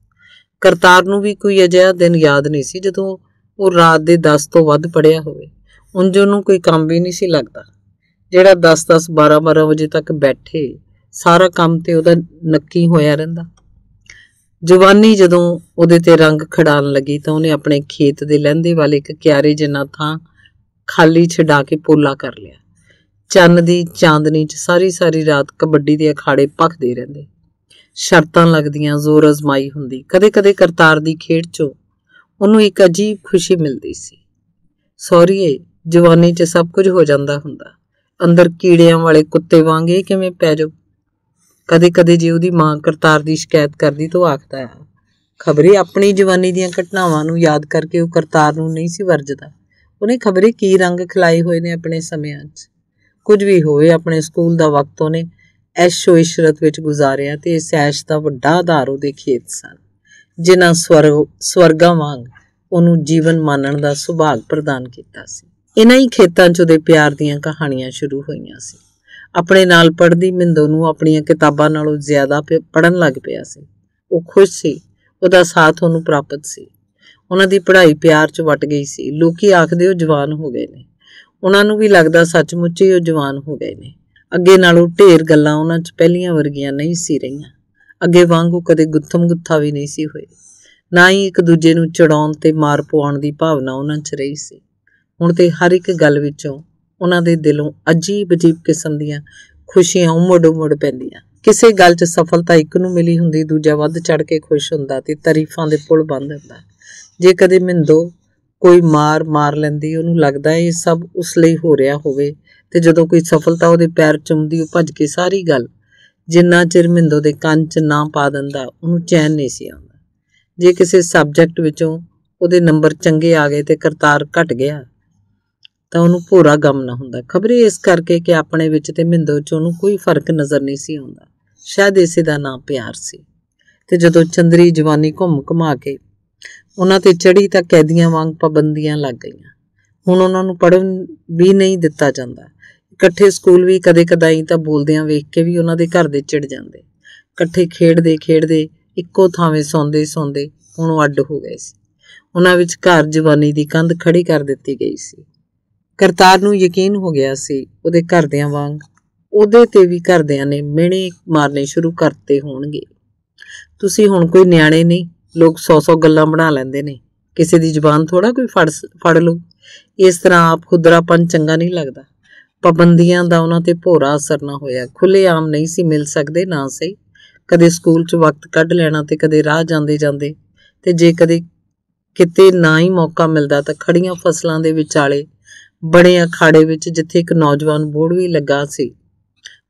ਕਰਤਾਰ ਨੂੰ ਵੀ ਕੋਈ ਅਜਿਹਾ ਦਿਨ ਯਾਦ ਨਹੀਂ ਸੀ ਜਦੋਂ ਉਹ ਰਾਤ ਦੇ 10 ਤੋਂ ਵੱਧ ਪੜਿਆ ਹੋਵੇ ਉਂਝ ਉਹਨੂੰ ਕੋਈ ਕੰਮ ਵੀ ਨਹੀਂ ਸੀ ਲੱਗਦਾ ਜਿਹੜਾ 10-10 12-12 ਵਜੇ ਤੱਕ ਬੈਠੇ ਸਾਰਾ ਕੰਮ ਤੇ ਉਹਦਾ ਨੱਕੀ ਹੋਇਆ ਰਹਿੰਦਾ ਜਵਾਨੀ ਜਦੋਂ ਉਹਦੇ ਤੇ ਰੰਗ ਖੜਾਣ ਲੱਗੀ ਤਾਂ ਉਹਨੇ ਆਪਣੇ ਖੇਤ ਦੇ ਲਹਿੰਦੇ ਵਾਲੇ ਇੱਕ ਕਿਆਰੇ ਜਿੰਨਾ ਥਾਂ ਖਾਲੀ ਛਡਾ ਕੇ ਪੋਲਾ ਕਰ ਲਿਆ ਚੰਨ ਦੀ ਚਾਂਦਨੀ 'ਚ ਸਾਰੀ ਸਾਰੀ ਰਾਤ ਕਬੱਡੀ ਦੇ ਅਖਾੜੇ ਪੱਕਦੇ ਰਹਿੰਦੇ ਸ਼ਰਤਾਂ ਲੱਗਦੀਆਂ ਜ਼ੋਰ ਅਜ਼ਮਾਈ ਹੁੰਦੀ ਕਦੇ-ਕਦੇ ਕਰਤਾਰ ਦੀ ਖੇਡ 'ਚੋਂ ਉਹਨੂੰ ਇੱਕ ਅਜੀਬ ਖੁਸ਼ੀ ਮਿਲਦੀ ਸੀ ਸੌਰੀਏ ਜਵਾਨੀ 'ਚ ਸਭ ਕੁਝ ਹੋ ਜਾਂਦਾ ਹੁੰਦਾ ਅੰਦਰ ਕੀੜਿਆਂ ਵਾਲੇ ਕੁੱਤੇ ਵਾਂਗ ਇਹ ਕਿਵੇਂ ਪੈ ਜਾਓ ਕਦੇ-ਕਦੇ ਜੇ ਉਹਦੀ ਮਾਂ ਕਰਤਾਰ ਦੀ ਸ਼ਿਕਾਇਤ ਕਰਦੀ ਤਾਂ ਆਖਦਾ ਖਬਰੇ ਆਪਣੀ ਜਵਾਨੀ ਦੀਆਂ ਘਟਨਾਵਾਂ ਨੂੰ ਯਾਦ ਕਰਕੇ ਉਹ ਕਰਤਾਰ ਨੂੰ ਨਹੀਂ ਸੀ ਵਰਜਦਾ ਉਹਨੇ ਖਬਰੇ ਕੀ ਰੰਗ ਖਿਲਾਏ ਹੋਏ ਨੇ ਆਪਣੇ ਸਮਿਆਂ 'ਚ ਕੁਝ ਵੀ ਹੋਵੇ ਆਪਣੇ ਸਕੂਲ ਦਾ ਵਕਤ ਉਹਨੇ ਐਸ਼ੋ ਇਸ਼ਰਤ ਵਿੱਚ ਗੁਜ਼ਾਰਿਆ ਤੇ ਇਸ ਐਸ਼ ਦਾ ਵੱਡਾ ਆਧਾਰ ਉਹਦੇ ਖੇਤ ਸਨ ਜਿਨ੍ਹਾਂ ਸਵਰਗ ਸਵਰਗਾਂ ਵਾਂਗ ਉਹਨੂੰ ਜੀਵਨ ਮਾਨਣ ਦਾ ਸੁਭਾਗ ਪ੍ਰਦਾਨ ਕੀਤਾ ਸੀ ਇਨ੍ਹਾਂ ਹੀ ਖੇਤਾਂ 'ਚ ਉਹਦੇ ਪਿਆਰ ਦੀਆਂ ਕਹਾਣੀਆਂ ਸ਼ੁਰੂ ਹੋਈਆਂ ਸੀ ਆਪਣੇ ਨਾਲ ਪੜ੍ਹਦੀ ਮਿੰਦੋ ਨੂੰ ਆਪਣੀਆਂ ਕਿਤਾਬਾਂ ਨਾਲੋਂ ਜ਼ਿਆਦਾ ਪੜਨ ਲੱਗ ਪਿਆ ਸੀ ਉਹ ਖੁਸ਼ ਸੀ ਉਹਦਾ ਸਾਥ ਉਹਨੂੰ ਪ੍ਰਾਪਤ ਸੀ ਉਹਨਾਂ ਦੀ ਪੜ੍ਹਾਈ ਪਿਆਰ 'ਚ ਵਟ ਗਈ ਸੀ ਲੋਕੀ ਆਖਦੇ ਉਹ ਜਵਾਨ ਹੋ ਗਏ ਨੇ ਉਹਨਾਂ ਨੂੰ ਵੀ ਲੱਗਦਾ ਸੱਚਮੁੱਚ ਹੀ ਉਹ ਜਵਾਨ ਹੋ ਗਏ ਨੇ ਅੱਗੇ ਨਾਲੋਂ ਢੇਰ ਗੱਲਾਂ ਉਹਨਾਂ 'ਚ ਪਹਿਲੀਆਂ ਵਰਗੀਆਂ ਨਹੀਂ ਸੀ ਰਹੀਆਂ ਅੱਗੇ ਵਾਂਗੂ ਕਦੇ ਗੁੱਥਮ ਗੁੱਥਾ ਵੀ ਨਹੀਂ ਸੀ ਹੋਏ ਨਾ ਹੀ ਇੱਕ ਦੂਜੇ ਨੂੰ ਚੜਾਉਣ ਤੇ ਮਾਰ ਪਵਾਉਣ ਦੀ ਭਾਵਨਾ ਉਹਨਾਂ 'ਚ ਰਹੀ ਸੀ ਹੁਣ ਤੇ ਹਰ ਇੱਕ ਗੱਲ ਵਿੱਚੋਂ ਉਹਨਾਂ ਦੇ ਦਿਲੋਂ ਅਜੀਬ-ਅਜੀਬ ਕਿਸਮ ਦੀਆਂ ਖੁਸ਼ੀਆਂ ਉਮੜ-ਉਮੜ ਪੈਂਦੀਆਂ ਕਿਸੇ ਗੱਲ 'ਚ ਸਫਲਤਾ ਇੱਕ ਨੂੰ ਮਿਲੀ ਹੁੰਦੀ ਦੂਜਾ ਵੱਧ ਚੜ ਕੇ ਖੁਸ਼ ਹੁੰਦਾ ਤੇ ਤਾਰੀਫਾਂ ਦੇ ਪੁਲ ਬੰਦ ਹੁੰਦਾ ਜੇ ਕਦੇ ਮਿੰਦੋ ਕੋਈ ਮਾਰ ਮਾਰ ਲੈਂਦੀ ਉਹਨੂੰ ਲੱਗਦਾ ਇਹ ਸਭ ਉਸ ਲਈ ਹੋ ਰਿਹਾ ਹੋਵੇ ਤੇ ਜਦੋਂ ਕੋਈ ਸਫਲਤਾ ਉਹਦੇ ਪੈਰ ਚੁੰਮਦੀ ਉਹ ਭੱਜ ਕੇ ਸਾਰੀ ਗੱਲ ਜਿੰਨਾ ਚਿਰ ਮਿੰਦੋ ਦੇ ਕੰਨ 'ਚ ਨਾ ਪਾ ਦਿੰਦਾ ਉਹਨੂੰ ਚੈਨ ਨਹੀਂ ਸੀ ਆਉਂਦਾ ਜੇ ਕਿਸੇ ਸਬਜੈਕਟ ਵਿੱਚੋਂ ਉਹਦੇ ਨੰਬਰ ਚੰਗੇ ਆ ਗਏ ਤੇ ਕਰਤਾਰ ਘਟ ਗਿਆ ਤਾਂ ਉਹਨੂੰ ਭੋਰਾ ਗਮ ਨਾ ਹੁੰਦਾ ਖਬਰੇ ਇਸ ਕਰਕੇ ਕਿ ਆਪਣੇ ਵਿੱਚ ਤੇ ਮਿੰਦੋ 'ਚ ਉਹਨੂੰ ਕੋਈ ਫਰਕ ਨਜ਼ਰ ਨਹੀਂ ਸੀ ਆਉਂਦਾ ਸ਼ਾਇਦ ਇਸੇ ਦਾ ਨਾਮ ਪਿਆਰ ਸੀ ਤੇ ਜਦੋਂ ਚੰਦਰੀ ਜਵਾਨੀ ਘੁੰਮ ਘੁਮਾ ਕੇ ਉਹਨਾਂ ਤੇ ਚੜੀ ਤਾਂ ਕੈਦੀਆਂ ਵਾਂਗ ਪਾਬੰਦੀਆਂ ਲੱਗ ਗਈਆਂ ਹੁਣ ਉਹਨਾਂ ਨੂੰ ਪੜਨ ਵੀ ਨਹੀਂ ਦਿੱਤਾ ਜਾਂਦਾ ਇਕੱਠੇ ਸਕੂਲ ਵੀ ਕਦੇ-ਕਦਾਈ ਤਾਂ ਬੋਲਦਿਆਂ ਵੇਖ ਕੇ ਵੀ ਉਹਨਾਂ ਦੇ ਘਰ ਦੇ ਚਿੜ ਜਾਂਦੇ ਇਕੱਠੇ ਖੇਡਦੇ ਖੇਡਦੇ ਇੱਕੋ ਥਾਵੇਂ ਸੌਂਦੇ ਸੌਂਦੇ ਹੁਣ ਅੱਡ ਹੋ ਗਏ ਸੀ ਉਹਨਾਂ ਵਿੱਚ ਘਰ ਜਵਾਨੀ ਦੀ ਕੰਧ ਖੜੀ ਕਰ ਦਿੱਤੀ ਗਈ ਸੀ ਕਰਤਾਰ ਨੂੰ ਯਕੀਨ ਹੋ ਗਿਆ ਸੀ ਉਹਦੇ ਘਰਦਿਆਂ ਵਾਂਗ ਉਹਦੇ ਤੇ ਵੀ ਘਰਦਿਆਂ ਨੇ ਮਿਹਣੇ ਮਾਰਨੇ ਸ਼ੁਰੂ ਕਰਤੇ ਹੋਣਗੇ ਤੁਸੀਂ ਹੁਣ ਕੋਈ ਨਿਆਣੇ ਨਹੀਂ ਲੋਕ 100-100 ਗੱਲਾਂ ਬਣਾ ਲੈਂਦੇ ਨੇ ਕਿਸੇ ਦੀ ਜ਼ੁਬਾਨ ਥੋੜਾ ਕੋਈ ਫੜ ਫੜ ਲੂ ਇਸ ਤਰ੍ਹਾਂ ਆਪ ਖੁਦਰਾਪਨ ਚੰਗਾ ਨਹੀਂ ਲੱਗਦਾ ਪਾਬੰਦੀਆਂ ਦਾ ਉਹਨਾਂ ਤੇ ਭੋਰਾ ਅਸਰ ਨਾ ਹੋਇਆ ਖੁੱਲੇ ਆਮ ਨਹੀਂ ਸੀ ਮਿਲ ਸਕਦੇ ਨਾ ਸਹੀ ਕਦੇ ਸਕੂਲ 'ਚ ਵਕਤ ਕੱਢ ਲੈਣਾ ਤੇ ਕਦੇ ਰਾਹ ਜਾਂਦੇ ਜਾਂਦੇ ਤੇ ਜੇ ਕਦੇ ਕਿਤੇ ਨਾ ਹੀ ਮੌਕਾ ਮਿਲਦਾ ਤਾਂ ਖੜੀਆਂ ਫਸਲਾਂ ਦੇ ਵਿਚਾਲੇ ਬੜੇ ਅਖਾੜੇ ਵਿੱਚ ਜਿੱਥੇ ਇੱਕ ਨੌਜਵਾਨ ਬੋੜ ਵੀ ਲੱਗਾ ਸੀ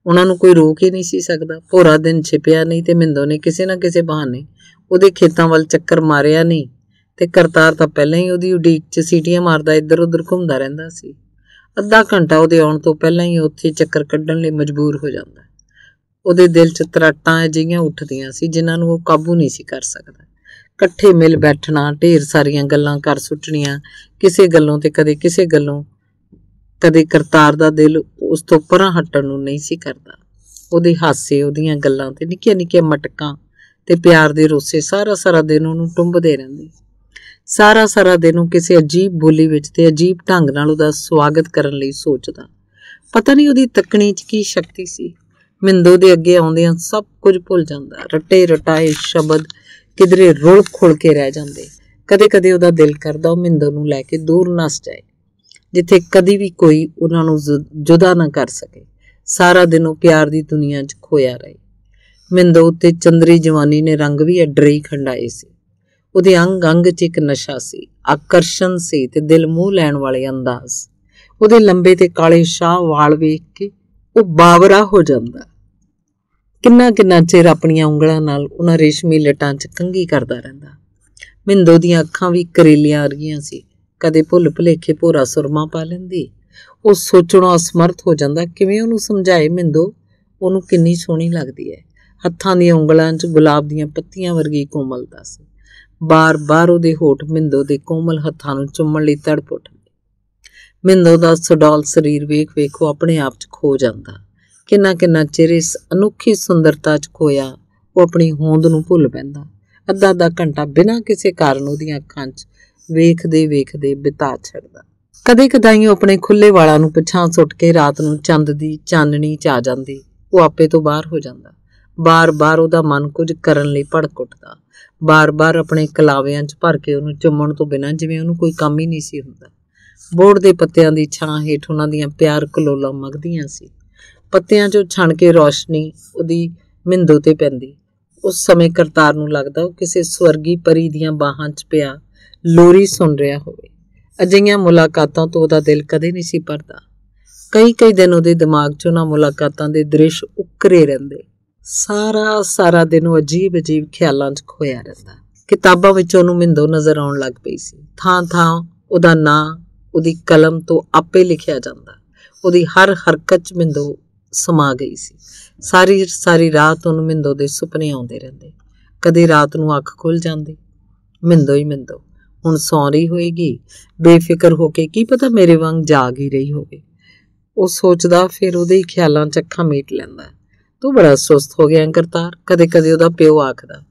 ਉਹਨਾਂ ਨੂੰ ਕੋਈ ਰੋਕ ਹੀ ਨਹੀਂ ਸੀ ਸਕਦਾ ਭੋਰਾ ਦਿਨ ਛਿਪਿਆ ਨਹੀਂ ਤੇ ਮਿੰਦੋ ਨੇ ਕਿਸੇ ਨਾ ਕਿਸੇ ਬਹਾਨੇ ਉਹਦੇ ਖੇਤਾਂ ਵੱਲ ਚੱਕਰ ਮਾਰਿਆ ਨਹੀਂ ਤੇ ਕਰਤਾਰ ਤਾਂ ਪਹਿਲਾਂ ਹੀ ਉਹਦੀ ਉਡੀਕ 'ਚ ਸੀਟੀਆਂ ਮਾਰਦਾ ਇੱਧਰ-ਉੱਧਰ ਘੁੰਮਦਾ ਰਹਿੰਦਾ ਸੀ ਅੱਧਾ ਘੰਟਾ ਉਹਦੇ ਆਉਣ ਤੋਂ ਪਹਿਲਾਂ ਹੀ ਉੱਥੇ ਚੱਕਰ ਕੱਢਣ ਲਈ ਮਜਬੂਰ ਹੋ ਜਾਂਦਾ ਉਹਦੇ ਦਿਲ 'ਚ ਤਰਾਟਾਂ ਅਜਿਹੀਆਂ ਉੱਠਦੀਆਂ ਸੀ ਜਿਨ੍ਹਾਂ ਨੂੰ ਉਹ ਕਾਬੂ ਨਹੀਂ ਸੀ ਕਰ ਸਕਦਾ ਇਕੱਠੇ ਮਿਲ ਬੈਠਣਾ ਢੇਰ ਸਾਰੀਆਂ ਗੱਲਾਂ ਕਰ ਸੁੱਟਣੀਆਂ ਕਿਸੇ ਗੱਲੋਂ ਤੇ ਕਦੇ ਕਿਸੇ ਗੱਲੋਂ ਕਦੇ ਕਰਤਾਰ ਦਾ ਦਿਲ ਉਸ ਤੋਂ ਪਰਾਂ ਹਟਣ ਨੂੰ ਨਹੀਂ ਸੀ ਕਰਦਾ ਉਹਦੇ ਹਾਸੇ ਉਹਦੀਆਂ ਗੱਲਾਂ ਤੇ ਨਿੱਕੀਆਂ ਨਿੱਕੀਆਂ ਮਟਕਾਂ ਤੇ ਪਿਆਰ ਦੇ ਰੋਸੇ ਸਾਰਾ ਸਾਰਾ ਦਿਨ ਉਹਨੂੰ ਟੁੰਬਦੇ ਰਹਿੰਦੇ ਸਾਰਾ ਸਾਰਾ ਦਿਨ ਉਹ ਕਿਸੇ ਅਜੀਬ ਬੋਲੀ ਵਿੱਚ ਤੇ ਅਜੀਬ ਢੰਗ ਨਾਲ ਉਹਦਾ ਸਵਾਗਤ ਕਰਨ ਲਈ ਸੋਚਦਾ ਪਤਾ ਨਹੀਂ ਉਹਦੀ ਤੱਕਣੀ 'ਚ ਕੀ ਸ਼ਕਤੀ ਸੀ ਮਿੰਦੋ ਦੇ ਅੱਗੇ ਆਉਂਦਿਆਂ ਸਭ ਕੁਝ ਭੁੱਲ ਜਾਂਦਾ ਰੱਟੇ ਰਟਾਏ ਸ਼ਬਦ ਕਿਧਰੇ ਰੁੜ ਖੁਲ ਕੇ ਰਹਿ ਜਾਂਦੇ ਕਦੇ-ਕਦੇ ਉਹਦਾ ਦਿਲ ਕਰਦਾ ਉਹ ਮਿੰਦੋ ਨੂੰ ਲੈ ਕੇ ਦੂਰ ਨਸ ਜਾਏ ਜਿੱਥੇ ਕਦੀ ਵੀ ਕੋਈ ਉਹਨਾਂ ਨੂੰ ਜੁਦਾ ਨਾ ਕਰ ਸਕੇ ਸਾਰਾ ਦਿਨ ਉਹ ਪਿਆਰ ਦੀ ਦੁਨੀਆ 'ਚ ਖੋਇਆ ਰਹੇ ਮਿੰਦੋ ਉੱਤੇ ਚੰਦਰੀ ਜਵਾਨੀ ਨੇ ਰੰਗ ਵੀ ਅਡਰੇ ਖੰਡਾਏ ਸੀ ਉਹਦੇ ਅੰਗ ਅੰਗ 'ਚ ਇੱਕ ਨਸ਼ਾ ਸੀ ਆਕਰਸ਼ਣ ਸੀ ਤੇ ਦਿਲ ਮੂਹ ਲੈਣ ਵਾਲੇ ਅੰਦਾਜ਼ ਉਹਦੇ ਲੰਬੇ ਤੇ ਕਾਲੇ ਸ਼ਾਹ ਵਾਲ ਵੇਖ ਕੇ ਉਹ ਬਾਵਰਾ ਹੋ ਜਾਂਦਾ ਕਿੰਨਾ ਕਿੰਨਾ ਚਿਰ ਆਪਣੀਆਂ ਉਂਗਲਾਂ ਨਾਲ ਉਹਨਾਂ ਰੇਸ਼ਮੀ ਲਟਾਂ 'ਚ ਕੰਗੀ ਕਰਦਾ ਰਹਿੰਦਾ ਮਿੰਦੋ ਦੀਆਂ ਅੱਖਾਂ ਵੀ ਕਰੇਲੀਆਂ ਵਰਗੀਆਂ ਸੀ ਕਦੇ ਭੁੱਲ ਭੁਲੇਖੇ ਭੋਰਾ ਸੁਰਮਾ ਪਾ ਲੈਂਦੀ ਉਹ ਸੋਚਣੋਂ ਅਸਮਰਥ ਹੋ ਜਾਂਦਾ ਕਿਵੇਂ ਉਹਨੂੰ ਸਮਝਾਏ ਮਿੰਦੋ ਉਹਨੂੰ ਕਿੰਨੀ ਸੋਹਣੀ ਲੱਗਦੀ ਹੈ ਹੱਥਾਂ ਦੀਆਂ ਉਂਗਲਾਂ 'ਚ ਗੁਲਾਬ ਦੀਆਂ ਪੱਤੀਆਂ ਵਰਗੀ ਕੋਮਲਤਾ ਸੀ ਬਾਰ-ਬਾਰ ਉਹਦੇ ਹੋਠ ਮਿੰਦੋ ਦੇ ਕੋਮਲ ਹੱਥਾਂ ਨੂੰ ਚੁੰਮਣ ਲਈ ਤੜਪ ਉੱਠਦੇ ਮਿੰਦੋ ਦਾ ਸੁਡੋਲ ਸਰੀਰ ਵੇਖ-ਵੇਖ ਉਹ ਆਪਣੇ ਆਪ 'ਚ ਖੋ ਜਾਂਦਾ ਕਿੰਨਾ ਕਿੰਨਾ ਚਿਰ ਇਸ ਅਨੋਖੀ ਸੁੰਦਰਤਾ 'ਚ ਖੋਇਆ ਉਹ ਆਪਣੀ ਹੋਂਦ ਨੂੰ ਭੁੱਲ ਪੈਂਦਾ ਅੱਧਾ-ਅੱਧਾ ਘੰਟਾ ਬਿਨਾਂ ਕਿਸੇ ਕਾਰਨ ਉਹਦੀਆਂ ਅੱਖਾਂ 'ਚ ਵੇਖਦੇ ਵੇਖਦੇ ਬਿਤਾ ਛੱਡਦਾ ਕਦੇ ਕਦਾਈ ਉਹ ਆਪਣੇ ਖੁੱਲੇ ਵਾਲਾਂ ਨੂੰ ਪਿਛਾਂ ਸੁੱਟ ਕੇ ਰਾਤ ਨੂੰ ਚੰਦ ਦੀ ਚਾਨਣੀ 'ਚ ਆ ਜਾਂਦੀ ਉਹ ਆਪੇ ਤੋਂ ਬਾਹਰ ਹੋ ਜਾਂਦਾ ਬਾਰ-ਬਾਰ ਉਹਦਾ ਮਨ ਕੁਝ ਕਰਨ ਲਈ ਭੜਕ ਉੱਠਦਾ ਬਾਰ-ਬਾਰ ਆਪਣੇ ਕਲਾਵਿਆਂ 'ਚ ਭਰ ਕੇ ਉਹਨੂੰ ਚੁੰਮਣ ਤੋਂ ਬਿਨਾਂ ਜਿਵੇਂ ਉਹਨੂੰ ਕੋਈ ਕੰਮ ਹੀ ਨਹੀਂ ਸੀ ਹੁੰਦਾ ਬੋੜ ਦੇ ਪੱਤਿਆਂ ਦੀ ਛਾਂ ਹੇਠ ਉਹਨਾਂ ਦੀਆਂ ਪਿਆਰ ਕਲੋਲਾ ਮਗਦੀਆਂ ਸੀ ਪੱਤਿਆਂ 'ਚੋਂ ਛਣ ਕੇ ਰੋਸ਼ਨੀ ਉਹਦੀ ਮਿੰਦੋ ਤੇ ਪੈਂਦੀ ਉਸ ਸਮੇਂ ਕਰਤਾਰ ਨੂੰ ਲੱਗਦਾ ਉਹ ਕਿਸੇ ਸਵਰਗੀ ਪਰੀ ਦੀਆਂ ਬਾਹਾਂ 'ਚ ਪਿਆ ਲੋਰੀ ਸੁਣ ਰਿਹਾ ਹੋਵੇ ਅਜਿਹੀਆਂ ਮੁਲਾਕਾਤਾਂ ਤੋਂ ਉਹਦਾ ਦਿਲ ਕਦੇ ਨਹੀਂ ਸੀ ਪਰਦਾ ਕਈ ਕਈ ਦਿਨ ਉਹਦੇ ਦਿਮਾਗ 'ਚ ਉਹਨਾਂ ਮੁਲਾਕਾਤਾਂ ਦੇ ਦ੍ਰਿਸ਼ ਉੱਕਰੇ ਰਹਿੰਦੇ ਸਾਰਾ ਸਾਰਾ ਦਿਨ ਉਹ ਅਜੀਬ ਅਜੀਬ ਖਿਆਲਾਂ 'ਚ ਖੋਇਆ ਰਹਿੰਦਾ ਕਿਤਾਬਾਂ ਵਿੱਚ ਉਹਨੂੰ ਮਿੰਦੋ ਨਜ਼ਰ ਆਉਣ ਲੱਗ ਪਈ ਸੀ ਥਾਂ ਥਾਂ ਉਹਦਾ ਨਾਂ ਉਹਦੀ ਕਲਮ ਤੋਂ ਆਪੇ ਲਿਖਿਆ ਜਾਂਦਾ ਉਹਦੀ ਹਰ ਹਰਕਤ 'ਚ ਮਿੰਦੋ ਸਮਾ ਗਈ ਸੀ ਸਾਰੀ ਸਾਰੀ ਰਾਤ ਉਹਨੂੰ ਮਿੰਦੋ ਦੇ ਸੁਪਨੇ ਆਉਂਦੇ ਰਹਿੰਦੇ ਕਦੇ ਰਾਤ ਨੂੰ ਅੱਖ ਖੁੱਲ ਜਾਂਦੀ ਮਿੰਦੋ ਹੀ ਮਿੰਦੋ ਹੁਣ ਸੌਂ ਰਹੀ ਹੋਏਗੀ ਬੇਫਿਕਰ ਹੋ ਕੇ ਕੀ ਪਤਾ ਮੇਰੇ ਵਾਂਗ ਜਾਗ ਹੀ ਰਹੀ ਹੋਵੇ ਉਹ ਸੋਚਦਾ ਫਿਰ ਉਹਦੇ ਹੀ ਖਿਆਲਾਂ 'ਚ ਅੱਖਾਂ ਮੀਟ ਲੈਂਦਾ ਤੂੰ ਬੜਾ ਸੁਸਤ ਹੋ ਗਿਆ ਅੰਕਰਤਾਰ ਕਦੇ-ਕਦੇ ਉਹਦਾ ਪਿਓ ਆਖਦਾ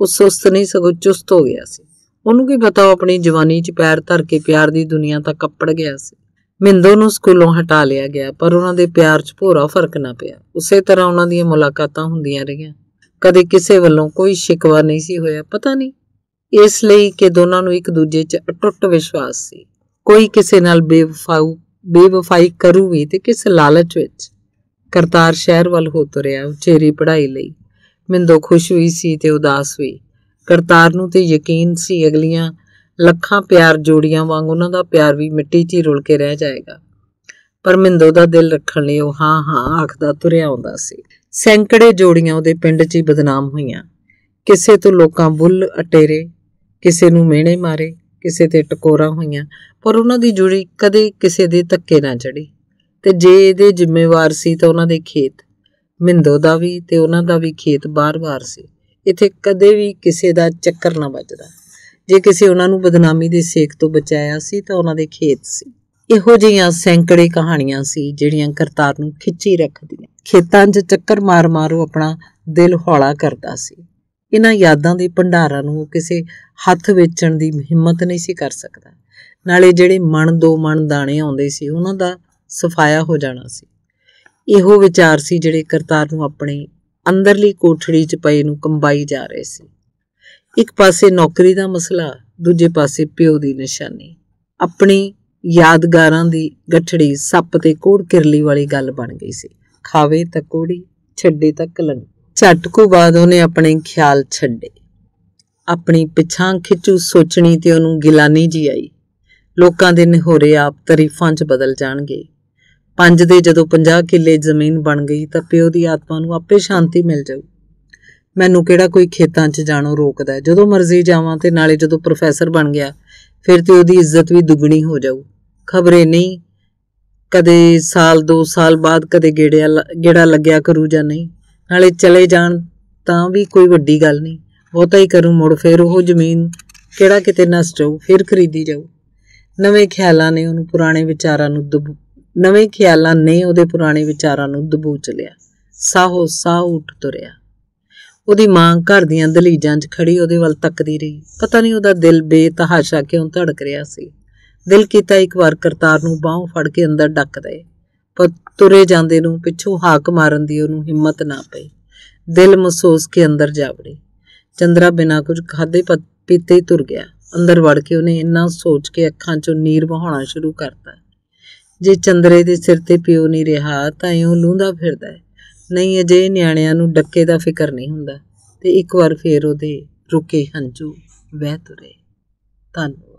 ਉਹ ਸੁਸਤ ਨਹੀਂ ਸਗੋਂ ਚੁਸਤ ਹੋ ਗਿਆ ਸੀ ਉਹਨੂੰ ਕੀ ਪਤਾ ਉਹ ਆਪਣੀ ਜਵਾਨੀ 'ਚ ਪੈਰ ਧਰ ਕੇ ਪਿਆਰ ਦੀ ਦੁਨੀਆ ਤੱਕ ਕੱਪੜ ਗਿਆ ਸੀ ਮਿੰਦੋ ਨੂੰ ਸਕੂਲੋਂ ਹਟਾ ਲਿਆ ਗਿਆ ਪਰ ਉਹਨਾਂ ਦੇ ਪਿਆਰ 'ਚ ਭੋਰਾ ਫਰਕ ਨਾ ਪਿਆ ਉਸੇ ਤਰ੍ਹਾਂ ਉਹਨਾਂ ਦੀਆਂ ਮੁਲਾਕਾਤਾਂ ਹੁੰਦੀਆਂ ਰਹੀਆਂ ਕਦੇ ਕਿਸੇ ਵੱਲੋਂ ਕੋਈ ਸ਼ਿਕਵਾ ਨਹੀਂ ਸੀ ਹੋਇਆ ਪਤਾ ਨਹੀਂ ਇਸ ਲਈ ਕਿ ਦੋਨਾਂ ਨੂੰ ਇੱਕ ਦੂਜੇ 'ਚ ਅਟੁੱਟ ਵਿਸ਼ਵਾਸ ਸੀ ਕੋਈ ਕਿਸੇ ਨਾਲ ਬੇਵਫਾਈ ਬੇਵਫਾਈ ਕਰੂ ਵੀ ਤੇ ਕਿਸ ਲਾਲਚ ਵਿੱਚ ਕਰਤਾਰ ਸ਼ਹਿਰ ਵੱਲ ਹੋ ਤੁਰਿਆ ਉਚੇਰੀ ਪੜ੍ਹਾਈ ਲਈ ਮਿੰਦੋ ਖੁਸ਼ ਹੋਈ ਸੀ ਤੇ ਉਦਾਸ ਹੋਈ ਕਰਤਾਰ ਨੂੰ ਤੇ ਯਕੀਨ ਸੀ ਅਗਲੀਆਂ ਲੱਖਾਂ ਪਿਆਰ ਜੋੜੀਆਂ ਵਾਂਗ ਉਹਨਾਂ ਦਾ ਪਿਆਰ ਵੀ ਮਿੱਟੀ 'ਚ ਹੀ ਰੁਲ ਕੇ ਰਹਿ ਜਾਏਗਾ ਪਰ ਮਿੰਦੋ ਦਾ ਦਿਲ ਰੱਖਣ ਲਈ ਉਹ ਹਾਂ ਹਾਂ ਆਖਦਾ ਤੁਰਿਆ ਆਉਂਦਾ ਸੀ ਸੈਂਕੜੇ ਜੋੜੀਆਂ ਉਹਦੇ ਪਿੰਡ 'ਚ ਹੀ ਬਦਨਾਮ ਹੋਈਆਂ ਕਿਸੇ ਤੋਂ ਲੋਕਾਂ ਬੁੱਲ ਅਟੇਰੇ ਕਿਸੇ ਨੂੰ ਮਿਹਣੇ ਮਾਰੇ ਕਿਸੇ ਤੇ ਟਕੋਰਾ ਹੋਈਆਂ ਪਰ ਉਹਨਾਂ ਦੀ ਜੁੜੀ ਕਦੇ ਕਿਸੇ ਦੇ ਧੱਕੇ ਨਾ ਚੜੀ ਤੇ ਜੇ ਇਹਦੇ ਜ਼ਿੰਮੇਵਾਰ ਸੀ ਤਾਂ ਉਹਨਾਂ ਦੇ ਖੇਤ ਮਿੰਦੋ ਦਾ ਵੀ ਤੇ ਉਹਨਾਂ ਦਾ ਵੀ ਖੇਤ ਬਾਰ-ਬਾਰ ਸੀ ਇੱਥੇ ਕਦੇ ਵੀ ਕਿਸੇ ਦਾ ਚੱਕਰ ਨਾ ਵੱਜਦਾ ਜੇ ਕਿਸੇ ਉਹਨਾਂ ਨੂੰ ਬਦਨਾਮੀ ਦੇ ਸੇਕ ਤੋਂ ਬਚਾਇਆ ਸੀ ਤਾਂ ਉਹਨਾਂ ਦੇ ਖੇਤ ਸੀ ਇਹੋ ਜਿਹੀਆਂ ਸੈਂਕੜੇ ਕਹਾਣੀਆਂ ਸੀ ਜਿਹੜੀਆਂ ਕਰਤਾਰ ਨੂੰ ਖਿੱਚੀ ਰੱਖਦੀਆਂ ਖੇਤਾਂ 'ਚ ਚੱਕਰ ਮਾਰ ਮਾਰੋ ਆਪਣਾ ਦਿਲ ਹੌਲਾ ਕਰਦਾ ਸੀ ਇਹਨਾਂ ਯਾਦਾਂ ਦੇ ਭੰਡਾਰਾਂ ਨੂੰ ਕਿਸੇ ਹੱਥ ਵੇਚਣ ਦੀ ਹਿੰਮਤ ਨਹੀਂ ਸੀ ਕਰ ਸਕਦਾ ਨਾਲੇ ਜਿਹੜੇ ਮਨ ਦੋ ਮਨ ਦਾਣੇ ਆਉਂਦੇ ਸੀ ਉਹਨਾਂ ਦਾ ਸਫਾਇਆ ਹੋ ਜਾਣਾ ਸੀ ਇਹੋ ਵਿਚਾਰ ਸੀ ਜਿਹੜੇ ਕਰਤਾਰ ਨੂੰ ਆਪਣੀ ਅੰਦਰਲੀ ਕੋਠੜੀ 'ਚ ਪਏ ਨੂੰ ਕੰਬਾਈ ਜਾ ਰਹੇ ਸੀ ਇੱਕ ਪਾਸੇ ਨੌਕਰੀ ਦਾ ਮਸਲਾ ਦੂਜੇ ਪਾਸੇ ਪਿਓ ਦੀ ਨਿਸ਼ਾਨੀ ਆਪਣੀ ਯਾਦਗਾਰਾਂ ਦੀ ਗੱਠੜੀ ਸੱਪ ਤੇ ਕੋੜ ਕਿਰਲੀ ਵਾਲੀ ਗੱਲ ਬਣ ਗਈ ਸੀ ਖਾਵੇ ਤਾਂ ਕੋੜੀ ਛੱਡੇ ਤਾਂ ਕਲੰਕ ਛੱਟ ਕੋ ਬਾਅਦ ਉਹਨੇ ਆਪਣੇ ਖਿਆਲ ਛੱਡੇ ਆਪਣੀ ਪਿਛਾਂ ਖਿੱਚੂ ਸੋਚਣੀ ਤੇ ਉਹਨੂੰ ਗਿਲਾਨੀ ਜੀ ਆਈ ਲੋਕਾਂ ਦੇ ਨਿਹੋਰੇ ਆਪ ਤਾਰੀਫਾਂ 'ਚ ਬਦਲ ਜਾਣਗੇ ਪੰਜ ਦੇ ਜਦੋਂ 50 ਕਿੱਲੇ ਜ਼ਮੀਨ ਬਣ ਗਈ ਤਾਂ ਪਿਓ ਦੀ ਆਤਮਾ ਨੂੰ ਆਪੇ ਸ਼ਾਂਤੀ ਮਿਲ ਜਾਊ ਮੈਨੂੰ ਕਿਹੜਾ ਕੋਈ ਖੇਤਾਂ 'ਚ ਜਾਣੋਂ ਰੋਕਦਾ ਹੈ ਜਦੋਂ ਮਰਜ਼ੀ ਜਾਵਾਂ ਤੇ ਨਾਲੇ ਜਦੋਂ ਪ੍ਰੋਫੈਸਰ ਬਣ ਗਿਆ ਫਿਰ ਤੇ ਉਹਦੀ ਇੱਜ਼ਤ ਵੀ ਦੁੱਗਣੀ ਹੋ ਜਾਊ ਖਬਰੇ ਨਹੀਂ ਕਦੇ ਸਾਲ 2 ਸਾਲ ਬਾਅਦ ਕਦੇ ਗੇੜਿਆ ਗੇੜਾ ਲੱਗਿਆ ਕਰੂ ਜਾਂ ਨਹੀਂ ਨਾਲੇ ਚਲੇ ਜਾਣ ਤਾਂ ਵੀ ਕੋਈ ਵੱਡੀ ਗੱਲ ਨਹੀਂ ਬਹੁਤਾ ਹੀ ਕਰੂ ਮੁੜ ਫੇਰ ਉਹ ਜ਼ਮੀਨ ਕਿਹੜਾ ਕਿਤੇ ਨਸ ਜਾਊ ਫਿਰ ਖਰੀਦੀ ਜਾਊ ਨਵੇਂ ਖਿਆਲਾਂ ਨੇ ਉਹਨੂੰ ਪੁਰਾਣੇ ਵਿਚਾਰਾਂ ਨੂੰ ਨਵੇਂ ਖਿਆਲਾਂ ਨੇ ਉਹਦੇ ਪੁਰਾਣੇ ਵਿਚਾਰਾਂ ਨੂੰ ਦਬੂਚ ਲਿਆ ਸਾਹੋ ਸਾਹ ਉੱਠ ਤੁਰਿਆ ਉਹਦੀ ਮਾਂ ਘਰ ਦੀਆਂ ਦਲੀਜਾਂ 'ਚ ਖੜੀ ਉਹਦੇ ਵੱਲ ਤੱਕਦੀ ਰਹੀ ਪਤਾ ਨਹੀਂ ਉਹਦਾ ਦਿਲ ਬੇਤਹਾਸ਼ਾ ਕਿਉਂ ਧੜਕ ਰਿਹਾ ਸੀ ਦਿਲ ਕੀਤਾ ਇੱਕ ਵਾਰ ਕਰਤਾਰ ਨੂੰ ਬਾਹੋਂ ਫੜ ਕੇ ਅੰਦਰ ਡੱਕ ਦੇ ਪਰ ਤੁਰੇ ਜਾਂਦੇ ਨੂੰ ਪਿੱਛੋਂ ਹਾਕ ਮਾਰਨ ਦੀ ਉਹਨੂੰ ਹਿੰਮਤ ਨਾ ਪਈ ਦਿਲ ਮਹਿਸੂਸ ਕੇ ਅੰਦਰ ਜਾ ਵੜੀ ਚੰਦਰਾ ਬਿਨਾ ਕੁਝ ਖਾਦੇ ਪੀਤੇ ਹੀ ਤੁਰ ਗਿਆ ਅੰਦਰ ਵੜ ਕੇ ਉਹਨੇ ਇੰਨਾ ਸੋਚ ਕੇ ਅੱਖਾਂ 'ਚੋਂ ਨੀਰ ਵਹਾਉਣਾ ਸ਼ੁਰੂ ਕਰਤਾ ਜੇ ਚੰਦਰੇ ਦੇ ਸਿਰ ਤੇ ਪਿਓ ਨਹੀਂ ਰਿਹਾ ਤਾਂ ਇਉਂ ਲੂੰਦਾ ਫਿਰਦਾ ਹੈ ਨਹੀਂ ਅਜੇ ਨਿਆਣਿਆਂ ਨੂੰ ਡੱਕੇ ਦਾ ਫਿਕਰ ਨਹੀਂ ਹੁੰਦਾ ਤੇ ਇੱਕ ਵਾਰ ਫੇਰ ਉਹਦੇ ਰੁਕੇ ਹੰਝੂ ਵਹਿ ਤੁਰੇ ਧੰਨਵਾਦ